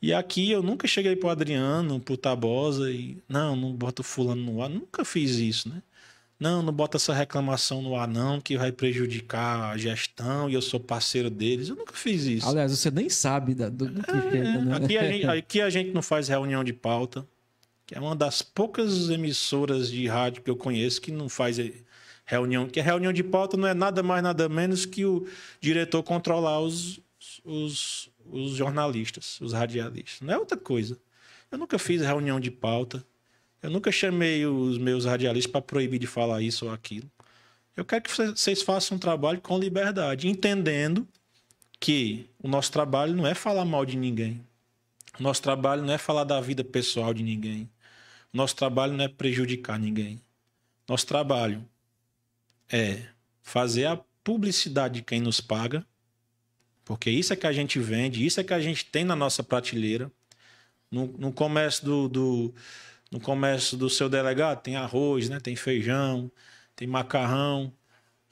B: E aqui eu nunca cheguei pro Adriano, pro Tabosa e não, não bota o fulano no ar, nunca fiz isso, né? Não, não bota essa reclamação no ar não, que vai prejudicar a gestão e eu sou parceiro deles. Eu nunca fiz isso. Aliás,
A: você nem sabe da, do, do que é, é. né? aqui, a gente,
B: aqui a gente não faz reunião de pauta que é uma das poucas emissoras de rádio que eu conheço que não faz eh, reunião, que a reunião de pauta não é nada mais, nada menos que o diretor controlar os, os, os jornalistas, os radialistas. Não é outra coisa. Eu nunca fiz reunião de pauta. Eu nunca chamei os meus radialistas para proibir de falar isso ou aquilo. Eu quero que vocês façam um trabalho com liberdade, entendendo que o nosso trabalho não é falar mal de ninguém. O nosso trabalho não é falar da vida pessoal de ninguém. Nosso trabalho não é prejudicar ninguém. Nosso trabalho é fazer a publicidade de quem nos paga, porque isso é que a gente vende, isso é que a gente tem na nossa prateleira. No, no comércio do, do, no comércio do seu delegado tem arroz, né? tem feijão, tem macarrão.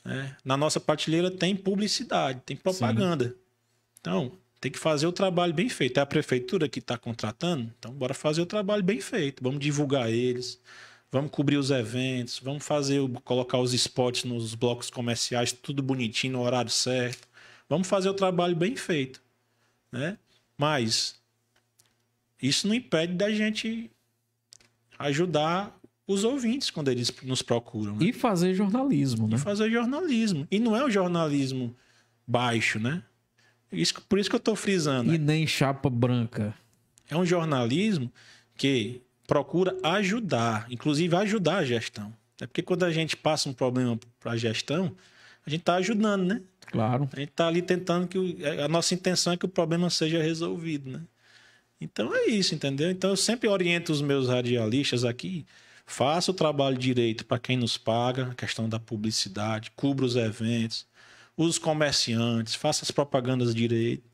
B: Né? Na nossa prateleira tem publicidade, tem propaganda. Sim. Então, tem que fazer o trabalho bem feito. É a prefeitura que está contratando, então bora fazer o trabalho bem feito. Vamos divulgar eles, vamos cobrir os eventos, vamos fazer colocar os spots nos blocos comerciais, tudo bonitinho, no horário certo. Vamos fazer o trabalho bem feito, né? Mas isso não impede da gente ajudar os ouvintes quando eles nos procuram. Né? E fazer jornalismo, né? E fazer jornalismo. E não é o jornalismo baixo, né? Isso, por isso que eu estou frisando.
A: E é. nem chapa branca.
B: É um jornalismo que procura ajudar, inclusive ajudar a gestão. É porque quando a gente passa um problema para a gestão, a gente está ajudando, né? Claro. A gente está ali tentando que o, é, a nossa intenção é que o problema seja resolvido, né? Então é isso, entendeu? Então eu sempre oriento os meus radialistas aqui, faça o trabalho direito para quem nos paga, a questão da publicidade, cubra os eventos, os comerciantes, faça as propagandas direito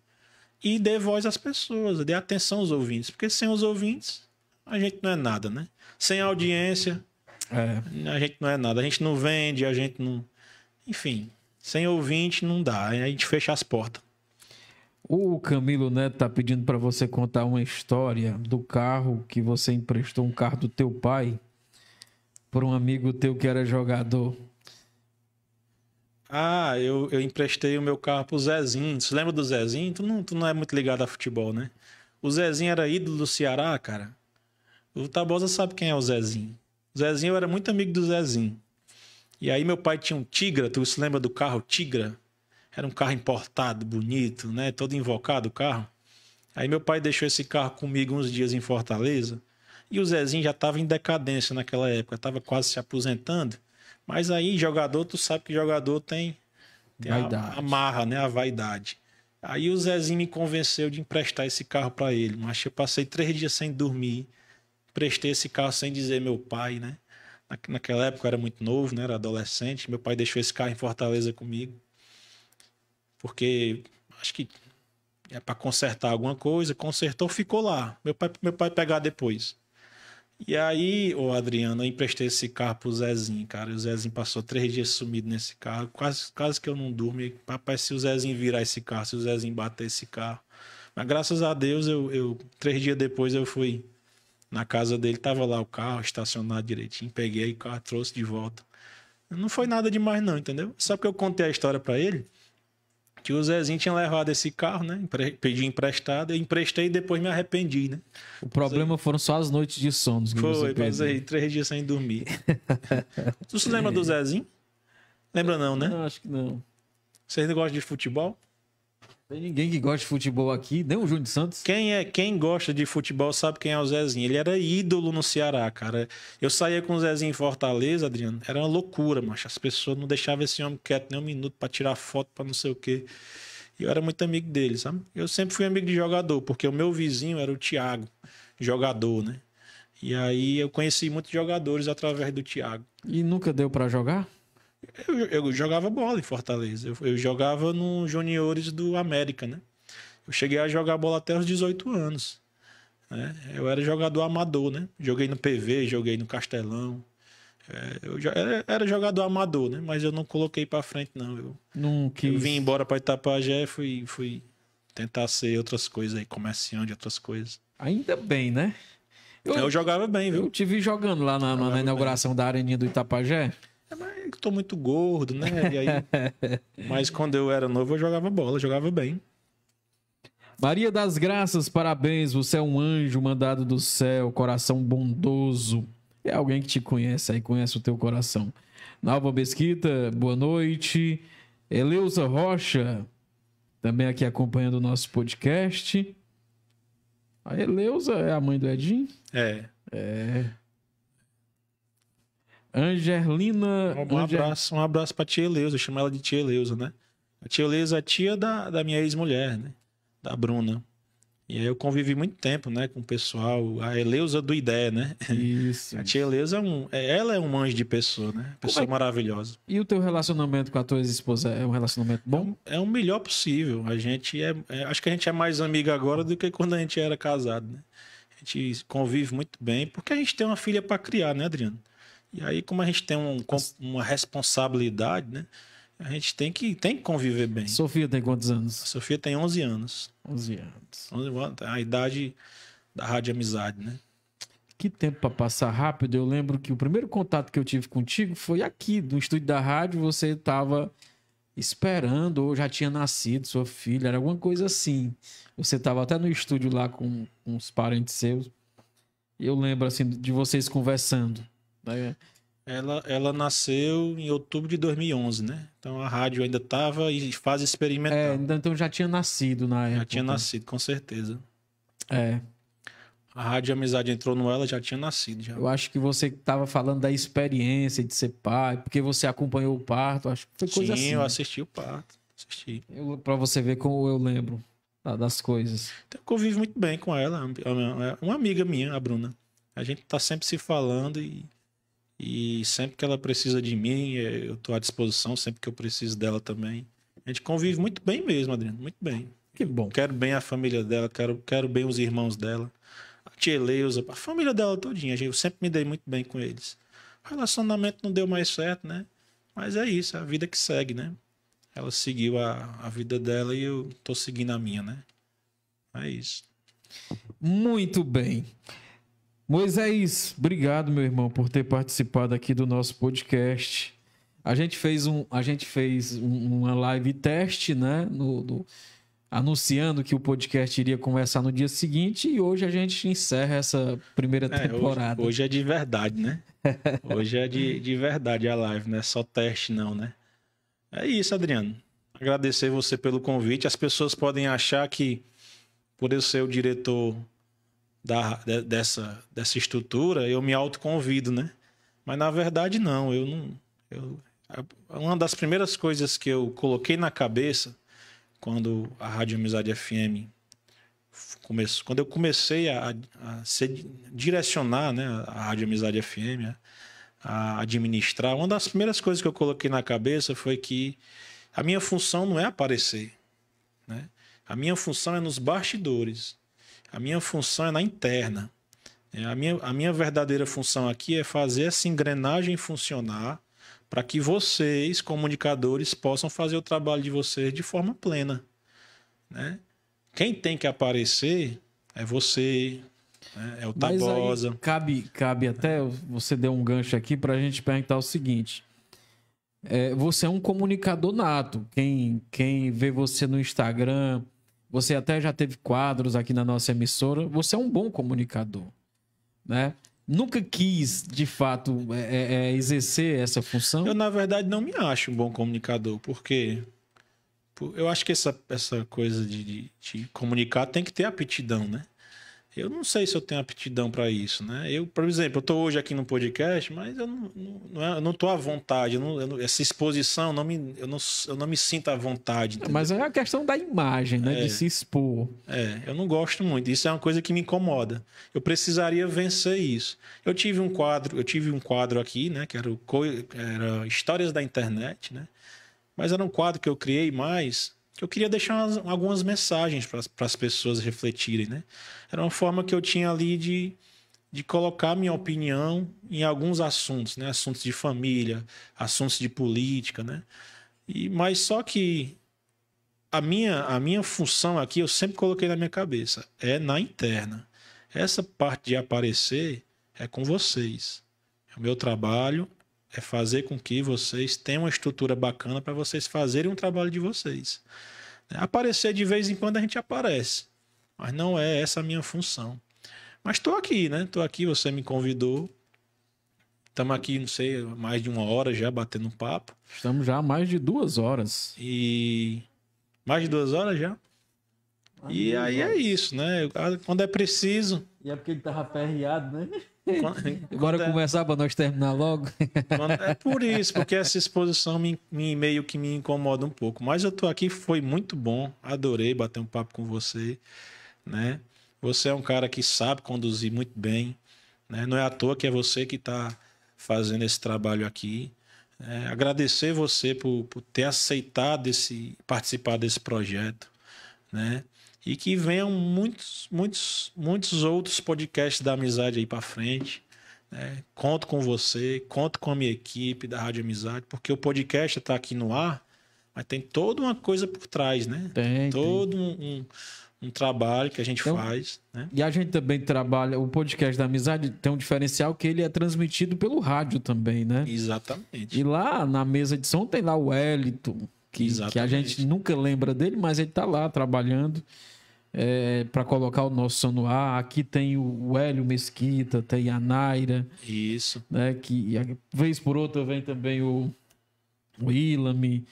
B: e dê voz às pessoas, dê atenção aos ouvintes, porque sem os ouvintes a gente não é nada, né? Sem audiência é. a gente não é nada, a gente não vende, a gente não, enfim, sem ouvinte não dá, a gente fecha as
A: portas. O Camilo Neto tá pedindo para você contar uma história do carro que você emprestou, um carro do teu pai, por um amigo teu que era jogador.
B: Ah, eu, eu emprestei o meu carro pro Zezinho. Você lembra do Zezinho? Tu não, tu não é muito ligado a futebol, né? O Zezinho era ídolo do Ceará, cara. O Tabosa sabe quem é o Zezinho. O Zezinho, eu era muito amigo do Zezinho. E aí meu pai tinha um Tigra, tu se lembra do carro Tigra? Era um carro importado, bonito, né? Todo invocado o carro. Aí meu pai deixou esse carro comigo uns dias em Fortaleza. E o Zezinho já estava em decadência naquela época, estava quase se aposentando. Mas aí, jogador, tu sabe que jogador tem, tem a, a marra, né? A vaidade. Aí o Zezinho me convenceu de emprestar esse carro para ele. Mas eu passei três dias sem dormir. Emprestei esse carro sem dizer meu pai, né? Naquela época eu era muito novo, né? Era adolescente. Meu pai deixou esse carro em Fortaleza comigo. Porque acho que é para consertar alguma coisa. Consertou, ficou lá. Meu pai, meu pai pegar depois. E aí, o Adriano, eu emprestei esse carro pro Zezinho, cara. E o Zezinho passou três dias sumido nesse carro. Quase, quase que eu não durmo. E, papai, se o Zezinho virar esse carro, se o Zezinho bater esse carro. Mas graças a Deus, eu, eu três dias depois eu fui na casa dele, tava lá o carro estacionado direitinho, peguei o carro, trouxe de volta. Não foi nada demais, não, entendeu? Só que eu contei a história para ele que o Zezinho tinha levado esse carro, né? Pedi emprestado, eu emprestei e depois me arrependi, né?
A: O problema foram só as noites de sono. Foi, aí
B: três dias sem dormir. tu se lembra do Zezinho? Lembra não, né? Não, acho que não. Vocês não gostam de futebol? Tem ninguém que gosta de futebol aqui, nem o Júnior Santos. Quem é quem gosta de futebol sabe quem é o Zezinho. Ele era ídolo no Ceará, cara. Eu saía com o Zezinho em Fortaleza, Adriano. Era uma loucura, macho. As pessoas não deixavam esse homem quieto nem um minuto para tirar foto, para não sei o quê. E eu era muito amigo dele, sabe? Eu sempre fui amigo de jogador, porque o meu vizinho era o Thiago, jogador, né? E aí eu conheci muitos jogadores através do Thiago.
A: E nunca deu para jogar?
B: Eu, eu jogava bola em Fortaleza. Eu, eu jogava nos juniores do América, né? Eu cheguei a jogar bola até os 18 anos. Né? Eu era jogador amador, né? Joguei no PV, joguei no Castelão. É, eu era, jogador amador, né? Mas eu não coloquei para frente, não. Eu, não quis. eu vim embora para Itapajé e
A: fui, fui tentar ser outras coisas aí, comerciante, outras coisas. Ainda bem, né? Eu, eu jogava bem, viu? Eu tive jogando lá na, na inauguração bem. da areninha do Itapajé. É, é eu tô muito gordo, né? E aí... mas quando eu era novo, eu jogava bola,
B: jogava bem.
A: Maria das Graças, parabéns. Você é um anjo mandado do céu, coração bondoso. É alguém que te conhece aí, conhece o teu coração. Nalva Besquita, boa noite. Eleusa Rocha, também aqui acompanhando o nosso podcast. A Eleusa é a mãe do Edinho? É. É. Angelina.
B: Um, um Angel... abraço, um abraço pra tia Eleusa, eu chamo ela de tia Eleusa, né? A tia Eleusa é a tia da, da minha ex-mulher, né? Da Bruna. E aí eu convivi muito tempo, né, com o pessoal, a Eleusa do Ideia, né? Isso. a tia Eleusa é um, é, ela é um anjo de pessoa, né? Pessoa é maravilhosa.
A: E o teu relacionamento com a tua ex esposa é um relacionamento bom?
B: É, o é melhor possível. A gente é, é, acho que a gente é mais amiga agora do que quando a gente era casado, né? A gente convive muito bem, porque a gente tem uma filha para criar, né, Adriano? E aí, como a gente tem um, uma responsabilidade, né? A gente tem que, tem que conviver bem. Sofia tem quantos anos?
A: A Sofia tem 11 anos. 11 anos. 11 anos a idade da rádio amizade, né? Que tempo para passar rápido. Eu lembro que o primeiro contato que eu tive contigo foi aqui, no estúdio da rádio. Você estava esperando ou já tinha nascido sua filha, era alguma coisa assim. Você estava até no estúdio lá com, com os parentes seus. Eu lembro assim de vocês conversando.
B: Né? Ela, ela nasceu em outubro de 2011, né? Então a rádio ainda estava em fase experimental. É, então, então
A: já tinha nascido na época. Já tinha nascido,
B: com certeza. É. A rádio Amizade entrou no ela, já tinha nascido. Já. Eu
A: acho que você estava falando da experiência de ser pai, porque você acompanhou o parto, acho que foi coisa Sim, assim. Sim, eu
B: assisti o parto, assisti.
A: Para você ver como eu lembro das coisas. Então,
B: eu convivo muito bem com ela, uma amiga minha, a Bruna. A gente tá sempre se falando e e sempre que ela precisa de mim, é, eu estou à disposição, sempre que eu preciso dela também. A gente convive muito bem mesmo, Adriano, muito bem. Que bom. Quero bem a família dela, quero, quero bem os irmãos dela. A tia Eleusa, a família dela todinha. Eu sempre me dei muito bem com eles. O relacionamento não deu mais certo, né? Mas é isso, é a vida que segue, né? Ela seguiu a, a vida dela e eu tô seguindo a minha, né? É isso.
A: Muito bem. Moisés, obrigado, meu irmão, por ter participado aqui do nosso podcast. A gente fez, um, a gente fez uma live teste, né? No, no, anunciando que o podcast iria começar no dia seguinte e hoje a gente encerra essa primeira é, temporada. hoje, hoje, é
B: de verdade, né? Hoje é de, de verdade a live, não é só teste, não, né? É isso, Adriano. Agradecer você pelo convite. As pessoas podem achar que, por eu ser o diretor da, de, dessa, dessa estrutura, eu me autoconvido, né? Mas na verdade, não. Eu não. Eu, uma das primeiras coisas que eu coloquei na cabeça quando a Rádio Amizade FM começou, quando eu comecei a, a ser, direcionar né, a Rádio Amizade FM a, a administrar, uma das primeiras coisas que eu coloquei na cabeça foi que a minha função não é aparecer, né? A minha função é nos bastidores. A minha função é na interna. É, a, minha, a minha verdadeira função aqui é fazer essa engrenagem funcionar para que vocês, comunicadores, possam fazer o trabalho de vocês de forma plena. Né? Quem tem que aparecer é você, né? é o Tabosa.
A: cabe, cabe até você deu um gancho aqui para a gente perguntar o seguinte. É, você é um comunicador nato. Quem, quem vê você no Instagram, você até já teve quadros aqui na nossa emissora. Você é um bom comunicador, né? Nunca quis, de fato, é, é, é exercer essa função?
B: Eu, na verdade, não me acho um bom comunicador, porque eu acho que essa, essa coisa de, de, de comunicar tem que ter aptidão, né? eu não sei se eu tenho aptidão para isso, né? Eu, por exemplo, eu estou hoje aqui no podcast, mas eu não, não, é, não, tô à vontade, eu não, eu não, essa exposição não me, eu, não, eu não me sinto à vontade. Entendeu? Mas é a questão da imagem, né? É, de se
A: expor.
B: É, eu não gosto muito. Isso é uma coisa que me incomoda. Eu precisaria vencer isso. Eu tive um quadro, eu tive um quadro aqui, né? Que era, o, era histórias da internet, né? Mas era um quadro que eu criei mais que eu queria deixar umas, algumas mensagens para as pessoas refletirem, né? Era uma forma que eu tinha ali de, de colocar minha opinião em alguns assuntos, né? Assuntos de família, assuntos de política, né? E, mas só que a minha, a minha função aqui, eu sempre coloquei na minha cabeça, é na interna. Essa parte de aparecer é com vocês. É o meu trabalho, é fazer com que vocês tenham uma estrutura bacana para vocês fazerem um trabalho de vocês. É, aparecer de vez em quando a gente aparece, mas não é essa a minha função. Mas estou aqui, né? Estou aqui, você me convidou. Estamos aqui, não sei, mais de uma hora já batendo um papo. Estamos já há mais de duas horas. E. Mais de duas horas já? Ah, e aí Deus. é isso, né? Ah, quando é preciso, e é porque ele tava
A: ferreado, né? Quando, Bora quando é- conversar é... para nós terminar logo. é por
B: isso, porque essa exposição me, me, meio que me incomoda um pouco. Mas eu tô aqui, foi muito bom. Adorei bater um papo com você, né? Você é um cara que sabe conduzir muito bem, né? Não é à toa que é você que está fazendo esse trabalho aqui. É, agradecer você por, por ter aceitado esse, participar desse projeto, né? E que venham muitos, muitos, muitos outros podcasts da amizade aí para frente. Né? Conto com você, conto com a minha equipe da Rádio Amizade, porque o podcast está aqui no ar, mas tem toda uma coisa por trás, né? Tem. Todo tem. Um, um, um, trabalho que a gente então, faz. Né?
A: E a gente também trabalha. O podcast da Amizade tem um diferencial que ele é transmitido pelo rádio também, né? Exatamente. E lá na mesa de som tem lá o Wellington que, que a gente nunca lembra dele, mas ele está lá trabalhando é, para colocar o nosso som no ar. Aqui tem o Hélio Mesquita, tem a Naira. Isso. Né, que vez por outra vem também o, o Ilami.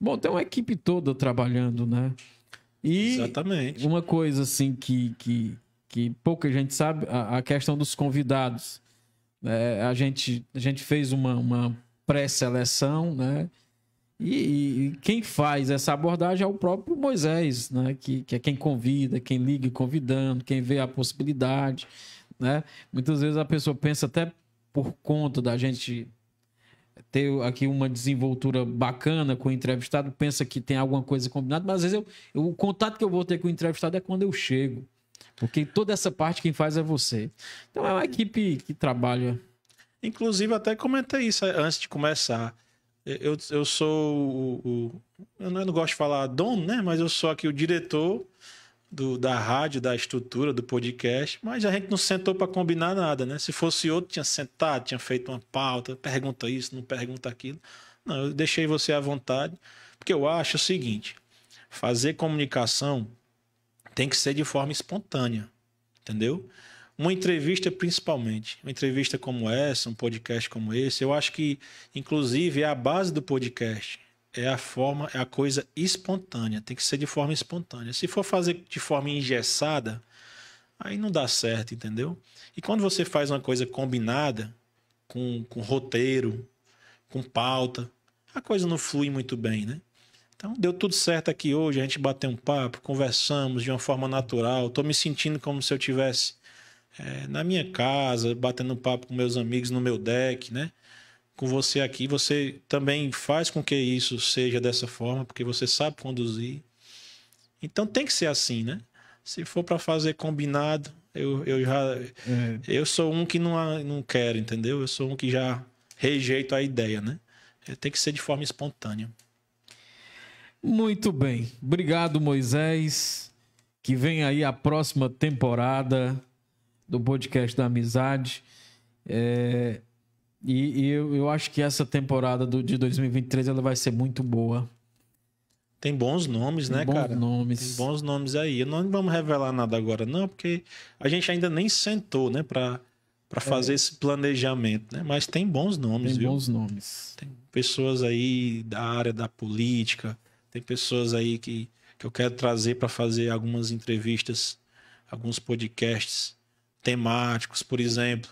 A: Bom, tem uma equipe toda trabalhando, né? E Exatamente. uma coisa assim que, que, que pouca gente sabe, a, a questão dos convidados. É, a, gente, a gente fez uma, uma pré-seleção, né? E, e, quem faz essa abordagem é o próprio Moisés, né? que, que é quem convida, quem liga convidando, quem vê a possibilidade. Né? Muitas vezes a pessoa pensa até por conta da gente ter aqui uma desenvoltura bacana com o entrevistado, pensa que tem alguma coisa combinada, mas às vezes eu, eu, o contato que eu vou ter com o entrevistado é quando eu chego. Porque toda essa parte quem faz é você. Então é uma equipe que trabalha. Inclusive, até comentei isso antes de começar
B: eu, eu sou o, o eu, não, eu não, gosto de falar dono, né? Mas eu sou aqui o diretor do, da rádio, da estrutura, do podcast. Mas a gente não sentou para combinar nada, né? Se fosse outro, tinha sentado, tinha feito uma pauta, pergunta isso, não pergunta aquilo. Não, eu deixei você à vontade, porque eu acho o seguinte: fazer comunicação tem que ser de forma espontânea, entendeu? uma entrevista principalmente, uma entrevista como essa, um podcast como esse, eu acho que inclusive é a base do podcast, é a forma, é a coisa espontânea, tem que ser de forma espontânea. Se for fazer de forma engessada, aí não dá certo, entendeu? E quando você faz uma coisa combinada, com, com roteiro, com pauta, a coisa não flui muito bem, né? Então deu tudo certo aqui hoje, a gente bateu um papo, conversamos de uma forma natural, tô me sentindo como se eu tivesse é, na minha casa, batendo papo com meus amigos no meu deck, né? Com você aqui, você também faz com que isso seja dessa forma, porque você sabe conduzir. Então tem que ser assim, né? Se for para fazer combinado, eu, eu já. É. Eu sou um que não, não quero, entendeu? Eu sou um que já rejeito a ideia, né? É, tem que ser de forma espontânea.
A: Muito bem. Obrigado, Moisés. Que vem aí a próxima temporada do podcast da amizade. É, e, e eu, eu, acho que essa temporada do, de 2023 ela vai ser muito boa. Tem bons nomes, Tem né, bons cara? Nomes.
B: Tem bons nomes aí. Não vamos revelar nada agora, não, porque a gente ainda nem sentou, né, para para é. fazer é. esse planejamento, né? Mas tem bons nomes, tem viu? bons
A: nomes.
B: Tem pessoas aí da área da política, tem pessoas aí que, que eu quero trazer para fazer algumas entrevistas, alguns podcasts temáticos, por exemplo.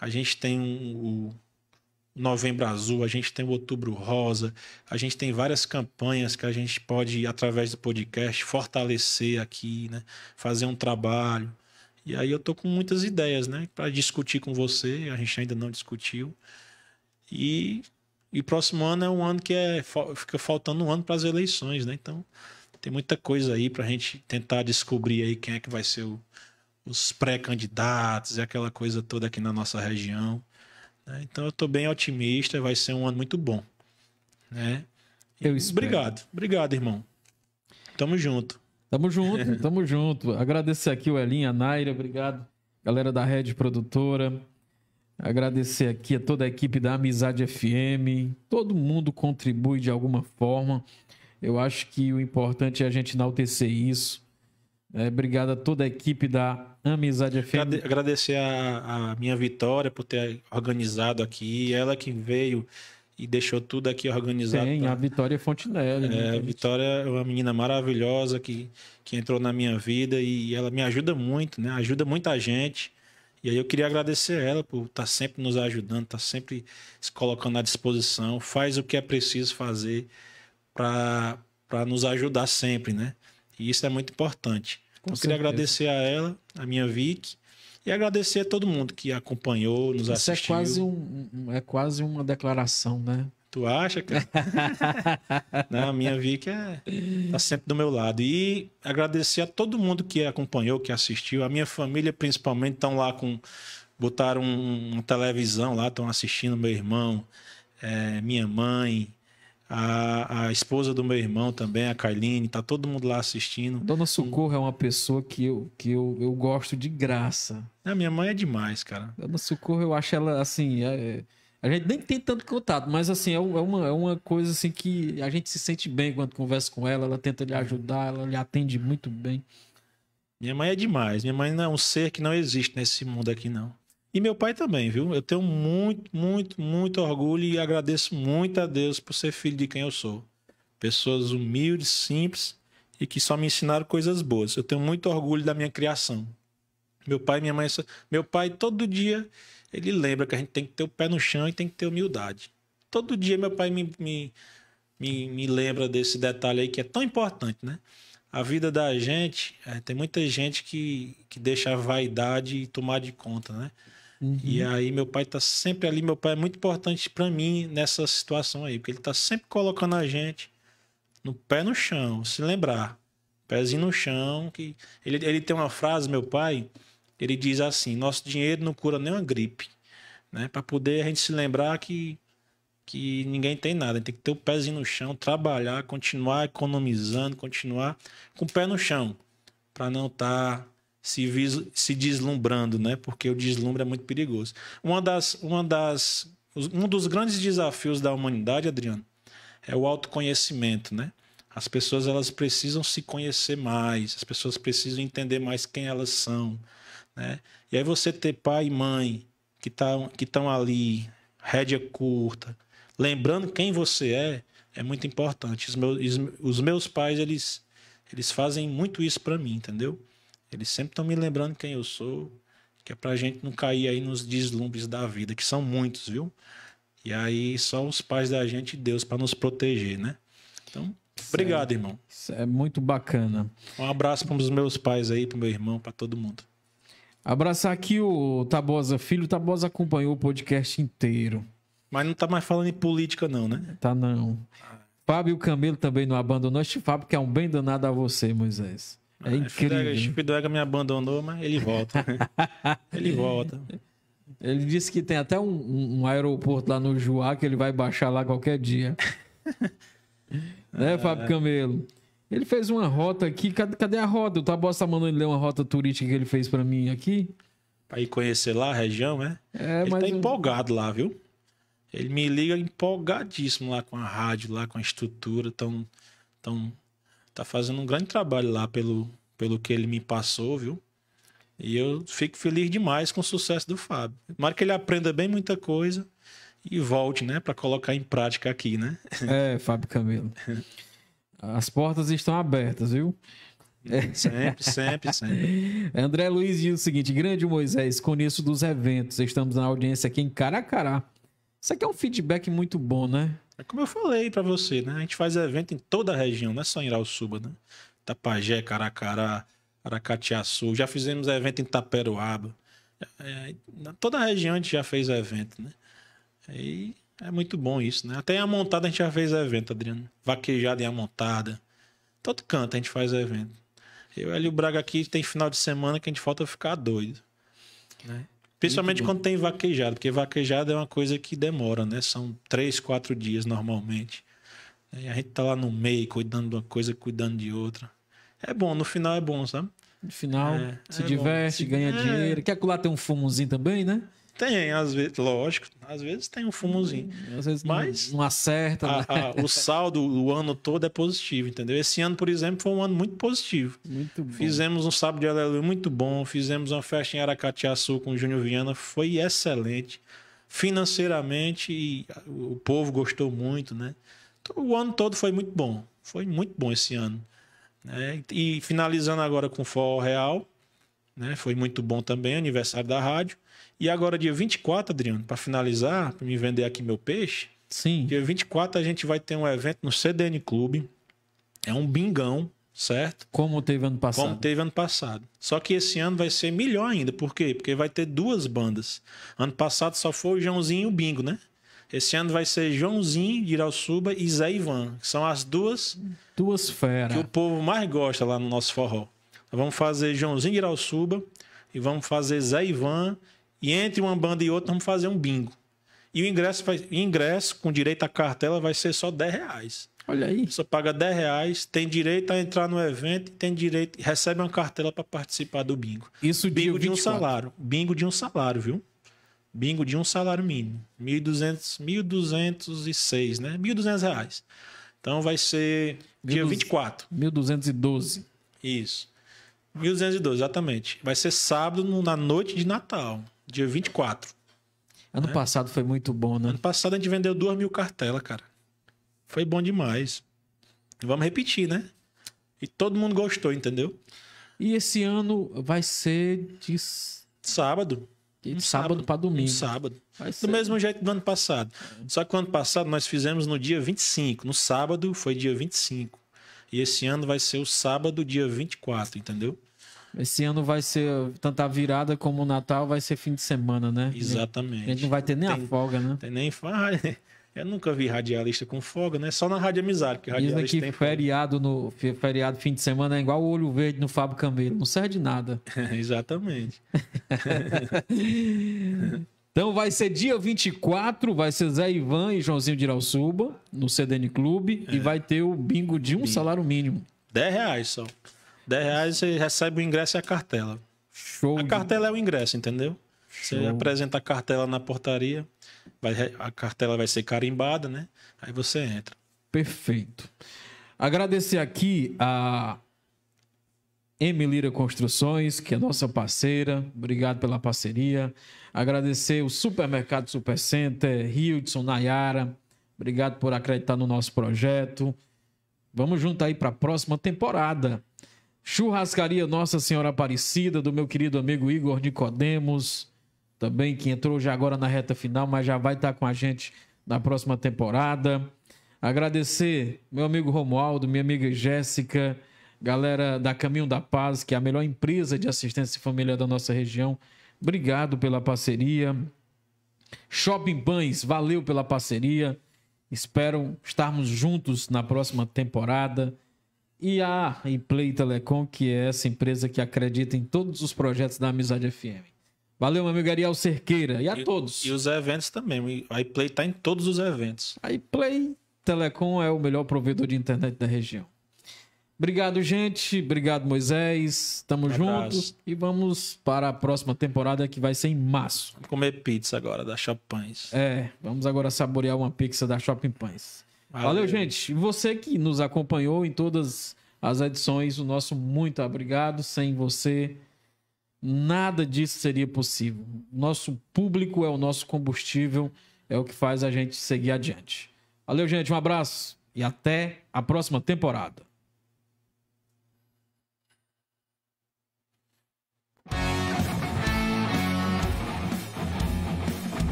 B: A gente tem o Novembro Azul, a gente tem o Outubro Rosa, a gente tem várias campanhas que a gente pode, através do podcast, fortalecer aqui, né? fazer um trabalho. E aí eu tô com muitas ideias, né? Para discutir com você, a gente ainda não discutiu. E, e próximo ano é um ano que é, fica faltando um ano para as eleições, né? Então tem muita coisa aí para a gente tentar descobrir aí quem é que vai ser o os pré-candidatos e aquela coisa toda aqui na nossa região. Né? Então eu estou bem otimista, vai ser um ano muito bom.
A: Né? eu espero. Obrigado, obrigado, irmão. Tamo junto. Tamo junto, tamo junto. Agradecer aqui o Elinha, a Naira, obrigado. Galera da Rede Produtora. Agradecer aqui a toda a equipe da Amizade FM. Todo mundo contribui de alguma forma. Eu acho que o importante é a gente enaltecer isso é, obrigado a toda a equipe da Amizade FM.
B: Agradecer a, a, minha Vitória por ter organizado aqui. Ela que veio e deixou tudo aqui organizado. Tem,
A: pra... Tá? a Vitória Fontinelli. Né, é, a
B: Vitória é uma menina maravilhosa que, que entrou na minha vida e ela me ajuda muito, né? Ajuda muita gente. E aí eu queria agradecer ela por estar tá sempre nos ajudando, estar tá sempre se colocando à disposição, faz o que é preciso fazer para nos ajudar sempre, né? E isso é muito importante. Com eu queria certeza. agradecer a ela, a minha Vic, e agradecer a todo mundo que acompanhou, nos Isso é assistiu. Isso é quase,
A: um, é quase uma declaração, né?
B: Tu acha, cara? Não, a minha Vic é, tá sempre do meu lado. E agradecer a todo mundo que acompanhou, que assistiu. A minha família, principalmente, estão lá com... Botaram uma televisão lá, estão assistindo meu irmão, é, minha mãe, a, a, esposa do meu irmão também, a Kailine, tá todo mundo lá assistindo.
A: Dona Socorro é uma pessoa que eu, que eu, eu gosto de graça. A minha mãe é demais, cara. Dona Socorro, eu acho ela assim. É, é a gente nem tem tanto contato, mas assim, é, é, uma, é uma coisa assim que a gente se sente bem quando conversa com ela, ela tenta lhe ajudar, ela lhe atende muito bem. Minha mãe é demais. Minha mãe não é um ser que não existe nesse mundo aqui,
B: não. E meu pai também, viu? Eu tenho muito, muito, muito orgulho e agradeço muito a Deus por ser filho de quem eu sou. Pessoas humildes, simples e que só me ensinaram coisas boas. Eu tenho muito orgulho da minha criação. Meu pai e minha mãe. Meu pai, todo dia, ele lembra que a gente tem que ter o pé no chão e tem que ter humildade. Todo dia, meu pai me, me, me, me lembra desse detalhe aí que é tão importante, né? a vida da gente, é, tem muita gente que, que deixa a vaidade tomar de conta, né? Uhum. E aí meu pai tá sempre ali, meu pai é muito importante para mim nessa situação aí, porque ele tá sempre colocando a gente no pé no chão, se lembrar. Pezinho no chão, que ele, ele tem uma frase, meu pai, ele diz assim: "Nosso dinheiro não cura nenhuma gripe", né? Para poder a gente se lembrar que que ninguém tem nada, tem que ter o pezinho no chão, trabalhar, continuar economizando, continuar com o pé no chão, para não estar tá se, vis, se deslumbrando, né? Porque o deslumbre é muito perigoso. Uma das, uma das, um dos grandes desafios da humanidade, Adriano, é o autoconhecimento, né? As pessoas elas precisam se conhecer mais, as pessoas precisam entender mais quem elas são, né? E aí você ter pai e mãe que estão tá, que estão ali, rédea curta, lembrando quem você é, é muito importante. Os meus, os meus pais, eles, eles fazem muito isso para mim, entendeu? Eles sempre estão me lembrando quem eu sou, que é pra gente não cair aí nos deslumbres da vida, que são muitos, viu? E aí só os pais da gente e Deus para nos proteger, né? Então, obrigado, é, irmão.
A: Isso é muito bacana.
B: Um abraço para os meus pais aí, para meu irmão, para todo mundo. Abraçar aqui o
A: Tabosa Filho. O Tabosa acompanhou o podcast inteiro. Mas não tá mais falando em política, não, né? Tá não. Ah. Fábio Camelo também não abandonou este Fábio, que é um bem danado a você, Moisés. É incrível. O Speedwagon me abandonou, mas ele volta. ele volta. Ele disse que tem até um, um, aeroporto lá no Juá que ele vai baixar lá qualquer dia. né, Fábio Camelo? Ele fez uma rota aqui. Cadê, cadê a rota? O Tabosa tá mandando ler uma rota turística que ele fez para mim aqui. Pra ir conhecer
B: lá a região, né? É, ele tá mas tá empolgado lá, viu? Ele me liga empolgadíssimo lá com a rádio, lá com a estrutura. Tão, tão tá fazendo um grande trabalho lá pelo, pelo que ele me passou, viu? E eu fico feliz demais com o sucesso do Fábio. Tomara que ele aprenda bem muita coisa e volte, né, para colocar em prática
A: aqui, né? É, Fábio Camelo. As portas estão abertas, viu? É, sempre, sempre, sempre. André Luiz diz o seguinte: grande Moisés, conheço dos eventos, estamos na audiência aqui em Caracará. Isso aqui é um feedback muito bom, né?
B: É como eu falei para você, né? A gente faz evento em toda a região, não é só em Irauçuba, né? Tapajé, Caracará, Aracatiaçu, já fizemos evento em Taperoaba. É, toda a região a gente já fez evento, né? E é muito bom isso, né? Até em Amontada a gente já fez evento, Adriano. Vaquejada em Amontada. Todo canto a gente faz evento. Eu e o Braga aqui tem final de semana que a gente falta ficar doido. Né? Principalmente quando tem vaquejado, porque vaquejado é uma coisa que demora, né? São três, quatro dias normalmente. E a gente tá lá no meio, cuidando de uma coisa, cuidando de outra. É bom, no final é bom, sabe? No final, é, se é diverte, bom. ganha é. dinheiro. Quer lá tem um fumozinho também, né? Tem, às vezes, lógico, às vezes tem um fumozinho. Hum, às vezes mas não, não acerta. né? a, o saldo o ano todo é positivo, entendeu? Esse ano, por exemplo, foi um ano muito positivo. Muito bom. Fizemos um sábado de aleluia muito bom, fizemos uma festa em Aracatiaçu com o Júnior Viana, foi excelente. Financeiramente, o povo gostou muito, né? O ano todo foi muito bom, foi muito bom esse ano. Né? E finalizando agora com o Fó Real, né? foi muito bom também, aniversário da rádio. E agora, dia 24, Adriano, para finalizar, para me vender aqui meu peixe. Sim. Dia 24 a gente vai ter um evento no CDN Clube. É um bingão, certo? Como
A: teve ano passado. Como
B: teve ano passado. Só que esse ano vai ser melhor ainda. Por quê? Porque vai ter duas bandas. Ano passado só foi o Joãozinho e o Bingo, né? Esse ano vai ser Joãozinho de Irauçuba e Zé Ivan, que são as duas duas feras que o povo mais gosta lá no nosso forró. Nós vamos fazer Joãozinho de Irauçuba e vamos fazer Zé Ivan e entre uma banda e outra, vamos fazer um bingo. E o ingresso, vai, ingresso com direito à cartela vai ser só 10 reais. Olha aí. Só paga 10 reais, tem direito a entrar no evento, tem direito, recebe uma cartela para participar do bingo. Isso bingo de um salário. Bingo de um salário, viu? Bingo de um salário mínimo. 1.200, 1.206, né? 1.200 reais. Então vai ser 12, dia 24. 1.212. Isso. 1.212, exatamente. Vai ser sábado na noite de Natal dia 24.
A: Ano né? passado foi muito bom, né? Ano
B: passado a gente vendeu 2 mil cartelas, cara. Foi bom demais. Vamos repetir, né? E todo mundo gostou, entendeu? E esse ano vai ser de sábado. De um sábado, sábado para domingo. Um sábado. Vai do ser. mesmo jeito do ano passado. Só que o ano passado nós fizemos no dia 25. No sábado foi dia 25. E esse ano vai ser o sábado, dia
A: 24, entendeu? Esse ano vai ser tanto a virada como o Natal vai ser fim de semana, né? Exatamente. A gente não vai ter nem tem, a folga, né? Tem nem folga. Eu nunca vi radialista
B: com folga, né? Só na Rádio Amizade, que radialista Amizade que
A: tem feriado no feriado fim de semana é igual o olho verde no Fábio Cambeiro, não serve de nada. Exatamente. então vai ser dia 24, vai ser Zé Ivan e Joãozinho de Suba no CDN Clube é. e vai ter o bingo de um bingo. salário mínimo. 10 reais só.
B: 10 reais você recebe o ingresso e a cartela. Show. A cartela é o ingresso, entendeu? Show. Você apresenta a cartela na portaria, vai, a cartela vai ser carimbada, né? Aí
A: você entra. Perfeito. Agradecer aqui a Emilira Construções, que é nossa parceira. Obrigado pela parceria. Agradecer o Supermercado Supercenter, Hildson, Nayara. Obrigado por acreditar no nosso projeto. Vamos junto aí para a próxima temporada. Churrascaria Nossa Senhora Aparecida, do meu querido amigo Igor Nicodemos, também que entrou já agora na reta final, mas já vai estar tá com a gente na próxima temporada. Agradecer meu amigo Romualdo, minha amiga Jéssica, galera da Caminho da Paz, que é a melhor empresa de assistência familiar da nossa região. Obrigado pela parceria. Shopping Pães, valeu pela parceria. Espero estarmos juntos na próxima temporada e a Play Telecom, que é essa empresa que acredita em todos os projetos da Amizade FM. Valeu, meu amigo Ariel Cerqueira.
B: E a e, todos. E os eventos também. A iPlay está em todos os eventos. A
A: iPlay Telecom é o melhor provedor de internet da região. Obrigado, gente. Obrigado, Moisés. Tamo um juntos E vamos para a próxima temporada que vai ser em março. Vamos comer pizza agora da Chopins. É, vamos agora saborear uma pizza da Shopping Pães. Valeu, Valeu gente. E você que nos acompanhou em todas as edições, o nosso muito obrigado. Sem você, nada disso seria possível. Nosso público é o nosso combustível, é o que faz a gente seguir adiante. Valeu, gente. Um abraço e até a próxima temporada.